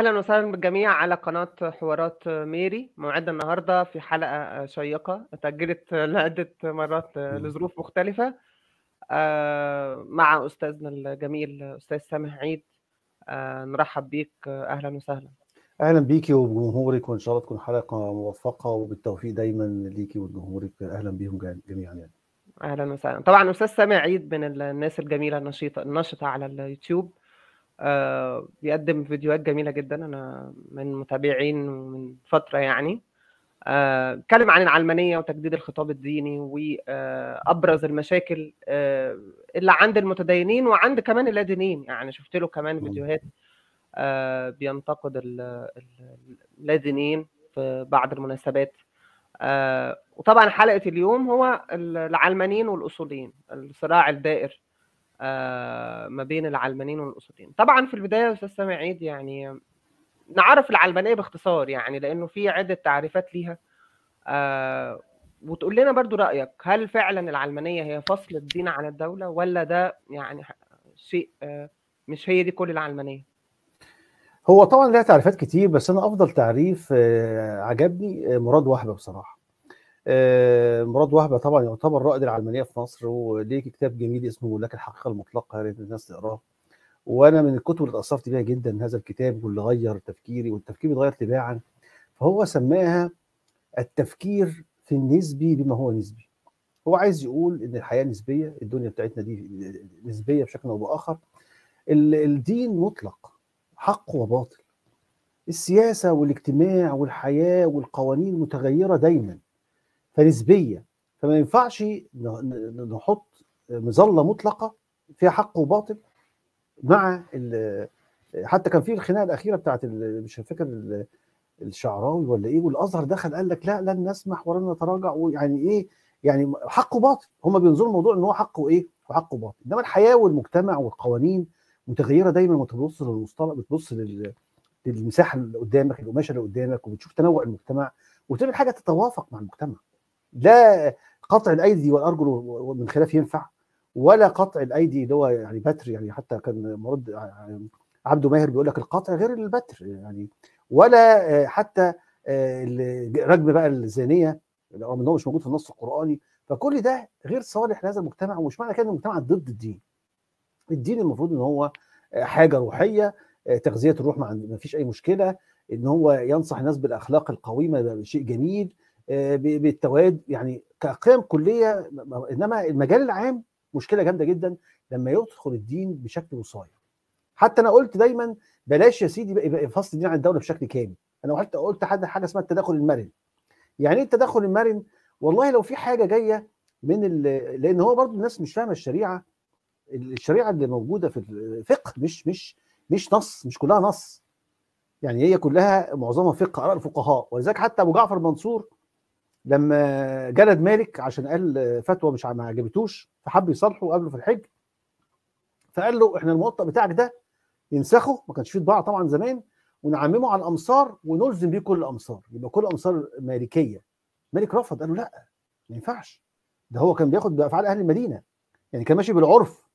اهلا وسهلا بالجميع على قناه حوارات ميري موعد النهارده في حلقه شيقه اتاجلت لعده مرات لظروف مختلفه آه، مع استاذنا الجميل استاذ سامح عيد آه، نرحب بيك اهلا وسهلا اهلا بيكي وبجمهورك وان شاء الله تكون حلقه موفقه وبالتوفيق دايما ليكي ولجمهورك اهلا بيهم جميعا يعني اهلا وسهلا طبعا استاذ سامع عيد من الناس الجميله النشيطه النشطه على اليوتيوب بيقدم آه، فيديوهات جميله جدا انا من متابعين من فتره يعني اتكلم آه، عن العلمانيه وتجديد الخطاب الديني وابرز آه، المشاكل اللي عند المتدينين وعند كمان اللادينيين يعني شفت له كمان فيديوهات بينتقد اللادينيين في بعض المناسبات وطبعا حلقه اليوم هو العلمانيين والاصوليين الصراع الدائر آه، ما بين العلمانيين والاسرتين طبعا في البدايه يا استاذ سامي عيد يعني نعرف العلمانيه باختصار يعني لانه في عده تعريفات ليها آه، وتقول لنا برضو رايك هل فعلا العلمانيه هي فصل الدين عن الدوله ولا ده يعني شيء آه، مش هي دي كل العلمانيه هو طبعا ليها تعريفات كتير بس انا افضل تعريف عجبني مراد وهبه بصراحه آه، مراد وهبه طبعا يعتبر رائد العلمانيه في مصر وليه كتاب جميل اسمه لك الحقيقه المطلقه يا ريت الناس تقراه وانا من الكتب اللي اتاثرت بيها جدا هذا الكتاب واللي غير تفكيري والتفكير اتغير تباعا فهو سماها التفكير في النسبي بما هو نسبي هو عايز يقول ان الحياه نسبيه الدنيا بتاعتنا دي نسبيه بشكل او باخر الدين مطلق حق وباطل السياسه والاجتماع والحياه والقوانين متغيره دايما فنسبيه فما ينفعش نحط مظله مطلقه فيها حق وباطل مع حتى كان في الخناقه الاخيره بتاعت مش فاكر الشعراوي ولا ايه والازهر دخل قال لك لا لن نسمح ولن نتراجع ويعني ايه يعني حق وباطل هم بينظروا الموضوع ان هو حق وايه وحق وباطل انما الحياه والمجتمع والقوانين متغيره دايما وتبص للمصطلح بتبص لل... للمساحه اللي قدامك القماشه اللي قدامك وبتشوف تنوع المجتمع وتعمل حاجه تتوافق مع المجتمع لا قطع الايدي والارجل من خلاف ينفع ولا قطع الايدي اللي هو يعني بتر يعني حتى كان مرد عبده ماهر بيقول لك القطع غير البتر يعني ولا حتى رجم بقى الزانيه رغم ان هو مش موجود في النص القراني فكل ده غير صالح لهذا المجتمع ومش معنى كده المجتمع ضد الدين الدين المفروض ان هو حاجه روحيه تغذيه الروح ما فيش اي مشكله ان هو ينصح الناس بالاخلاق القويمه شيء جميل آه، بالتواد يعني كقيم كليه انما المجال العام مشكله جامده جدا لما يدخل الدين بشكل وصايا حتى انا قلت دايما بلاش يا سيدي يبقى فصل الدين عن الدوله بشكل كامل انا حتى قلت حد حاجه اسمها التداخل المرن يعني ايه التداخل المرن والله لو في حاجه جايه من لان هو برضو الناس مش فاهمه الشريعه الشريعه اللي موجوده في الفقه مش مش مش نص مش كلها نص يعني هي كلها معظمها فقه اراء الفقهاء ولذلك حتى ابو جعفر منصور لما جلد مالك عشان قال فتوى مش ما عجبتوش فحب يصالحه وقابله في الحج فقال له احنا الموطأ بتاعك ده ننسخه ما كانش فيه طباعه طبعا زمان ونعممه على الامصار ونلزم بيه كل الامصار يبقى كل امصار مالكيه مالك رفض قال له لا ما ينفعش ده هو كان بياخد بافعال اهل المدينه يعني كان ماشي بالعرف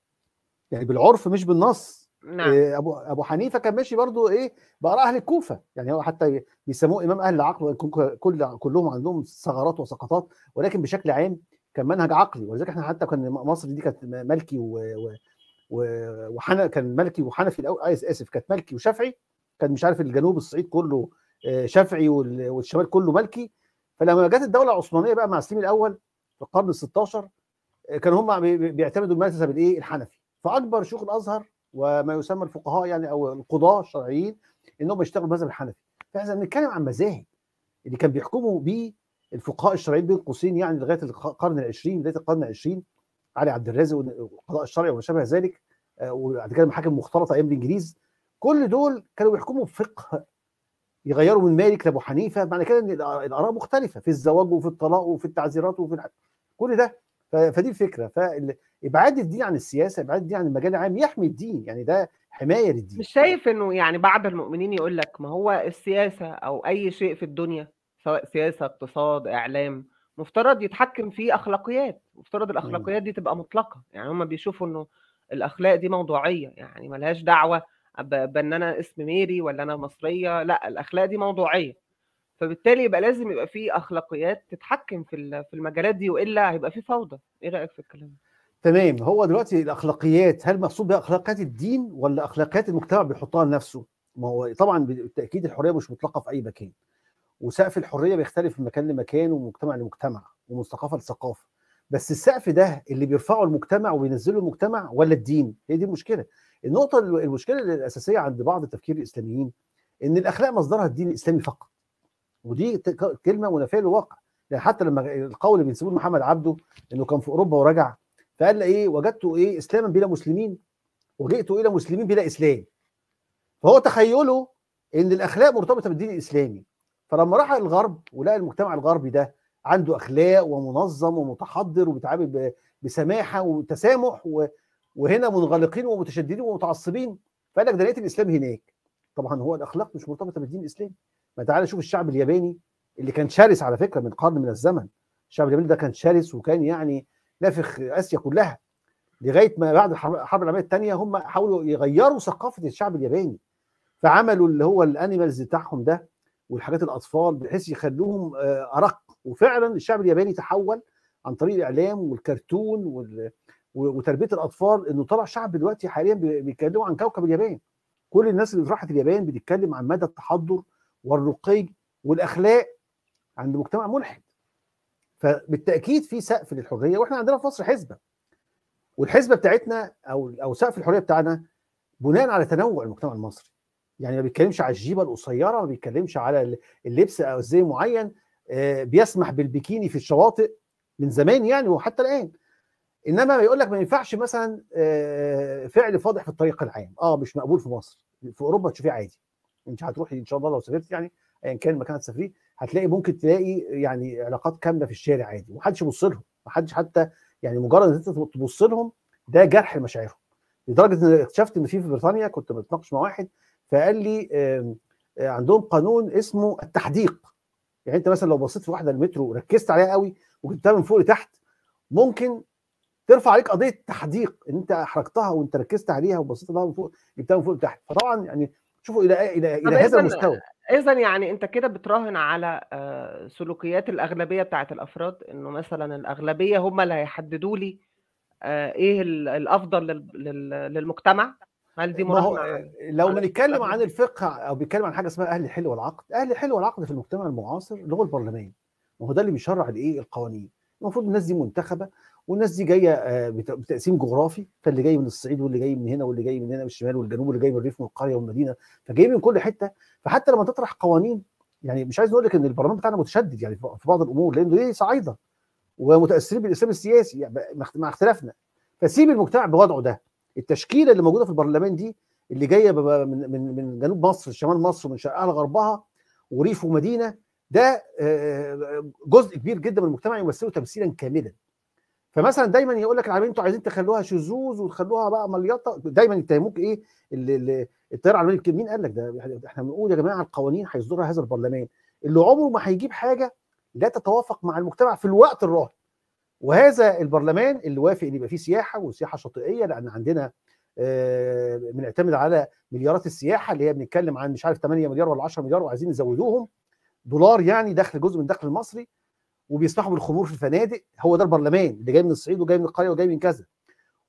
يعني بالعرف مش بالنص نعم. آه، ابو ابو حنيفه كان ماشي برضو ايه باراء اهل الكوفه يعني هو حتى بيسموه امام اهل العقل كل كلهم عندهم ثغرات وسقطات ولكن بشكل عام كان منهج عقلي ولذلك احنا حتى كان مصر دي كانت ملكي و, و... وحنا كان ملكي وحنفي الاول اسف كانت ملكي وشافعي كان مش عارف الجنوب الصعيد كله آه، شافعي والشمال كله ملكي فلما جت الدوله العثمانيه بقى مع سليم الاول في القرن ال 16 آه، كانوا هم بيعتمدوا المذهب الايه الحنفي فاكبر شيوخ الازهر وما يسمى الفقهاء يعني او القضاه الشرعيين انهم بيشتغلوا المذهب الحنفي فاحنا بنتكلم عن مذاهب اللي كان بيحكموا به الفقهاء الشرعيين بين قوسين يعني لغايه القرن العشرين بدايه القرن العشرين علي عبد الرازق والقضاء الشرعي وما شابه ذلك آه، وبعد كده المحاكم مختلطه ايام الانجليز كل دول كانوا بيحكموا بفقه يغيروا من مالك لابو حنيفه معنى كده ان الاراء مختلفه في الزواج وفي الطلاق وفي التعزيرات وفي الحاجة. كل ده فدي الفكره فابعاد الدين عن السياسه ابعاد الدين عن المجال العام يحمي الدين يعني ده حمايه للدين مش شايف انه يعني بعض المؤمنين يقول لك ما هو السياسه او اي شيء في الدنيا سواء سياسه اقتصاد اعلام مفترض يتحكم فيه اخلاقيات مفترض الاخلاقيات دي تبقى مطلقه يعني هم بيشوفوا انه الاخلاق دي موضوعيه يعني ملهاش دعوه بان انا اسم ميري ولا انا مصريه لا الاخلاق دي موضوعيه فبالتالي يبقى لازم يبقى في اخلاقيات تتحكم في في المجالات دي والا هيبقى في فوضى ايه رايك في الكلام ده تمام هو دلوقتي الاخلاقيات هل مقصود بها اخلاقيات الدين ولا اخلاقيات المجتمع بيحطها لنفسه ما هو طبعا بالتاكيد الحريه مش مطلقه في اي مكان وسقف الحريه بيختلف من مكان لمكان ومن مجتمع لمجتمع ومن ثقافه لثقافه بس السقف ده اللي بيرفعه المجتمع وبينزله المجتمع ولا الدين هي دي المشكله النقطه المشكله الاساسيه عند بعض التفكير الاسلاميين ان الاخلاق مصدرها الدين الاسلامي فقط ودي كلمه منافيه للواقع يعني حتى لما القول اللي بينسبوه محمد عبده انه كان في اوروبا ورجع فقال ايه وجدت ايه اسلاما بلا مسلمين وجئت الى مسلمين بلا اسلام فهو تخيله ان الاخلاق مرتبطه بالدين الاسلامي فلما راح الغرب ولقى المجتمع الغربي ده عنده اخلاق ومنظم ومتحضر وبيتعامل بسماحه وتسامح وهنا منغلقين ومتشددين ومتعصبين فقال لك ده لقيت الاسلام هناك طبعا هو الاخلاق مش مرتبطه بالدين الاسلامي ما تعالى شوف الشعب الياباني اللي كان شرس على فكره من قرن من الزمن الشعب الياباني ده كان شرس وكان يعني نافخ اسيا كلها لغايه ما بعد الحرب العالميه الثانيه هم حاولوا يغيروا ثقافه الشعب الياباني فعملوا اللي هو الانيمالز بتاعهم ده والحاجات الاطفال بحيث يخلوهم آه، ارق وفعلا الشعب الياباني تحول عن طريق الاعلام والكرتون وتربيه الاطفال انه طلع شعب دلوقتي حاليا بيتكلموا عن كوكب اليابان كل الناس اللي راحت اليابان بتتكلم عن مدى التحضر والرقي والاخلاق عند مجتمع ملحد فبالتاكيد في سقف للحريه واحنا عندنا في مصر حزبه والحزبه بتاعتنا او او سقف الحريه بتاعنا بناء على تنوع المجتمع المصري يعني ما بيتكلمش على الجيبه القصيره ما بيتكلمش على اللبس او ازاي معين آه، بيسمح بالبيكيني في الشواطئ من زمان يعني وحتى الان انما بيقول لك ما ينفعش مثلا آه، فعل فاضح في الطريق العام اه مش مقبول في مصر في اوروبا تشوفيه عادي انت هتروحي ان شاء الله لو سافرت يعني ايا كان المكان هتسافريه هتلاقي ممكن تلاقي يعني علاقات كامله في الشارع عادي ومحدش يبص لهم محدش حتى يعني مجرد ان انت تبص لهم ده جرح لمشاعرهم لدرجه ان اكتشفت ان في في بريطانيا كنت بتناقش مع واحد فقال لي آه، عندهم قانون اسمه التحديق يعني انت مثلا لو بصيت في واحده المترو وركزت عليها قوي وجبتها من فوق لتحت ممكن ترفع عليك قضيه تحديق ان انت احرجتها وانت ركزت عليها وبصيت لها من فوق جبتها من فوق لتحت فطبعا يعني شوفوا الى الى الى هذا المستوى اذا يعني انت كده بتراهن على آه، سلوكيات الاغلبيه بتاعه الافراد انه مثلا الاغلبيه هم اللي هيحددوا لي آه، ايه الافضل للمجتمع هل دي مراهنه آه، لو بنتكلم عن الفقه او بيتكلم عن حاجه اسمها اهل الحل والعقد اهل الحل والعقد في المجتمع المعاصر اللي هو البرلمان وهو ده اللي بيشرع الايه القوانين المفروض الناس دي منتخبه والناس دي جايه آه، بتقسيم جغرافي فاللي جاي من الصعيد واللي جاي من هنا واللي جاي من هنا من الشمال والجنوب واللي جاي من الريف من القريه والمدينه فجاي من كل حته فحتى لما تطرح قوانين يعني مش عايز اقول لك ان البرلمان بتاعنا متشدد يعني في بعض الامور لانه ليه صعيده ومتاثرين بالاسلام السياسي يعني مع اختلافنا فسيب المجتمع بوضعه ده التشكيله اللي موجوده في البرلمان دي اللي جايه من من من جنوب مصر شمال مصر من شرقها لغربها وريف ومدينه ده آه، جزء كبير جدا من المجتمع يمثله تمثيلا كاملا فمثلا دايما يقول لك العالميه انتوا عايزين تخلوها شذوذ وتخلوها بقى مليطه دايما يتهموك ايه التيار العالميه مين قال لك ده احنا بنقول يا جماعه القوانين هيصدرها هذا البرلمان اللي عمره ما هيجيب حاجه لا تتوافق مع المجتمع في الوقت الراهن وهذا البرلمان اللي وافق ان يبقى فيه سياحه وسياحه شاطئيه لان عندنا آه، بنعتمد على مليارات السياحه اللي هي بنتكلم عن مش عارف 8 مليار ولا 10 مليار وعايزين نزودوهم دولار يعني دخل جزء من الدخل المصري وبيسمحوا بالخمور في الفنادق هو ده البرلمان اللي جاي من الصعيد وجاي من القريه وجاي من كذا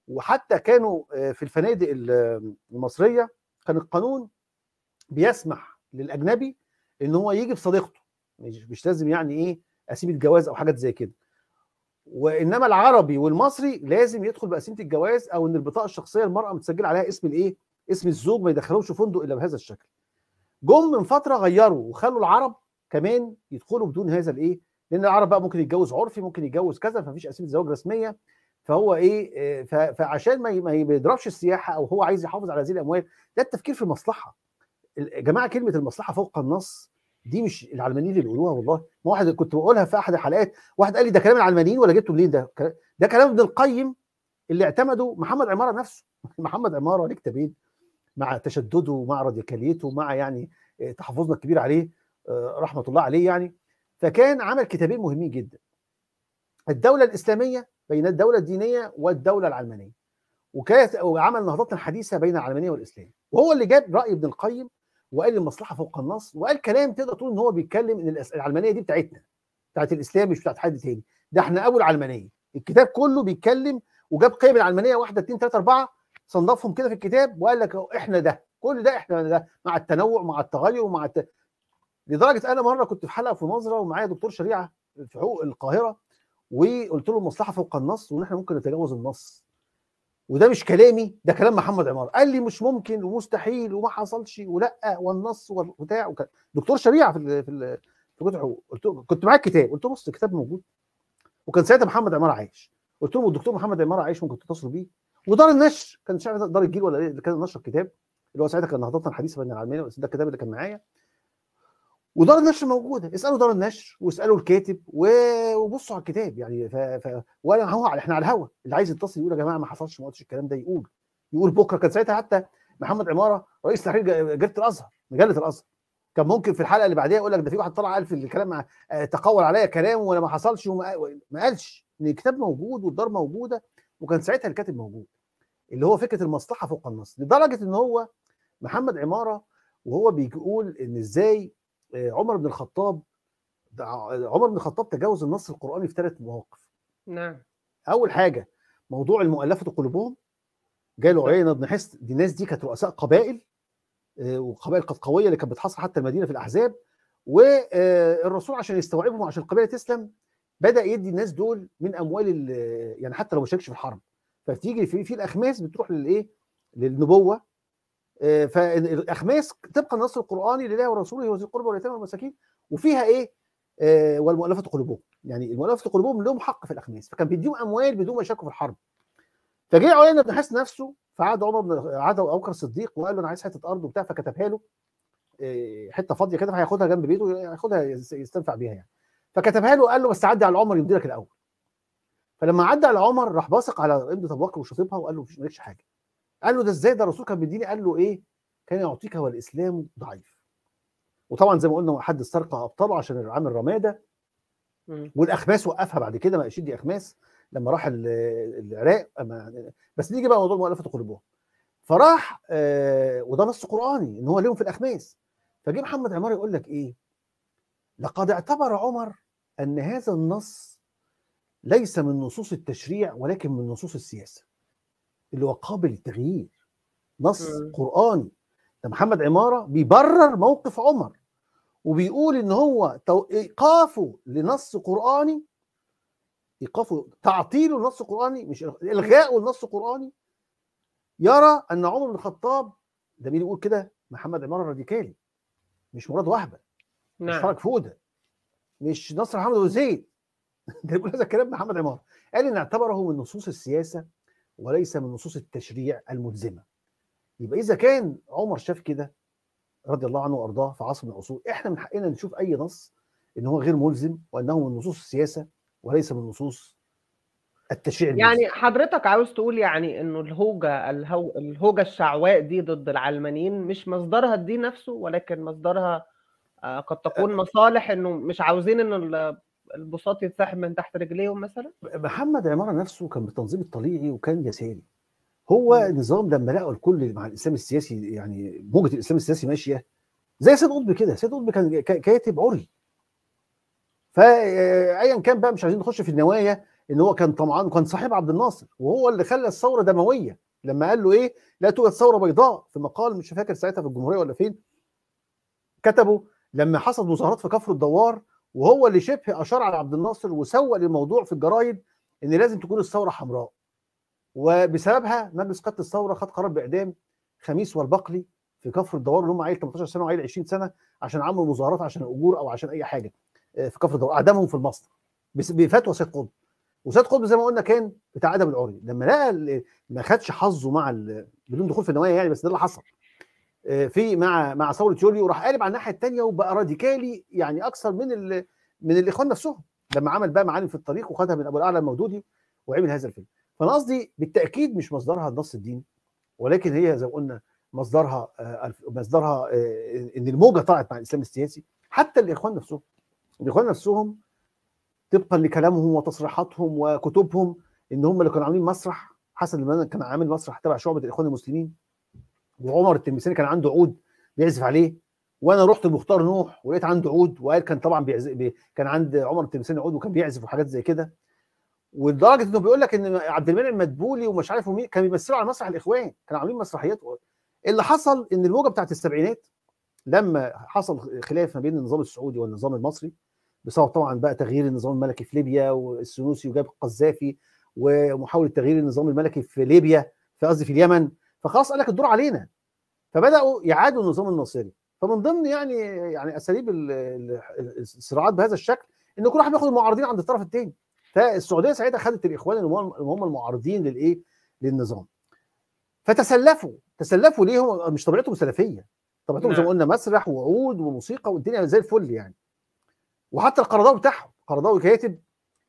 وحتى كانوا آه، في الفنادق آه، المصريه كان القانون بيسمح للاجنبي ان هو يجي بصديقته مش لازم يعني ايه قسيمه الجواز او حاجات زي كده وانما العربي والمصري لازم يدخل بقسيمه الجواز او ان البطاقه الشخصيه المراه متسجل عليها اسم الايه اسم الزوج ما يدخلهمش فندق الا بهذا الشكل جم من فتره غيروا وخلوا العرب كمان يدخلوا بدون هذا الايه لان العرب بقى ممكن يتجوز عرفي ممكن يتجوز كذا فمفيش اسئله زواج رسميه فهو ايه آه، فعشان ما بيضربش السياحه او هو عايز يحافظ على هذه الاموال ده التفكير في المصلحه يا جماعه كلمه المصلحه فوق النص دي مش العلمانيين اللي بيقولوها والله ما واحد كنت بقولها في احد الحلقات واحد قال لي ده كلام العلمانيين ولا جبته منين ده ده كلام ابن القيم اللي اعتمده محمد عماره نفسه محمد عماره ليه كتابين مع تشدده ومع راديكاليته ومع يعني آه، تحفظنا الكبير عليه آه، رحمه الله عليه يعني فكان عمل كتابين مهمين جدا الدولة الإسلامية بين الدولة الدينية والدولة العلمانية وكانت وعمل نهضتنا الحديثة بين العلمانية والإسلام وهو اللي جاب رأي ابن القيم وقال المصلحة فوق النص وقال كلام تقدر تقول إن هو بيتكلم إن العلمانية دي بتاعتنا بتاعت الإسلام مش بتاعت حد تاني ده احنا أول علمانية الكتاب كله بيتكلم وجاب قيم العلمانية واحدة اتنين تلاتة أربعة صنفهم كده في الكتاب وقال لك احنا ده كل ده احنا ده مع التنوع مع التغير مع الت... لدرجه انا مره كنت في حلقه في نظره ومعايا دكتور شريعه في حقوق القاهره وقلت له المصلحه فوق النص وان احنا ممكن نتجاوز النص وده مش كلامي ده كلام محمد عمار قال لي مش ممكن ومستحيل وما حصلش ولا والنص وبتاع دكتور شريعه في الـ في الـ في كتب قلت له كنت معايا الكتاب قلت له بص الكتاب موجود وكان ساعتها محمد عمار عايش قلت له الدكتور محمد عمار عايش ممكن تتصلوا بيه ودار النشر كان مش عارف دار الجيل ولا ايه كان نشر الكتاب اللي هو ساعتها كان نهضتنا الحديثه بين العالمين بس ده الكتاب اللي كان معايا ودار النشر موجوده اسالوا دار النشر واسالوا الكاتب وبصوا على الكتاب يعني ف... ف... وانا هو احنا على الهوا اللي عايز يتصل يقول يا جماعه ما حصلش ما قلتش الكلام ده يقول يقول بكره كان ساعتها حتى محمد عماره رئيس تحرير جريده الازهر مجله الازهر كان ممكن في الحلقه اللي بعديها يقول لك ده في واحد طلع قال في الكلام مع... آه، تقول عليا كلام وانا ما حصلش وما آه، ما قالش ان الكتاب موجود والدار موجوده وكان ساعتها الكاتب موجود اللي هو فكره المصلحه فوق النص لدرجه ان هو محمد عماره وهو بيقول ان ازاي آه، عمر بن الخطاب آه، عمر بن الخطاب تجاوز النص القراني في ثلاث مواقف نعم اول حاجه موضوع المؤلفه قلوبهم جاله عينه بن حس دي الناس دي كانت رؤساء قبائل آه، وقبائل كانت قويه اللي كانت بتحصل حتى المدينه في الاحزاب والرسول عشان يستوعبهم وعشان القبيله تسلم بدا يدي الناس دول من اموال يعني حتى لو ما شاركش في الحرب فبتيجي في في الاخماس بتروح للايه للنبوه آه، فالاخماس طبقا للنص القراني لله ورسوله وذي القربى واليتامى والمساكين وفيها ايه؟ آه، والمؤلفه قلوبهم يعني المؤلفه قلوبهم لهم حق في الاخماس فكان بيديهم اموال بدون ما يشاركوا في الحرب فجاء علينا بن حس نفسه فعاد عمر بن عاد ابو بكر الصديق وقال له انا عايز حته ارض وبتاع فكتبها له آه، حته فاضيه كده فهياخدها جنب بيته هياخدها يستنفع بيها يعني فكتبها له وقال له بس عدي على عمر يمدي لك الاول فلما عدى على عمر راح باصق على ابنه ابو بكر وشطيبها وقال له مالكش حاجه قال له ده ازاي ده الرسول كان بيديني قال له ايه كان يعطيك والاسلام ضعيف وطبعا زي ما قلنا حد استرقى ابطاله عشان عامل رماده والاخماس وقفها بعد كده ما دي اخماس لما راح العراق بس نيجي بقى موضوع مؤلفه قلوبهم فراح آه وده نص قراني ان هو ليهم في الاخماس فجه محمد عمار يقول لك ايه لقد اعتبر عمر ان هذا النص ليس من نصوص التشريع ولكن من نصوص السياسه اللي هو قابل للتغيير نص قراني ده محمد عماره بيبرر موقف عمر وبيقول ان هو ايقافه لنص قراني ايقافه تعطيله لنص قراني مش الغاءه لنص قراني يرى ان عمر بن الخطاب ده مين يقول كده محمد عماره الراديكالي مش مراد وهبه نعم. مش فرج فوده مش نصر حمد وزيد ده بيقول هذا الكلام محمد عماره قال ان اعتبره من نصوص السياسه وليس من نصوص التشريع الملزمه يبقى اذا كان عمر شاف كده رضي الله عنه وارضاه في عصر من العصور احنا من حقنا نشوف اي نص ان هو غير ملزم وانه من نصوص السياسه وليس من نصوص التشريع الملزم. يعني حضرتك عاوز تقول يعني انه الهوجه الهو الهوجه الشعواء دي ضد العلمانيين مش مصدرها الدين نفسه ولكن مصدرها آه، قد تكون أه. مصالح انه مش عاوزين ان البساط يتسحب من تحت رجليهم مثلا محمد عماره نفسه كان بالتنظيم الطليعي وكان يساري هو النظام لما لقوا الكل مع الاسلام السياسي يعني موجه الاسلام السياسي ماشيه زي سيد قطب كده سيد قطب كان كاتب عري فايا آه، كان بقى مش عايزين نخش في النوايا ان هو كان طمعان وكان صاحب عبد الناصر وهو اللي خلى الثوره دمويه لما قال له ايه لا توجد ثوره بيضاء في مقال مش فاكر ساعتها في الجمهوريه ولا فين كتبه لما حصل مظاهرات في كفر الدوار وهو اللي شبه اشار على عبد الناصر وسوق للموضوع في الجرايد ان لازم تكون الثوره حمراء وبسببها مجلس قاده الثوره خد قرار باعدام خميس والبقلي في كفر الدوار اللي هم عيل 18 سنه وعيل 20 سنه عشان عملوا مظاهرات عشان الاجور او عشان اي حاجه آه، في كفر الدوار اعدامهم في المصنع بفتوى سيد قطب وسيد قطب زي ما قلنا كان بتاع ادب العري لما لقى ما خدش حظه مع بدون دخول في النوايا يعني بس ده اللي حصل آه، في مع مع ثوره يوليو وراح قالب على الناحيه الثانيه وبقى راديكالي يعني اكثر من ال... من الاخوان نفسهم لما عمل بقى معالم في الطريق وخدها من ابو الاعلى المودودي وعمل هذا الفيلم فانا قصدي بالتاكيد مش مصدرها النص الديني ولكن هي زي ما قلنا مصدرها آه، مصدرها آه، ان الموجه طلعت مع الاسلام السياسي حتى الاخوان نفسهم الاخوان نفسهم طبقا لكلامهم وتصريحاتهم وكتبهم ان هم اللي كانوا عاملين مسرح حسن المنن كان عامل مسرح تبع شعبه الاخوان المسلمين وعمر التلمساني كان عنده عود بيعزف عليه وانا رحت لمختار نوح ولقيت عنده عود وقال كان طبعا بيعزف كان عند عمر التلمساني عود وكان بيعزف وحاجات زي كده ولدرجه انه بيقول لك ان عبد المنعم المدبولي ومش عارف مين كانوا بيمثلوا على مسرح الاخوان كانوا عاملين مسرحيات اللي حصل ان الموجه بتاعت السبعينات لما حصل خلاف ما بين النظام السعودي والنظام المصري بسبب طبعا بقى تغيير النظام الملكي في ليبيا والسنوسي وجاب القذافي ومحاوله تغيير النظام الملكي في ليبيا في قصدي في اليمن فخلاص قال لك الدور علينا فبداوا يعادوا النظام الناصري فمن ضمن يعني يعني اساليب الصراعات بهذا الشكل ان كل واحد بياخد المعارضين عند الطرف الثاني فالسعوديه ساعتها خدت الاخوان اللي هم المعارضين للايه للنظام فتسلفوا تسلفوا ليه هم مش طبيعتهم سلفيه طبيعتهم زي ما نعم. قلنا مسرح وعود وموسيقى والدنيا زي الفل يعني وحتى القرضاوي بتاعهم القرضاوي كاتب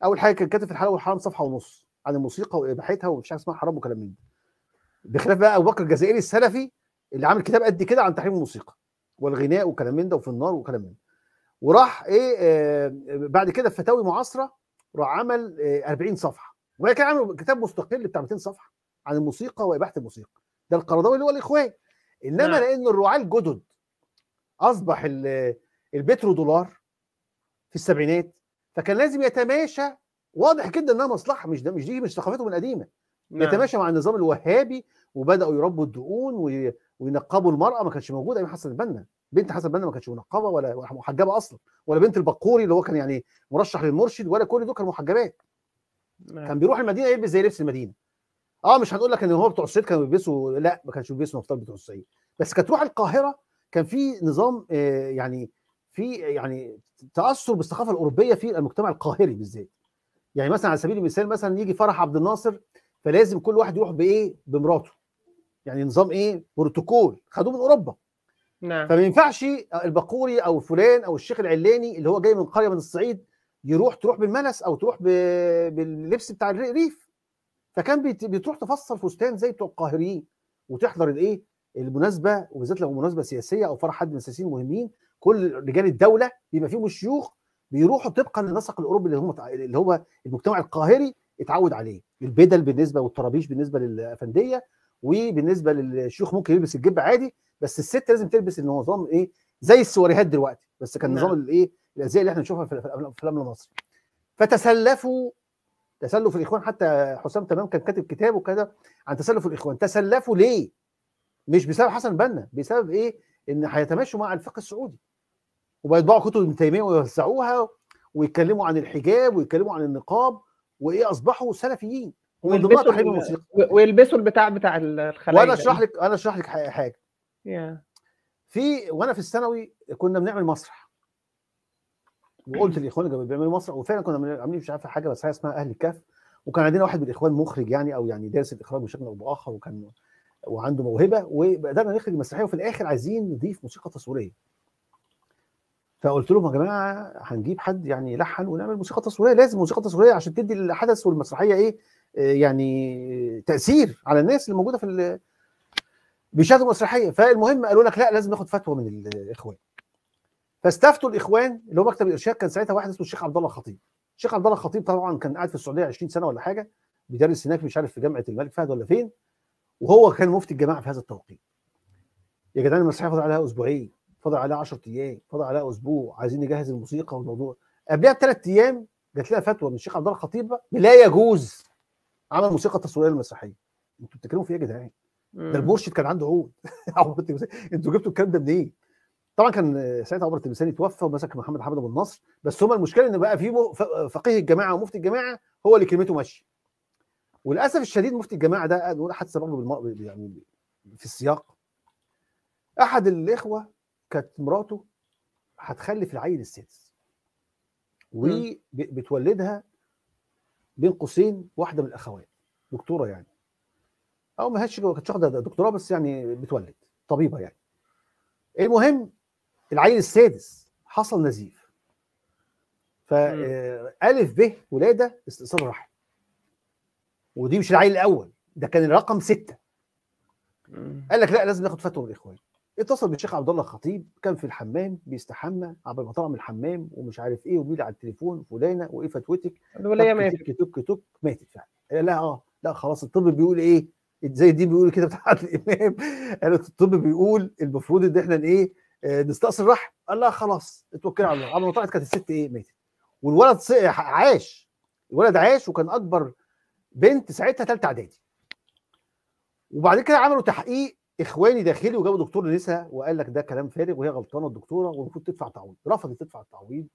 اول حاجه كان كاتب في الحلقه والحرام صفحه ونص عن الموسيقى واباحتها ومش حاجه اسمها حرام وكلام من ده بخلاف بقى ابو بكر الجزائري السلفي اللي عامل كتاب قد كده عن تحريم الموسيقى والغناء وكلام من ده وفي النار وكلام من ده وراح ايه آه بعد كده في فتاوي معاصره راح عمل آه 40 صفحه وهي كان عامل كتاب مستقل بتاع 200 صفحه عن الموسيقى واباحه الموسيقى ده القرضاوي اللي هو الاخوان انما نعم. لان الرعاه الجدد اصبح البترو دولار في السبعينات فكان لازم يتماشى واضح جدا انها مصلحه مش ده مش دي مش ثقافتهم القديمه نعم. يتماشى مع النظام الوهابي وبداوا يربوا الدقون وينقبوا المراه ما كانتش موجوده ايام حسن البنا بنت حسن البنا ما كانتش منقبه ولا محجبه اصلا ولا بنت البقوري اللي هو كان يعني مرشح للمرشد ولا كل دول كانوا محجبات نعم. كان بيروح المدينه يلبس زي لبس المدينه اه مش هنقول لك ان هو بتوع الصعيد كانوا بيلبسوا لا ما كانش بيلبسوا مفترض بتوع الصعيد بس كانت تروح القاهره كان في نظام آه، يعني في يعني تاثر بالثقافه الاوروبيه في المجتمع القاهري بالذات يعني مثلا على سبيل المثال مثلا يجي فرح عبد الناصر فلازم كل واحد يروح بايه بمراته يعني نظام ايه بروتوكول خدوه من اوروبا نعم فما ينفعش البقوري او فلان او الشيخ العلاني اللي هو جاي من قريه من الصعيد يروح تروح بالملس او تروح باللبس بتاع الريف فكان بتروح تفصل فستان زي بتوع القاهريين وتحضر الايه المناسبه وبالذات لو مناسبه سياسيه او فرح حد من السياسيين المهمين كل رجال الدوله بيبقى فيهم الشيوخ بيروحوا طبقا للنسق الاوروبي اللي هم اللي هو المجتمع القاهري اتعود عليه البدل بالنسبه والطرابيش بالنسبه للافنديه وبالنسبه للشيوخ ممكن يلبس الجب عادي بس الست لازم تلبس النظام ايه زي السواريهات دلوقتي بس كان نظام نعم. الايه الازياء اللي احنا نشوفها في الافلام المصري فتسلفوا تسلف الاخوان حتى حسام تمام كان كاتب كتاب وكذا عن تسلف الاخوان تسلفوا ليه؟ مش بسبب حسن بنا بسبب ايه؟ ان هيتماشوا مع الفقه السعودي وبيطبعوا كتب ابن تيميه ويوزعوها ويتكلموا عن الحجاب ويتكلموا عن النقاب وايه اصبحوا سلفيين ويلبسوا الموسيقى ويلبسوا البتاع بتاع الخلايا وانا اشرح لك انا اشرح لك حاجه yeah. في وانا في الثانوي كنا بنعمل مسرح وقلت لاخواني كانوا بيعملوا مسرح وفعلا كنا عاملين مش عارف حاجه بس حاجه اسمها اهل الكهف وكان عندنا واحد من الاخوان مخرج يعني او يعني دارس الاخراج بشكل او باخر وكان وعنده موهبه وقدرنا نخرج مسرحيه وفي الاخر عايزين نضيف موسيقى تصويريه فقلت لهم يا جماعه هنجيب حد يعني يلحن ونعمل موسيقى تصويريه لازم موسيقى تصويريه عشان تدي الحدث والمسرحيه ايه آه، يعني تاثير على الناس اللي موجوده في بيشاهدوا المسرحيه فالمهم قالوا لك لا لازم ناخد فتوى من الاخوان فاستفتوا الاخوان اللي هو مكتب الارشاد كان ساعتها واحد اسمه الشيخ عبد الله الخطيب الشيخ عبد الله الخطيب طبعا كان قاعد في السعوديه 20 سنه ولا حاجه بيدرس هناك مش عارف في جامعه الملك فهد ولا فين وهو كان مفتي الجماعه في هذا التوقيت يا جدعان المسرحيه فاضل عليها اسبوعين فاضل عليها 10 ايام فاضل عليها اسبوع عايزين نجهز الموسيقى والموضوع قبلها بثلاث ايام جات لها فتوى من الشيخ عبد الله الخطيب لا يجوز عمل موسيقى تصويريه للمسرحيه انتوا بتتكلموا في ايه يا جدعان؟ ده المرشد كان عنده عود عمر انتوا جبتوا الكلام ده منين؟ طبعا كان ساعتها عمر التلمساني توفى ومسك محمد حمد ابو النصر بس هم المشكله ان بقى في فقيه الجماعه ومفتي الجماعه هو اللي كلمته ماشيه وللاسف الشديد مفتي الجماعه ده نقول حادثه برضه يعني في السياق احد الاخوه كانت مراته هتخلف العيل السادس وبتولدها بين قوسين واحده من الاخوات دكتوره يعني او ما هيش كانتش واخده دكتوراه بس يعني بتولد طبيبه يعني المهم العيل السادس حصل نزيف فالف آه، ب ولاده استئصال رحم ودي مش العيل الاول ده كان الرقم سته قال لك لا لازم ناخد فتوى من الاخوان اتصل بالشيخ عبد الله الخطيب كان في الحمام بيستحمى عبد ما طلع من الحمام ومش عارف ايه وبيدعي على التليفون فلانه وايه فتوتك الولايه ماتت توك توك توك ماتت فعلا لا اه لا خلاص الطب بيقول ايه زي دي بيقول كده بتاعت الامام قالت الطب بيقول المفروض ان احنا ايه آه، نستأصل رحم قال لها خلاص اتوكل على الله عبد ما طلعت كانت الست ايه ماتت والولد عاش الولد عاش وكان اكبر بنت ساعتها ثالثه اعدادي وبعد كده عملوا تحقيق اخواني داخلي وجابوا دكتور نساء وقال لك ده كلام فارغ وهي غلطانه الدكتوره والمفروض تدفع تعويض رفضت تدفع التعويض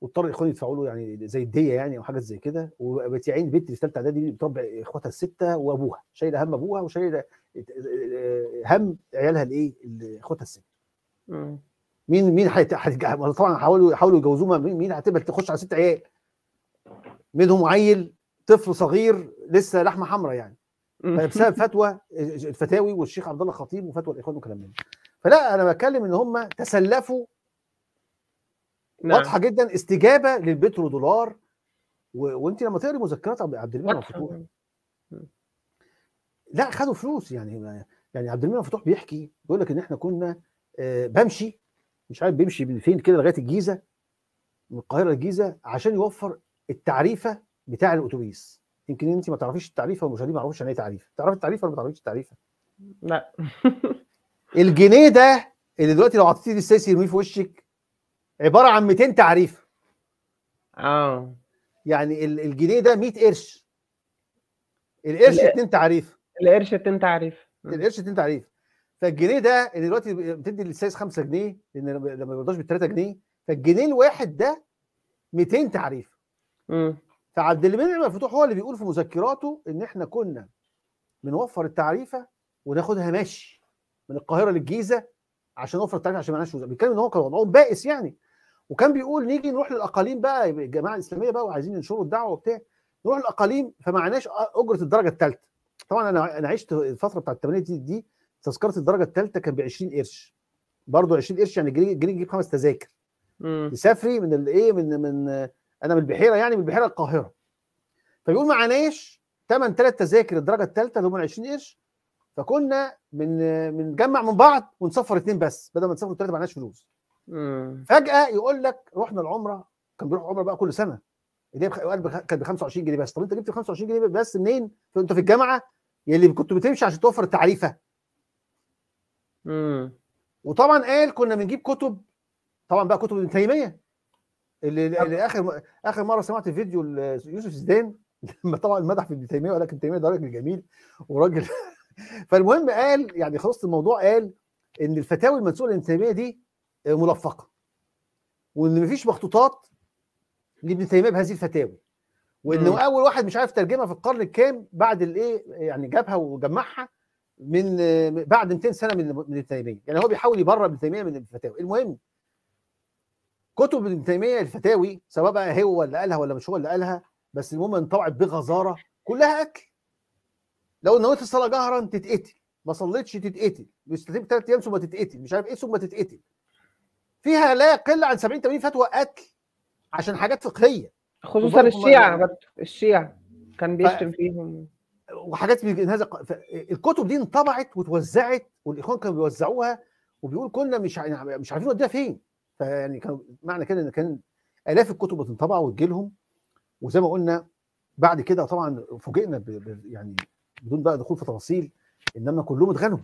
واضطر اخواني يدفعوا له يعني زي الديه يعني او حاجه زي كده وبقت يا عيني بنت في ثالثه اعدادي بتربي اخواتها السته وابوها شايله هم ابوها وشايله هم عيالها الايه اخواتها السته مين مين حت... حت... طبعا حاولوا حاولوا يجوزوها مين هتقبل تخش على ست عيال منهم عيل طفل صغير لسه لحمه حمراء يعني بسبب فتوى الفتاوي والشيخ عبد الله الخطيب وفتوى الاخوان وكلام من فلا انا بتكلم ان هم تسلفوا نعم. واضحه جدا استجابه للبترو دولار و... وانت لما تقري مذكرات عبد المنعم الفتوح لا خدوا فلوس يعني يعني عبد المنعم الفتوح بيحكي بيقول لك ان احنا كنا آه، بمشي مش عارف بيمشي من فين كده لغايه الجيزه من القاهره للجيزه عشان يوفر التعريفه بتاع الاتوبيس يمكن انت ما تعرفيش التعريف والمشاهدين ما يعرفوش يعني ايه تعريف تعرفي التعريف ولا ما تعرفيش التعريف لا الجنيه ده اللي دلوقتي لو عطيتيه للسيسي يرميه في وشك عباره عن 200 تعريف اه يعني الجنيه ده 100 قرش القرش 2 تعريف القرش 2 تعريف القرش 2 تعريف فالجنيه ده اللي دلوقتي بتدي للسيس 5 جنيه لان لما ما بيرضاش ب 3 جنيه فالجنيه الواحد ده 200 تعريف امم فعبد المنعم الفتوح هو اللي بيقول في مذكراته ان احنا كنا بنوفر التعريفه وناخدها ماشي من القاهره للجيزه عشان نوفر التعريفه عشان ما لناش بيتكلم ان هو كان وضعهم بائس يعني وكان بيقول نيجي نروح للاقاليم بقى الجماعه الاسلاميه بقى وعايزين ينشروا الدعوه وبتاع نروح للاقاليم فمعناش اجره الدرجه الثالثه طبعا انا انا عشت الفتره بتاعت الثمانينات دي, دي تذكره الدرجه الثالثه كان ب 20 قرش برضه 20 قرش يعني جنيه جنيه يجيب خمس تذاكر تسافري من الايه من من انا من البحيره يعني من البحيره القاهره فبيقول معناش ثمن ثلاث تذاكر الدرجه الثالثه اللي هم 20 قرش فكنا من بنجمع من بعض ونسفر اثنين بس بدل ما نسفر ثلاثه معناش فلوس فجاه يقول لك رحنا العمره كان بيروح عمره بقى كل سنه اللي كانت ب 25 جنيه بس طب انت جبت 25 جنيه بس منين؟ انت في الجامعه يلي كنت بتمشي عشان توفر التعريفه امم وطبعا قال كنا بنجيب كتب طبعا بقى كتب ابن تيميه اللي, اللي اخر اخر مره سمعت فيديو يوسف زيدان لما طبعا مدح في ابن تيميه ولكن تيميه ده راجل جميل وراجل فالمهم قال يعني خلصت الموضوع قال ان الفتاوي المنسوبه لابن تيميه دي آه، ملفقه وان مفيش مخطوطات لابن تيميه بهذه الفتاوي وانه مم. اول واحد مش عارف ترجمها في القرن الكام بعد الايه يعني جابها وجمعها من آه، بعد 200 سنه من من ابن تيميه يعني هو بيحاول يبرر ابن تيميه من الفتاوي المهم كتب ابن تيميه الفتاوي سواء بقى هو اللي قالها ولا مش هو اللي قالها بس المهم انطبعت بغزاره كلها اكل لو نويت الصلاه جهرا تتقتل ما صليتش تتقتل بيستتيب ثلاث ايام ثم تتقتل مش عارف ايه ثم تتقتل فيها لا يقل عن 70 80 فتوى قتل عشان حاجات فقهيه خصوصا الشيعه الشيعه كان بيشتم فيهم وحاجات من هذا الكتب دي انطبعت وتوزعت والاخوان كانوا بيوزعوها وبيقول كنا مش يعني مش عارفين نوديها فين فيعني كان معنى كده ان كان الاف الكتب بتنطبع وتجي لهم وزي ما قلنا بعد كده طبعا فوجئنا ب... يعني بدون بقى دخول في تفاصيل انما كلهم اتغنوا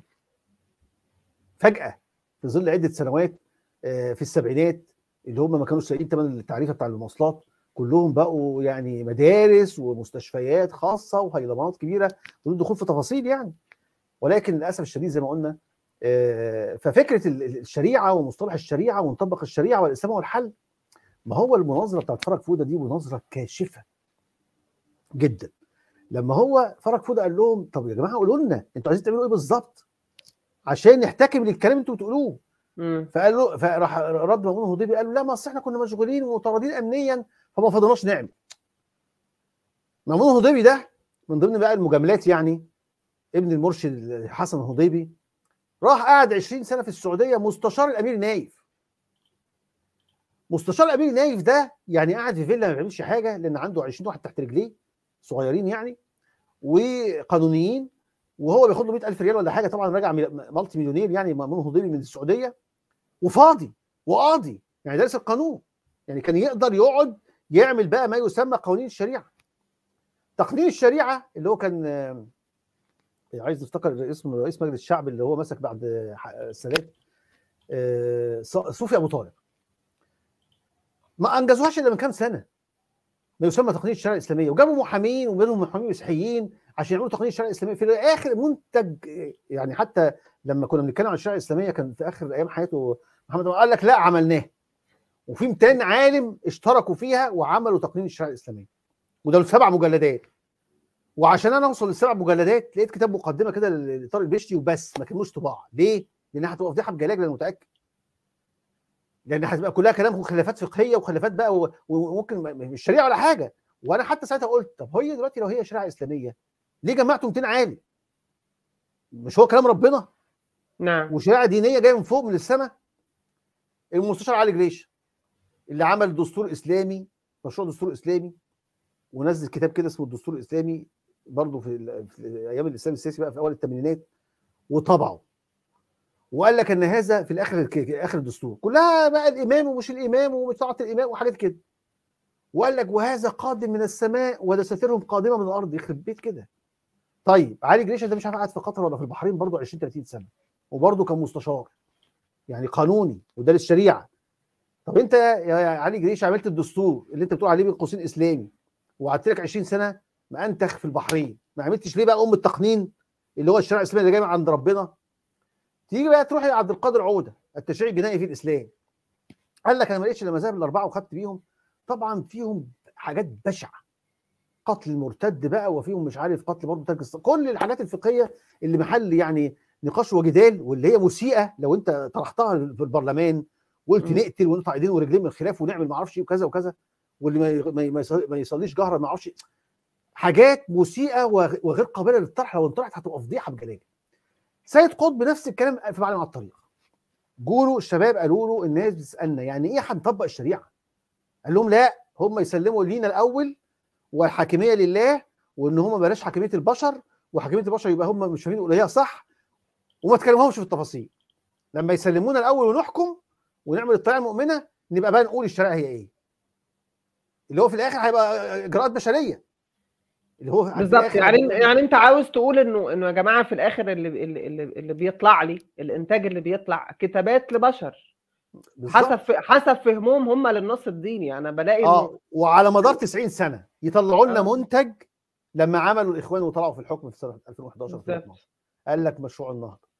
فجاه في ظل عده سنوات آه، في السبعينات اللي هم ما كانوش سايقين تمن التعريفه بتاع المواصلات كلهم بقوا يعني مدارس ومستشفيات خاصه وهيلمانات كبيره بدون دخول في تفاصيل يعني ولكن للاسف الشديد زي ما قلنا آه، ففكره الشريعه ومصطلح الشريعه ونطبق الشريعه والاسلام هو الحل ما هو المناظره بتاعت فرج فوده دي مناظره كاشفه جدا لما هو فرج فوده قال لهم طب يا جماعه قولوا لنا انتوا عايزين تعملوا ايه بالظبط عشان نحتكم للكلام اللي انتوا بتقولوه فقال له فراح رد مأمون الهضيبي قال له لا ما اصل احنا كنا مشغولين ومطاردين امنيا فما فضلناش نعمل مأمون الهضيبي ده من ضمن بقى المجاملات يعني ابن المرشد حسن الهضيبي راح قعد 20 سنه في السعوديه مستشار الامير نايف مستشار الامير نايف ده يعني قاعد في فيلا ما بيعملش حاجه لان عنده 20 واحد تحت رجليه صغيرين يعني وقانونيين وهو بياخد له 100000 ريال ولا حاجه طبعا راجع مالتي مليونير يعني مأمون هضيبي من السعوديه وفاضي وقاضي يعني دارس القانون يعني كان يقدر يقعد يعمل بقى ما يسمى قوانين الشريعه تقنين الشريعه اللي هو كان عايز نفتكر اسم رئيس مجلس الشعب اللي هو مسك بعد السادات آه، صوفي ابو طالب ما انجزوهاش الا من كام سنه ما يسمى تقنيه الشريعه الاسلاميه وجابوا محامين ومنهم محامين مسيحيين عشان يعملوا تقنيه الشريعه الاسلاميه في الاخر منتج يعني حتى لما كنا بنتكلم عن الشريعه الاسلاميه كان في اخر ايام حياته محمد قال لك لا عملناه وفي 200 عالم اشتركوا فيها وعملوا تقنين الشريعه الاسلاميه وده سبع مجلدات وعشان انا اوصل للسبع مجلدات لقيت كتاب مقدمه كده لطارق البشتي وبس ما كملوش طباعه ليه؟ لان هتبقى فضيحه بجلاجل انا متاكد لان هتبقى كلها كلام وخلافات فقهيه وخلافات بقى وممكن مش شريعه ولا حاجه وانا حتى ساعتها قلت طب هي دلوقتي لو هي شريعه اسلاميه ليه جمعتوا 200 عالم؟ مش هو كلام ربنا؟ نعم وشريعه دينيه جايه من فوق من السماء المستشار علي جريش اللي عمل دستور اسلامي مشروع دستور اسلامي ونزل كتاب كده اسمه الدستور الاسلامي برضه في, في ايام الاسلام السياسي بقى في اول الثمانينات وطبعه وقال لك ان هذا في الاخر اخر الدستور كلها بقى الامام ومش الامام ومش طاعه الامام وحاجات كده وقال لك وهذا قادم من السماء ودساتيرهم قادمه من الارض يخرب بيت كده طيب علي جريشه ده مش عارف قاعد في قطر ولا في البحرين برضه 20 30 سنه وبرضه كان مستشار يعني قانوني ودارس شريعه طب انت يا علي جريشه عملت الدستور اللي انت بتقول عليه بين قوسين اسلامي وقعدت لك 20 سنه ما انتخ في البحرين ما عملتش ليه بقى ام التقنين اللي هو الشرع الاسلامي اللي جاي من عند ربنا تيجي بقى تروح لعبد القادر عوده التشريع الجنائي في الاسلام قال لك انا ما لقيتش الا مذاهب الاربعه وخدت بيهم طبعا فيهم حاجات بشعه قتل المرتد بقى وفيهم مش عارف قتل برضه ترك كل الحاجات الفقهيه اللي محل يعني نقاش وجدال واللي هي مسيئه لو انت طرحتها في البرلمان وقلت نقتل ونقطع ايدين ورجلين من الخلاف ونعمل ما اعرفش إيه وكذا وكذا واللي ما ما يصليش جهرا ما اعرفش حاجات مسيئه وغير قابله للطرح لو انطرحت هتبقى فضيحه بجلال سيد قطب نفس الكلام في معلم على الطريق جوله الشباب قالوا له الناس بتسالنا يعني ايه هنطبق الشريعه قال لهم لا هم يسلموا لينا الاول والحاكميه لله وان هم بلاش حاكميه البشر وحاكميه البشر يبقى هم مش فاهمين قليله صح وما تكلمهمش في التفاصيل لما يسلمونا الاول ونحكم ونعمل الطريقه المؤمنه نبقى بقى نقول الشريعه هي ايه اللي هو في الاخر هيبقى اجراءات بشريه اللي هو بالظبط يعني يعني انت عاوز تقول انه انه يا جماعه في الاخر اللي اللي, اللي بيطلع لي الانتاج اللي بيطلع كتابات لبشر بالزبط. حسب حسب فهمهم هم للنص الديني يعني انا بلاقي اه وعلى مدار 90 سنه يطلعوا لنا آه. منتج لما عملوا الاخوان وطلعوا في الحكم في سنه 2011 2012 قال لك مشروع النهضه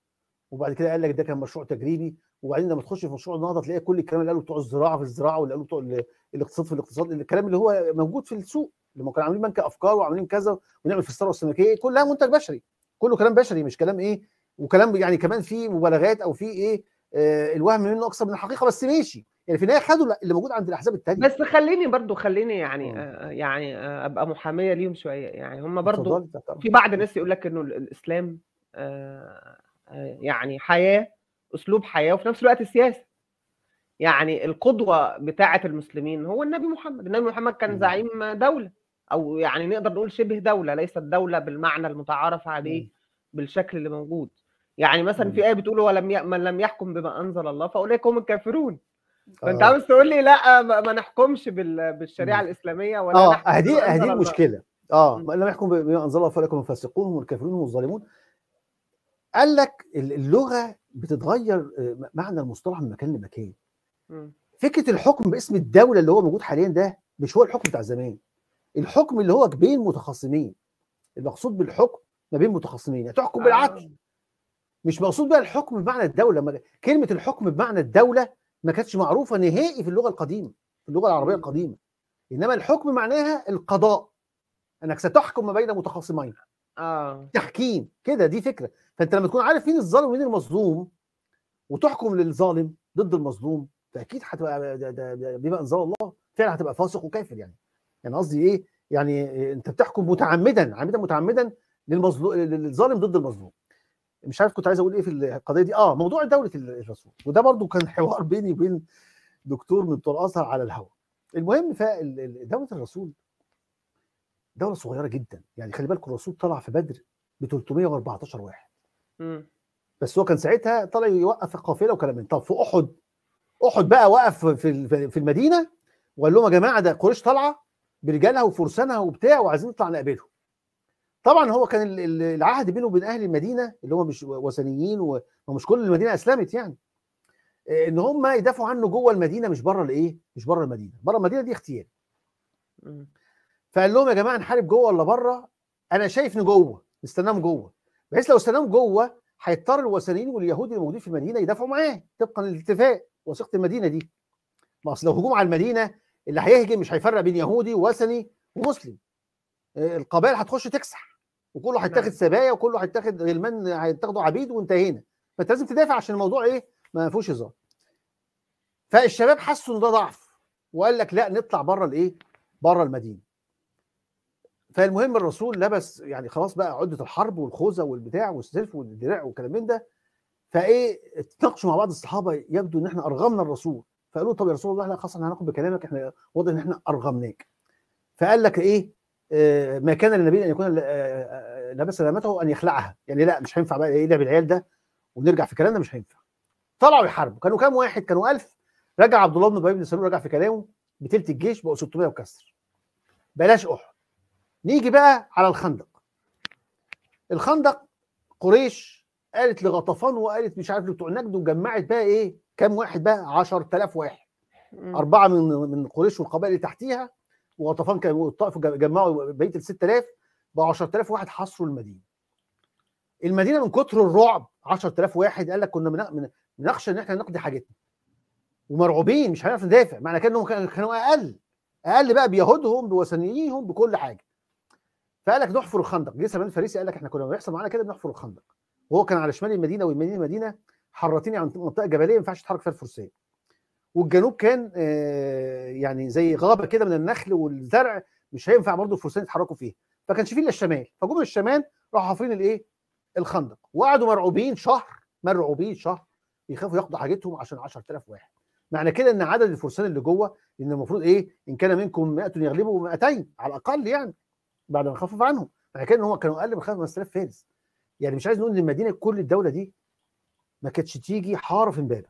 وبعد كده قال لك ده كان مشروع تجريبي وبعدين لما تخش في مشروع النهضه تلاقي كل الكلام اللي قالوا بتوع الزراعه في الزراعه واللي قالوا بتوع الاقتصاد في الاقتصاد الكلام اللي هو موجود في السوق لما كانوا عاملين بنك افكار وعاملين كذا ونعمل في الثروه السمكيه كلها منتج بشري كله كلام بشري مش كلام ايه وكلام يعني كمان في مبالغات او في ايه آه الوهم منه اكثر من الحقيقه بس ماشي يعني في النهايه خدوا اللي موجود عند الاحزاب الثانيه بس خليني برضو خليني يعني آه. آه يعني آه ابقى محاميه ليهم شويه يعني هم برضو في بعض الناس يقول لك انه الاسلام آه،, آه يعني حياه اسلوب حياه وفي نفس الوقت سياسه يعني القدوه بتاعه المسلمين هو النبي محمد النبي محمد كان زعيم دوله او يعني نقدر نقول شبه دوله ليست دوله بالمعنى المتعارف عليه بالشكل اللي موجود يعني مثلا في ايه بتقول ولم ي... من لم يحكم بما انزل الله فاولئك هم إيه، الكافرون فانت آه. عاوز تقول لي لا ما نحكمش بال... بالشريعه م. الاسلاميه ولا اه هدي هدي المشكله اه من لم يحكم بما انزل الله فاولئك هم الفاسقون هم الكافرون هم الظالمون قال لك اللغه بتتغير آه، معنى المصطلح من مكان لمكان فكره الحكم باسم الدوله اللي هو موجود حاليا ده مش هو الحكم بتاع زمان الحكم اللي هو بين متخاصمين المقصود بالحكم ما بين متخاصمين يعني تحكم آه. بالعدل مش مقصود بقى الحكم بمعنى الدوله كلمه الحكم بمعنى الدوله ما كانتش معروفه نهائي في اللغه القديمه في اللغه العربيه القديمه انما الحكم معناها القضاء انك ستحكم ما بين متخاصمين اه تحكيم كده دي فكره فانت لما تكون عارف مين الظالم ومين المظلوم وتحكم للظالم ضد المظلوم فاكيد هتبقى بما انزل الله فعلا هتبقى فاسق وكافر يعني يعني قصدي ايه يعني انت بتحكم متعمدا عمدا متعمدا للمظلوم للظالم ضد المظلوم مش عارف كنت عايز اقول ايه في القضيه دي اه موضوع دوله الرسول وده برضو كان حوار بيني وبين دكتور من بتوع الازهر على الهواء. المهم فدوله الرسول دوله صغيره جدا يعني خلي بالكم الرسول طلع في بدر ب 314 واحد امم بس هو كان ساعتها طلع يوقف القافله وكلام من طب في احد احد بقى وقف في في المدينه وقال لهم يا جماعه ده قريش طالعه برجالها وفرسانها وبتاع وعايزين نطلع نقابلهم طبعا هو كان العهد بينه وبين اهل المدينه اللي هم مش وثنيين ومش كل المدينه اسلمت يعني آه، ان هم يدافعوا عنه جوه المدينه مش بره الايه؟ مش بره المدينه، بره المدينه دي اختيار. فقال لهم يا جماعه نحارب جوه ولا بره؟ انا شايف ان جوه نستناهم جوه بحيث لو استناهم جوه هيضطر الوثنيين واليهود اللي موجودين في المدينه يدافعوا معاه طبقا للاتفاق وثيقه المدينه دي. ما اصل لو هجوم على المدينه اللي هيهجم مش هيفرق بين يهودي ووثني ومسلم آه، القبائل هتخش تكسح وكله نعم. هيتاخد سبايا وكله هيتاخد غلمان هيتاخدوا عبيد وانتهينا فانت لازم تدافع عشان الموضوع ايه ما فيهوش هزار فالشباب حسوا ان ده ضعف وقال لك لا نطلع بره الايه بره المدينه فالمهم الرسول لبس يعني خلاص بقى عده الحرب والخوذه والبتاع والسلف والدراع والكلام من ده فايه اتناقشوا مع بعض الصحابه يبدو ان احنا ارغمنا الرسول فقالوا له طب يا رسول الله احنا خلاص هناخد بكلامك احنا واضح ان احنا ارغمناك فقال لك ايه آه، ما كان للنبي ان يكون آه, آه، لابس سلامته ان يخلعها يعني لا مش هينفع بقى ايه ده بالعيال ده ونرجع في كلامنا مش هينفع طلعوا يحاربوا كانوا كام واحد كانوا 1000 رجع عبد الله بن ابي بن سلول رجع في كلامه بتلت الجيش بقوا 600 وكسر بلاش احد نيجي بقى على الخندق الخندق قريش قالت لغطفان وقالت مش عارف لبتوع نجد وجمعت بقى ايه كام واحد بقى 10000 واحد مم. اربعه من من قريش والقبائل اللي تحتيها وغطفان كان والطائف جمعوا بقيه ال 6000 بقوا 10000 واحد حصروا المدينه المدينه من كتر الرعب 10000 واحد قال لك كنا نخشى ان احنا نقضي حاجتنا ومرعوبين مش هنعرف ندافع معنى كده انهم كانوا اقل اقل بقى بيهودهم بوثنيهم بكل حاجه فقال لك نحفر الخندق جه سلمان الفارسي قال لك احنا كنا بيحصل معانا كده بنحفر الخندق وهو كان على شمال المدينه ويمين المدينه حرتني عن منطقه جبليه ما ينفعش اتحرك فيها الفرسان والجنوب كان آه، يعني زي غابه كده من النخل والزرع مش هينفع برضه الفرسان يتحركوا فيها ما كانش فيه الا الشمال فجم الشمال راحوا حافرين الايه الخندق وقعدوا مرعوبين شهر مرعوبين شهر بيخافوا ياخدوا حاجتهم عشان 10000 واحد معنى كده ان عدد الفرسان اللي جوه ان المفروض ايه ان كان منكم 100 يغلبوا 200 على الاقل يعني بعد ما خفف عنهم معنى كده ان هم كانوا اقل من 5000 فارس يعني مش عايز نقول ان المدينه كل الدوله دي ما كانتش تيجي في امبابه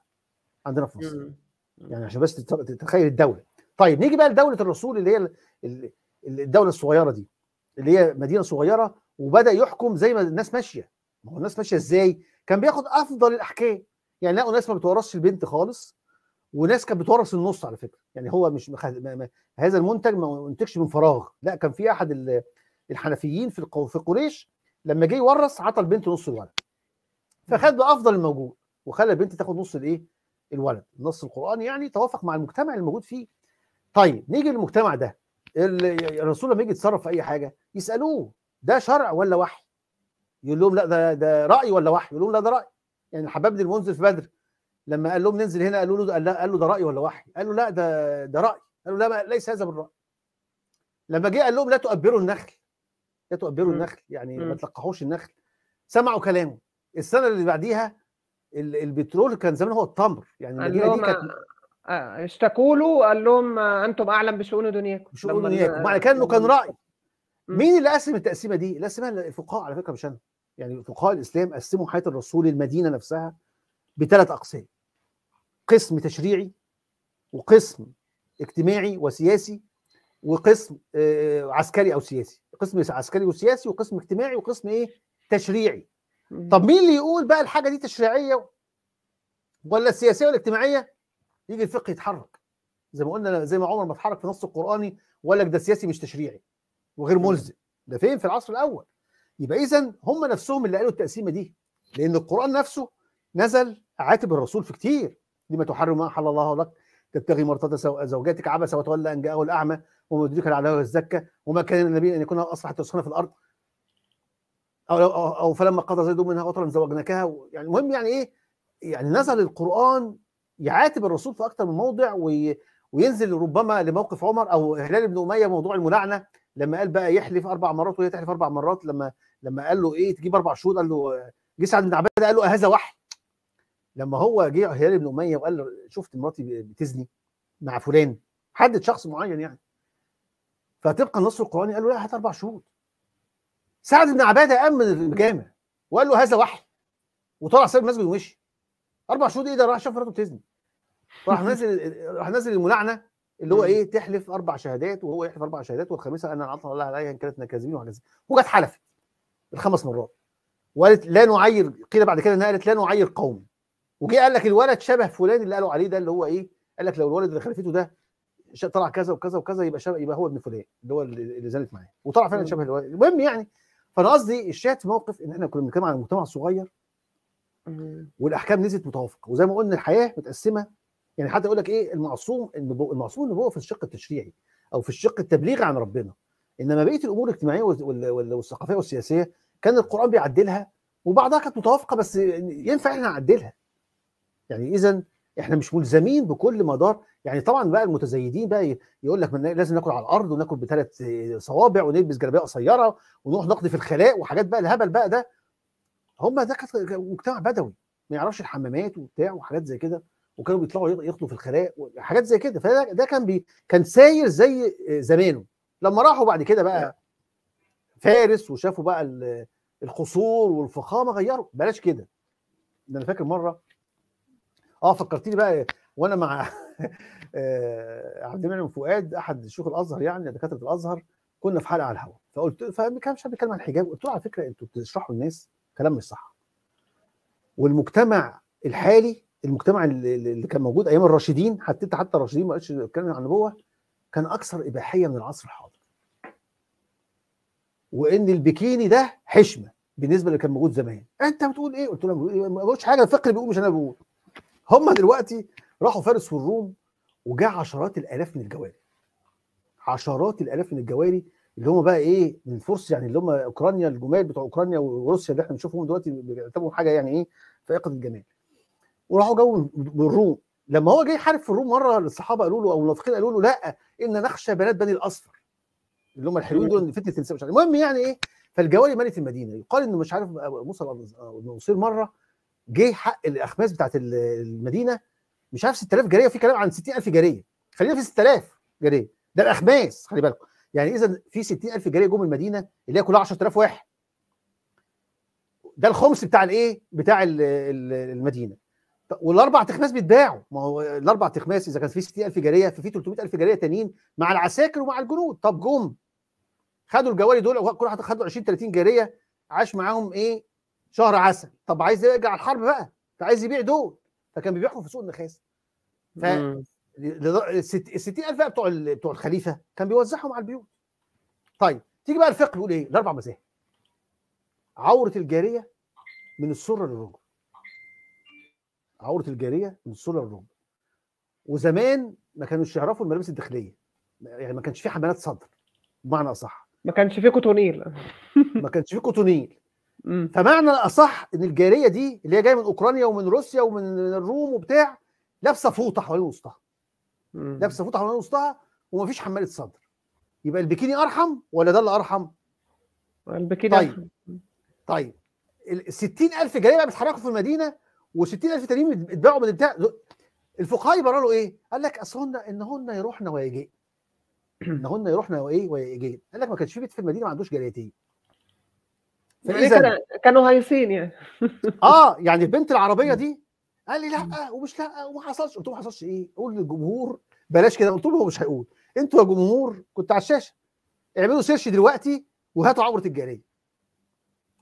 عندنا في مصر يعني عشان بس تتخيل الدوله طيب نيجي بقى لدوله الرسول اللي هي الدوله الصغيره دي اللي هي مدينه صغيره وبدا يحكم زي ما الناس ماشيه ما هو الناس ماشيه ازاي كان بياخد افضل الاحكام يعني لقوا ناس ما بتورثش البنت خالص وناس كانت بتورث النص على فكره يعني هو مش مخد... ما... ما... هذا المنتج ما انتجش من فراغ لا كان في احد الحنفيين في قريش لما جه يورث عطى البنت نص الولد فخد افضل الموجود وخلى البنت تاخد نص الايه الولد النص القراني يعني توافق مع المجتمع الموجود فيه طيب نيجي للمجتمع ده الرسول لما يجي يتصرف في اي حاجه يسالوه ده شرع ولا وحي يقول لهم لا ده ده راي ولا وحي يقول لهم لا ده راي يعني الحباب بن المنذر في بدر لما قال لهم ننزل هنا قالوا له قال له ده راي ولا وحي قالوا لا ده ده راي قالوا لا ليس هذا بالراي لما جه قال لهم لا تؤبروا النخل لا تؤبروا النخل يعني ما تلقحوش النخل سمعوا كلامه السنه اللي بعديها البترول كان زمان هو التمر يعني المدينه دي كانت اشتكوا آه، آه، له وقال لهم آه، انتم اعلم بشؤون دنياكم بشؤون دنياكم معنى كانه انه كان راي مين اللي قسم التقسيمه دي؟ اللي قسمها الفقهاء على فكره مش انا يعني فقهاء الاسلام قسموا حياه الرسول المدينه نفسها بثلاث اقسام قسم تشريعي وقسم اجتماعي وسياسي وقسم عسكري او سياسي قسم عسكري وسياسي وقسم اجتماعي وقسم ايه تشريعي طب مين اللي يقول بقى الحاجه دي تشريعيه ولا السياسيه ولا اجتماعيه؟ يجي الفقه يتحرك زي ما قلنا زي ما عمر ما اتحرك في نص القراني وقال لك ده سياسي مش تشريعي وغير ملزم ده فين في العصر الاول يبقى اذا هم نفسهم اللي قالوا التقسيمه دي لان القران نفسه نزل عاتب الرسول في كتير لما تحرم ما احل الله لك تبتغي مرتضى زوجاتك عبث وتولى ان جاءه الاعمى وما يدرك لعله الزكى وما كان النبي ان يكون اصلح تسخن في الارض او او, أو فلما قضى زيد منها وطرا زوجناكها يعني المهم يعني ايه يعني نزل القران يعاتب الرسول في اكثر من موضع وي وينزل ربما لموقف عمر او هلال بن اميه موضوع الملاعنه لما قال بقى يحلف اربع مرات وهي تحلف اربع مرات لما لما قال له ايه تجيب اربع شهود قال له جه سعد بن عباده قال له أهذا وحي لما هو جه هلال بن اميه وقال له شفت مراتي بتزني مع فلان حدد شخص معين يعني فطبقا النص القراني قال له لا هات اربع شهود سعد بن عباده قام من الجامع وقال له هذا وحي وطلع ساب المسجد ومشي اربع شهور ايه ده راح شاف مراته بتزني راح نازل راح نازل الملعنه اللي هو ايه تحلف اربع شهادات وهو يحلف اربع شهادات والخامسه انا عطى الله عليها ان كانت كاذبين وهكذا وجت حلفت الخمس مرات وقالت لا نعير قيل بعد كده انها قالت لا نعير قوم وجي قال لك الولد شبه فلان اللي قالوا عليه ده اللي هو ايه قال لك لو الولد اللي خلفته ده طلع كذا وكذا وكذا يبقى شبه يبقى هو ابن فلان اللي هو اللي زنت معاه وطلع فعلا شبه الولد المهم يعني فانا قصدي الشاهد في موقف ان احنا كنا بنتكلم عن مجتمع صغير والاحكام نزلت متوافقه وزي ما قلنا الحياه متقسمه يعني حتى يقول لك ايه المعصوم المعصوم النبوه في الشق التشريعي او في الشق التبليغي عن ربنا انما بقيه الامور الاجتماعيه والثقافيه والسياسيه كان القران بيعدلها وبعضها كانت متوافقه بس ينفع احنا نعدلها يعني اذا احنا مش ملزمين بكل مدار يعني طبعا بقى المتزايدين بقى يقول لك لازم ناكل على الارض وناكل بثلاث صوابع ونلبس جلابيه قصيره ونروح نقضي في الخلاء وحاجات بقى الهبل بقى ده هم ده كان مجتمع بدوي ما يعرفش الحمامات وبتاع وحاجات زي كده وكانوا بيطلعوا يخطوا في الخلاء وحاجات زي كده فده ده كان بي كان ساير زي زمانه لما راحوا بعد كده بقى فارس وشافوا بقى القصور والفخامه غيروا بلاش كده ده انا فاكر مره اه فكرتني بقى وانا مع آه، عبد المنعم فؤاد احد شيوخ الازهر يعني دكاتره الازهر كنا في حلقه على الهواء فقلت فكان شاب بيتكلم عن الحجاب قلت له على فكره انتوا بتشرحوا للناس كلام مش صح والمجتمع الحالي المجتمع اللي كان موجود ايام الراشدين حتى حتى الراشدين ما قالش يتكلم عن النبوه كان اكثر اباحيه من العصر الحاضر وان البكيني ده حشمه بالنسبه اللي كان موجود زمان انت بتقول ايه قلت له ما بقولش حاجه الفقه بيقول مش انا بقول هم دلوقتي راحوا فارس والروم وجاء عشرات الالاف من الجواري عشرات الالاف من الجواري اللي هم بقى ايه من فرصه يعني اللي هم اوكرانيا الجمال بتوع اوكرانيا وروسيا اللي احنا بنشوفهم دلوقتي بيعتبروا حاجه يعني ايه فائقه الجمال وراحوا جو بالروم لما هو جاي يحارب في الروم مره الصحابه قالوا له او المنافقين قالوا له لا ان نخشى بنات بني الاصفر اللي هم الحلوين دول فتنه مش المهم يعني ايه فالجواري ملت المدينه يقال انه مش عارف موسى بن نصير مره جه حق الاخماس بتاعت المدينه مش عارف 6000 جاريه وفي كلام عن 60000 جاريه خلينا في 6000 جاريه ده الاخماس خلي بالكم يعني اذا في 60000 جاريه جم المدينه اللي هي كلها 10000 واحد ده الخمس بتاع الايه بتاع الـ الـ المدينه والاربع تخماس بيتباعوا ما هو الاربع تخماس اذا كان في 60000 جاريه ففي 300000 جاريه تانيين مع العساكر ومع الجنود طب جم خدوا الجواري دول كل واحد خدوا 20 30 جاريه عاش معاهم ايه شهر عسل طب عايز يرجع الحرب بقى فعايز يبيع دول فكان بيبيعهم في سوق النخاس ف ال 60000 بقى بتوع بتوع الخليفه كان بيوزعهم على البيوت طيب تيجي بقى الفقه يقول ايه الاربع مذاهب عورة الجارية من السرة للرجل عورة الجارية من السرة للرجل وزمان ما كانوش يعرفوا الملابس الداخلية يعني ما كانش في حملات صدر بمعنى أصح ما كانش في كوتونيل ما كانش في كوتونيل فمعنى الاصح ان الجاريه دي اللي هي جايه من اوكرانيا ومن روسيا ومن الروم وبتاع لابسه فوطه حوالين وسطها لابسه فوطه حوالين وسطها ومفيش حماله صدر يبقى البكيني ارحم ولا ده اللي ارحم؟ البكيني طيب أرحم. طيب ال 60000 جاريه بقى بيتحركوا في المدينه و60000 تانيين اتباعوا من بتاع الفقهاء يبقى له ايه؟ قال لك هن انهن يروحن ان انهن يروحن وايه ويجي قال لك ما كانش في بيت في المدينه ما عندوش جاريتين فاذا كانوا هايصين يعني اه يعني البنت العربيه دي قال لي لا ومش لا وما حصلش قلت له ما حصلش ايه؟ قول للجمهور بلاش كده قلت له هو مش هيقول انتوا يا جمهور كنت على الشاشه اعملوا سيرش دلوقتي وهاتوا عوره الجاريه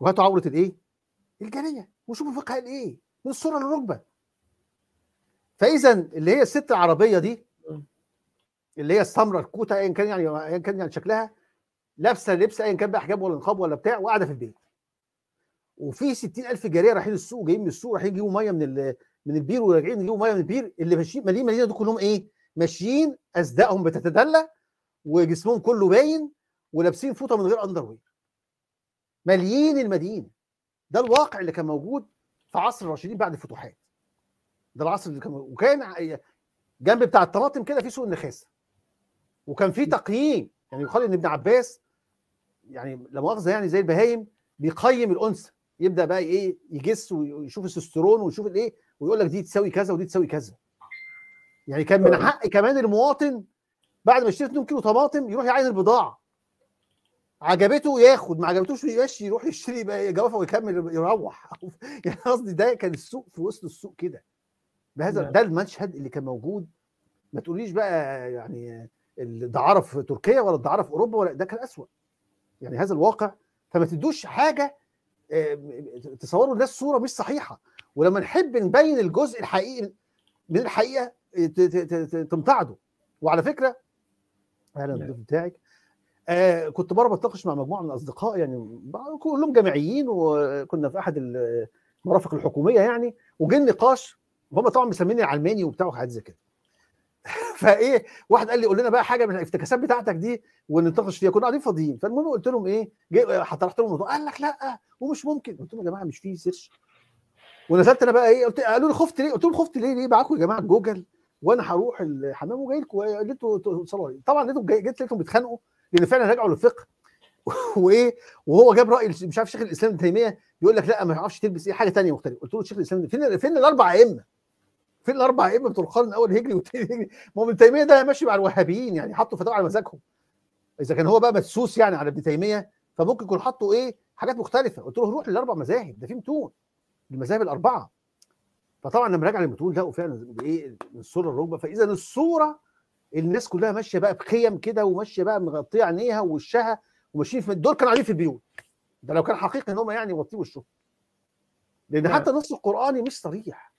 وهاتوا عوره الايه؟ الجاريه وشوفوا الفقه قال ايه من الصوره للركبه فاذا اللي هي الست العربيه دي اللي هي السمراء الكوتا ايا كان يعني ايا كان يعني شكلها لابسه لبس ايا كان بقى حجاب ولا نقاب ولا بتاع وقاعده في البيت وفي 60000 جاريه رايحين السوق جايين من السوق رايحين يجيبوا ميه من من البير وراجعين يجيبوا ميه من البير اللي ماشيين مالين المدينه دول كلهم ايه؟ ماشيين اصدقهم بتتدلى وجسمهم كله باين ولابسين فوطه من غير اندروير ماليين المدينه ده الواقع اللي كان موجود في عصر الراشدين بعد الفتوحات ده العصر اللي كان وكان جنب بتاع الطماطم كده في سوق النخاسه وكان في تقييم يعني يقال ان ابن عباس يعني لا مؤاخذه يعني زي البهايم بيقيم الانثى يبدا بقى ايه يجس ويشوف السسترون ويشوف الايه ويقول لك دي تساوي كذا ودي تساوي كذا يعني كان من آه. حق كمان المواطن بعد ما يشتري 2 كيلو طماطم يروح يعاين البضاعه عجبته ياخد ما عجبتوش يمشي يروح يشتري بقى إيه، جوافه ويكمل يروح يعني قصدي ده كان السوق في وسط السوق كده بهذا نعم. ده المشهد اللي كان موجود ما تقوليش بقى يعني الدعاره في تركيا ولا الدعاره في اوروبا ولا ده كان اسوء يعني هذا الواقع فما تدوش حاجه آه، تصوروا الناس صوره مش صحيحه ولما نحب نبين الجزء الحقيقي من الحقيقه آه، تمتعضوا وعلى فكره اهلا نعم. بالضيف بتاعك آه كنت مره بتناقش مع مجموعه من الاصدقاء يعني كلهم جامعيين وكنا في احد المرافق الحكوميه يعني وجه النقاش وهم طبعا مسميني علماني وبتاع وحاجات زي كده فايه واحد قال لي قول لنا بقى حاجه من الافتكاسات بتاعتك دي ونتناقش فيها كنا قاعدين فاضيين فالمهم قلت لهم ايه طرحت لهم الموضوع قال لك لا ومش ممكن قلت لهم يا جماعه مش في سيرش ونزلت انا بقى ايه قلت قالوا لي خفت ليه؟ قلت لهم خفت ليه ليه معاكم يا جماعه جوجل وانا هروح الحمام وجاي لكم لقيتوا صلوا طبعا لقيتهم جيت لقيتهم بيتخانقوا لان فعلا رجعوا للفقه وايه وهو جاب راي مش عارف شيخ الاسلام ابن تيميه يقول لك لا ما يعرفش تلبس ايه حاجه ثانيه مختلفه قلت له شيخ الاسلام فين فين الاربع ائمه فين الاربع ائمه بتوع القرن الاول هجري والثاني هجري ما هو ابن تيميه ده ماشي مع الوهابيين يعني حطوا فتاوى على مزاجهم اذا كان هو بقى مدسوس يعني على ابن تيميه فممكن يكون حطوا ايه حاجات مختلفه قلت له روح للاربع مذاهب ده في متون المذاهب الاربعه فطبعا لما راجع للمتون لقوا فعلا ايه الصوره الركبه فاذا الصوره الناس كلها ماشيه بقى بخيم كده وماشيه بقى مغطيه عينيها ووشها وماشيين في الدور كانوا قاعدين في البيوت ده لو كان حقيقي ان هم يعني يغطيه وشهم لان نعم. حتى نص القراني مش صريح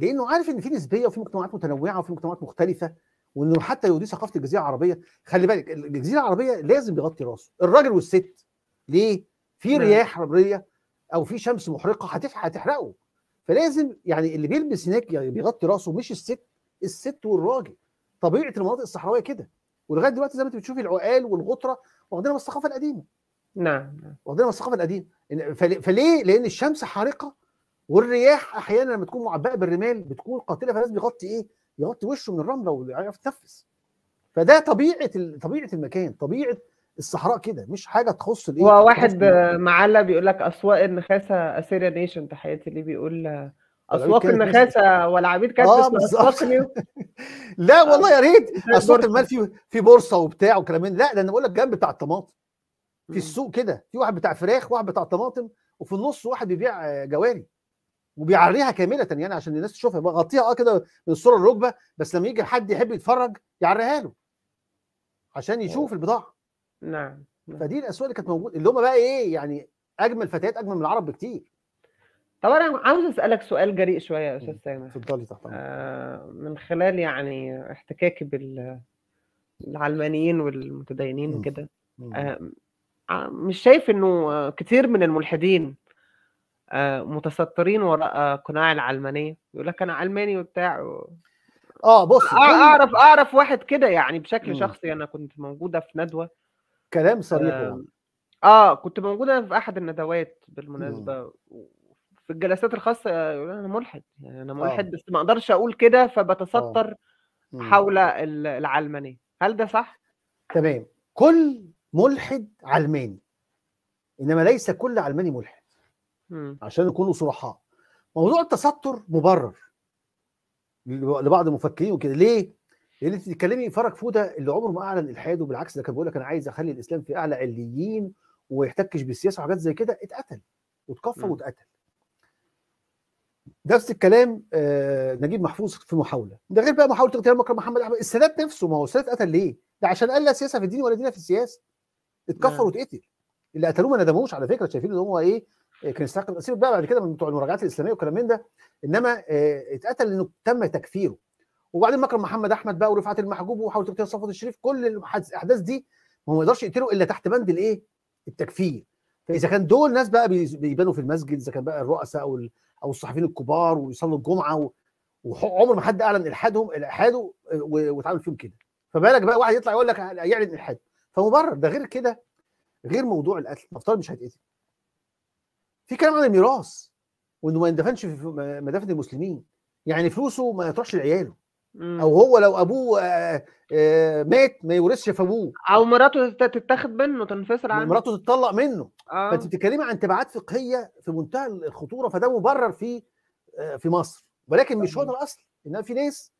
لانه عارف ان في نسبيه وفي مجتمعات متنوعه وفي مجتمعات مختلفه وانه حتى لو دي ثقافه الجزيره العربيه خلي بالك الجزيره العربيه لازم بيغطي راسه الراجل والست ليه؟ في نعم. رياح ربريه او في شمس محرقه هتحرقه فلازم يعني اللي بيلبس هناك يعني بيغطي راسه مش الست الست والراجل طبيعه المناطق الصحراويه كده ولغايه دلوقتي زي ما انت بتشوفي العقال والغطره واخدينها من الثقافه القديمه نعم, نعم. واخدينها من الثقافه القديمه فليه؟ لان الشمس حارقه والرياح احيانا لما تكون معبأه بالرمال بتكون قاتله فلازم يغطي ايه؟ يغطي وشه من الرمله ويعرف يتنفس. فده طبيعه طبيعه المكان، طبيعه الصحراء كده مش حاجه تخص الايه واحد معلق بيقول لك اسواق النخاسه اسيريا نيشن تحياتي ليه بيقول اسواق النخاسه والعبيد كانت آه اسواق لا والله يا ريت آه، اسواق المال في في بورصه وبتاع وكلام لا ده انا بقول لك جنب بتاع الطماطم في السوق كده في واحد بتاع فراخ واحد بتاع طماطم وفي النص واحد بيبيع جواري وبيعريها كامله يعني عشان الناس تشوفها بغطيها اه كده من الصوره الركبه بس لما يجي حد يحب يتفرج يعريها له عشان يشوف البضاعه نعم،, نعم فدي الاسواق اللي كانت موجوده اللي هم بقى ايه يعني اجمل فتيات اجمل من العرب بكتير طب انا عاوز اسالك سؤال جريء شويه يا استاذ سامح اتفضلي تحت آه من خلال يعني احتكاكي بالعلمانيين والمتدينين وكده آه مش شايف انه كتير من الملحدين آه، متسترين وراء قناع العلمانيه يقول لك انا علماني وبتاع و... اه بص اعرف اعرف واحد كده يعني بشكل إمم. شخصي انا كنت موجوده في ندوه كلام صريح آه, يعني. اه كنت موجوده في احد الندوات إمم. بالمناسبه في الجلسات الخاصه يقول انا ملحد يعني انا آه. ملحد آه. بس ما اقدرش اقول كده آه. فبتستر آه. حول العلمانيه هل ده صح؟ تمام كل ملحد علماني انما ليس كل علماني ملحد م. عشان يكونوا صرحاء موضوع التستر مبرر لبعض المفكرين وكده ليه؟ لان انت بتتكلمي فرج فوده اللي عمره ما اعلن الحاده بالعكس ده كان بيقول لك انا عايز اخلي الاسلام في اعلى عليين ويحتكش بالسياسه وحاجات زي كده اتقتل واتكفر واتقتل نفس الكلام آه نجيب محفوظ في محاوله ده غير بقى محاوله اغتيال مكرم محمد احمد السادات نفسه ما هو السادات قتل ليه؟ ده عشان قال لا سياسه في الدين ولا دين في السياسه اتكفر نعم. واتقتل اللي قتلوه ما ندموش على فكره شايفين ان هو ايه إيه، كان يستحق الاسير بقى بعد كده من بتوع المراجعات الاسلاميه والكلام من ده انما آه، اتقتل لانه تم تكفيره وبعدين مكرم محمد احمد بقى ورفعت المحجوب وحاول تقتل صفوت الشريف كل الاحداث دي ما يقدرش يقتله الا تحت بند الايه؟ التكفير فاذا كان دول ناس بقى بيبانوا في المسجد اذا كان بقى الرؤساء او او الصحفيين الكبار ويصلوا الجمعه وعمر ما حد اعلن الحادهم الحاده آه، واتعامل فيهم كده فبالك بقى واحد يطلع يقول لك يعلن الحاد فمبرر ده غير كده غير موضوع القتل نفترض مش هيتقتل في كلام عن الميراث وانه ما يندفنش في مدافن المسلمين يعني فلوسه ما تروحش لعياله او هو لو ابوه آه، آه، مات ما يورثش في ابوه او مراته تتاخد منه تنفصل عنه مراته تتطلق منه آه. فانت بتتكلمي عن تبعات فقهيه في منتهى الخطوره فده مبرر في آه، في مصر ولكن مش هو ده الاصل انما في ناس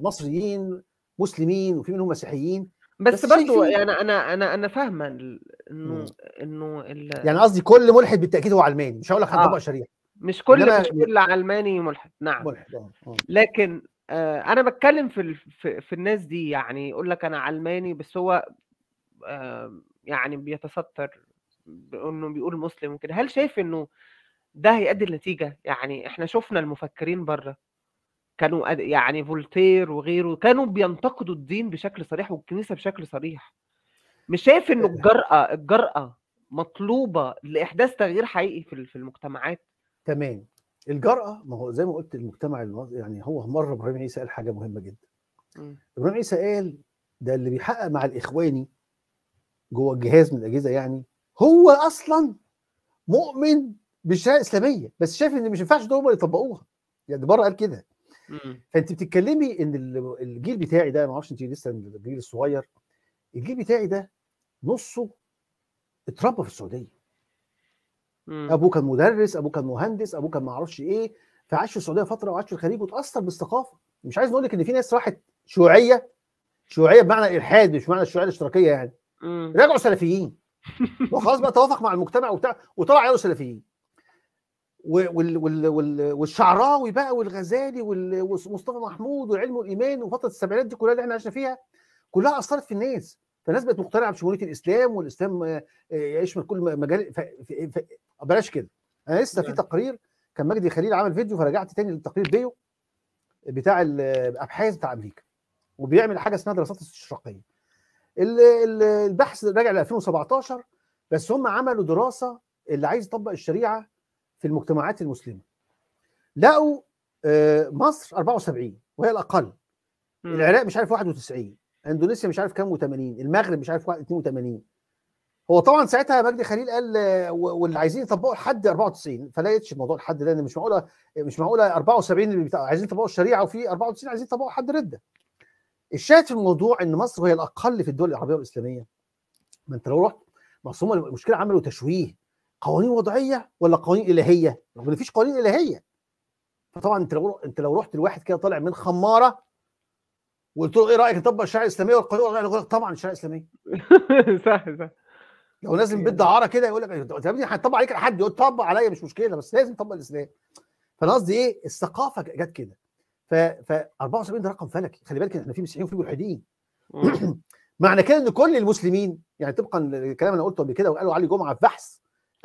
مصريين مسلمين وفي منهم مسيحيين بس, بس برضو يعني انا انا انا فاهمه انه إمم. انه يعني قصدي كل ملحد بالتاكيد هو علماني مش هقول لك هنطبق آه. شريعه مش كل مش كل علماني ملحد نعم ملحد آه. آه. لكن آه انا بتكلم في, ال... في في الناس دي يعني يقول لك انا علماني بس هو آه يعني بيتستر انه بيقول مسلم وكده هل شايف انه ده هيؤدي لنتيجه يعني احنا شفنا المفكرين بره كانوا يعني فولتير وغيره كانوا بينتقدوا الدين بشكل صريح والكنيسه بشكل صريح مش شايف ان الجرأه الجرأه مطلوبه لاحداث تغيير حقيقي في في المجتمعات تمام الجرأه ما هو زي ما قلت المجتمع يعني هو مره ابراهيم عيسى قال حاجه مهمه جدا إمم. ابراهيم عيسى قال ده اللي بيحقق مع الاخواني جوه الجهاز من الاجهزه يعني هو اصلا مؤمن بالشريعه الاسلاميه بس شايف ان مش ينفعش دول هم يطبقوها يعني بره قال كده فانت بتتكلمي ان الجيل بتاعي ده ما اعرفش انت لسه الجيل الصغير الجيل بتاعي ده نصه اتربى في السعوديه ابوه كان مدرس ابوه كان مهندس ابوه كان ما اعرفش ايه فعاش في السعوديه فتره وعاش في الخليج وتاثر بالثقافه مش عايز نقول لك ان في ناس راحت شيوعيه شيوعيه بمعنى الالحاد مش معنى الشيوعيه الاشتراكيه يعني رجعوا سلفيين وخلاص بقى توافق مع المجتمع وبتاع وطلع عياله سلفيين والشعراوي بقى والغزالي ومصطفى محمود والعلم والايمان وفتره السبعينات دي كلها اللي احنا عشنا فيها كلها اثرت في الناس فالناس بقت مقتنعه بشموليه الاسلام والاسلام آه، آه، يعيش من كل مجال ف... ف... ف... آه، بلاش كده انا لسه في نعم. تقرير كان مجدي خليل عمل فيديو فرجعت تاني للتقرير ديو بتاع الابحاث بتاع امريكا وبيعمل حاجه اسمها دراسات استشراقيه البحث راجع ل 2017 بس هم عملوا دراسه اللي عايز يطبق الشريعه في المجتمعات المسلمه لقوا آه، مصر 74 وهي الاقل العراق مش عارف 91 اندونيسيا مش عارف كام و80 المغرب مش عارف 82 هو طبعا ساعتها مجدي خليل قال واللي عايزين يطبقوا الحد 94 فلا يتش الموضوع لحد لان مش معقوله مش معقوله 74 اللي عايزين يطبقوا الشريعه وفي 94 عايزين يطبقوا حد رده الشاهد في الموضوع ان مصر وهي الاقل في الدول العربيه والاسلاميه ما انت لو رحت ما هم المشكله عملوا تشويه قوانين وضعيه ولا قوانين الهيه؟ ما فيش قوانين الهيه. فطبعا انت لو انت لو رحت لواحد كده طالع من خماره وقلت له ايه رايك نطبق الشريعه الاسلاميه والقانون الوضعيه؟ يقول لك طبعا الشريعه الاسلاميه. سهل سهل لو نازل يعني بيت دعاره كده يقول لك يا ابني هتطبق عليك حد يقول طبق عليا مش مشكله بس لازم تطبق الاسلام. فانا قصدي ايه؟ الثقافه جت كده. ف ف 74 ده رقم فلكي خلي بالك احنا في مسيحيين وفي ملحدين. معنى كده ان كل المسلمين يعني طبقا للكلام اللي انا قلته قبل كده وقالوا علي جمعه في بحث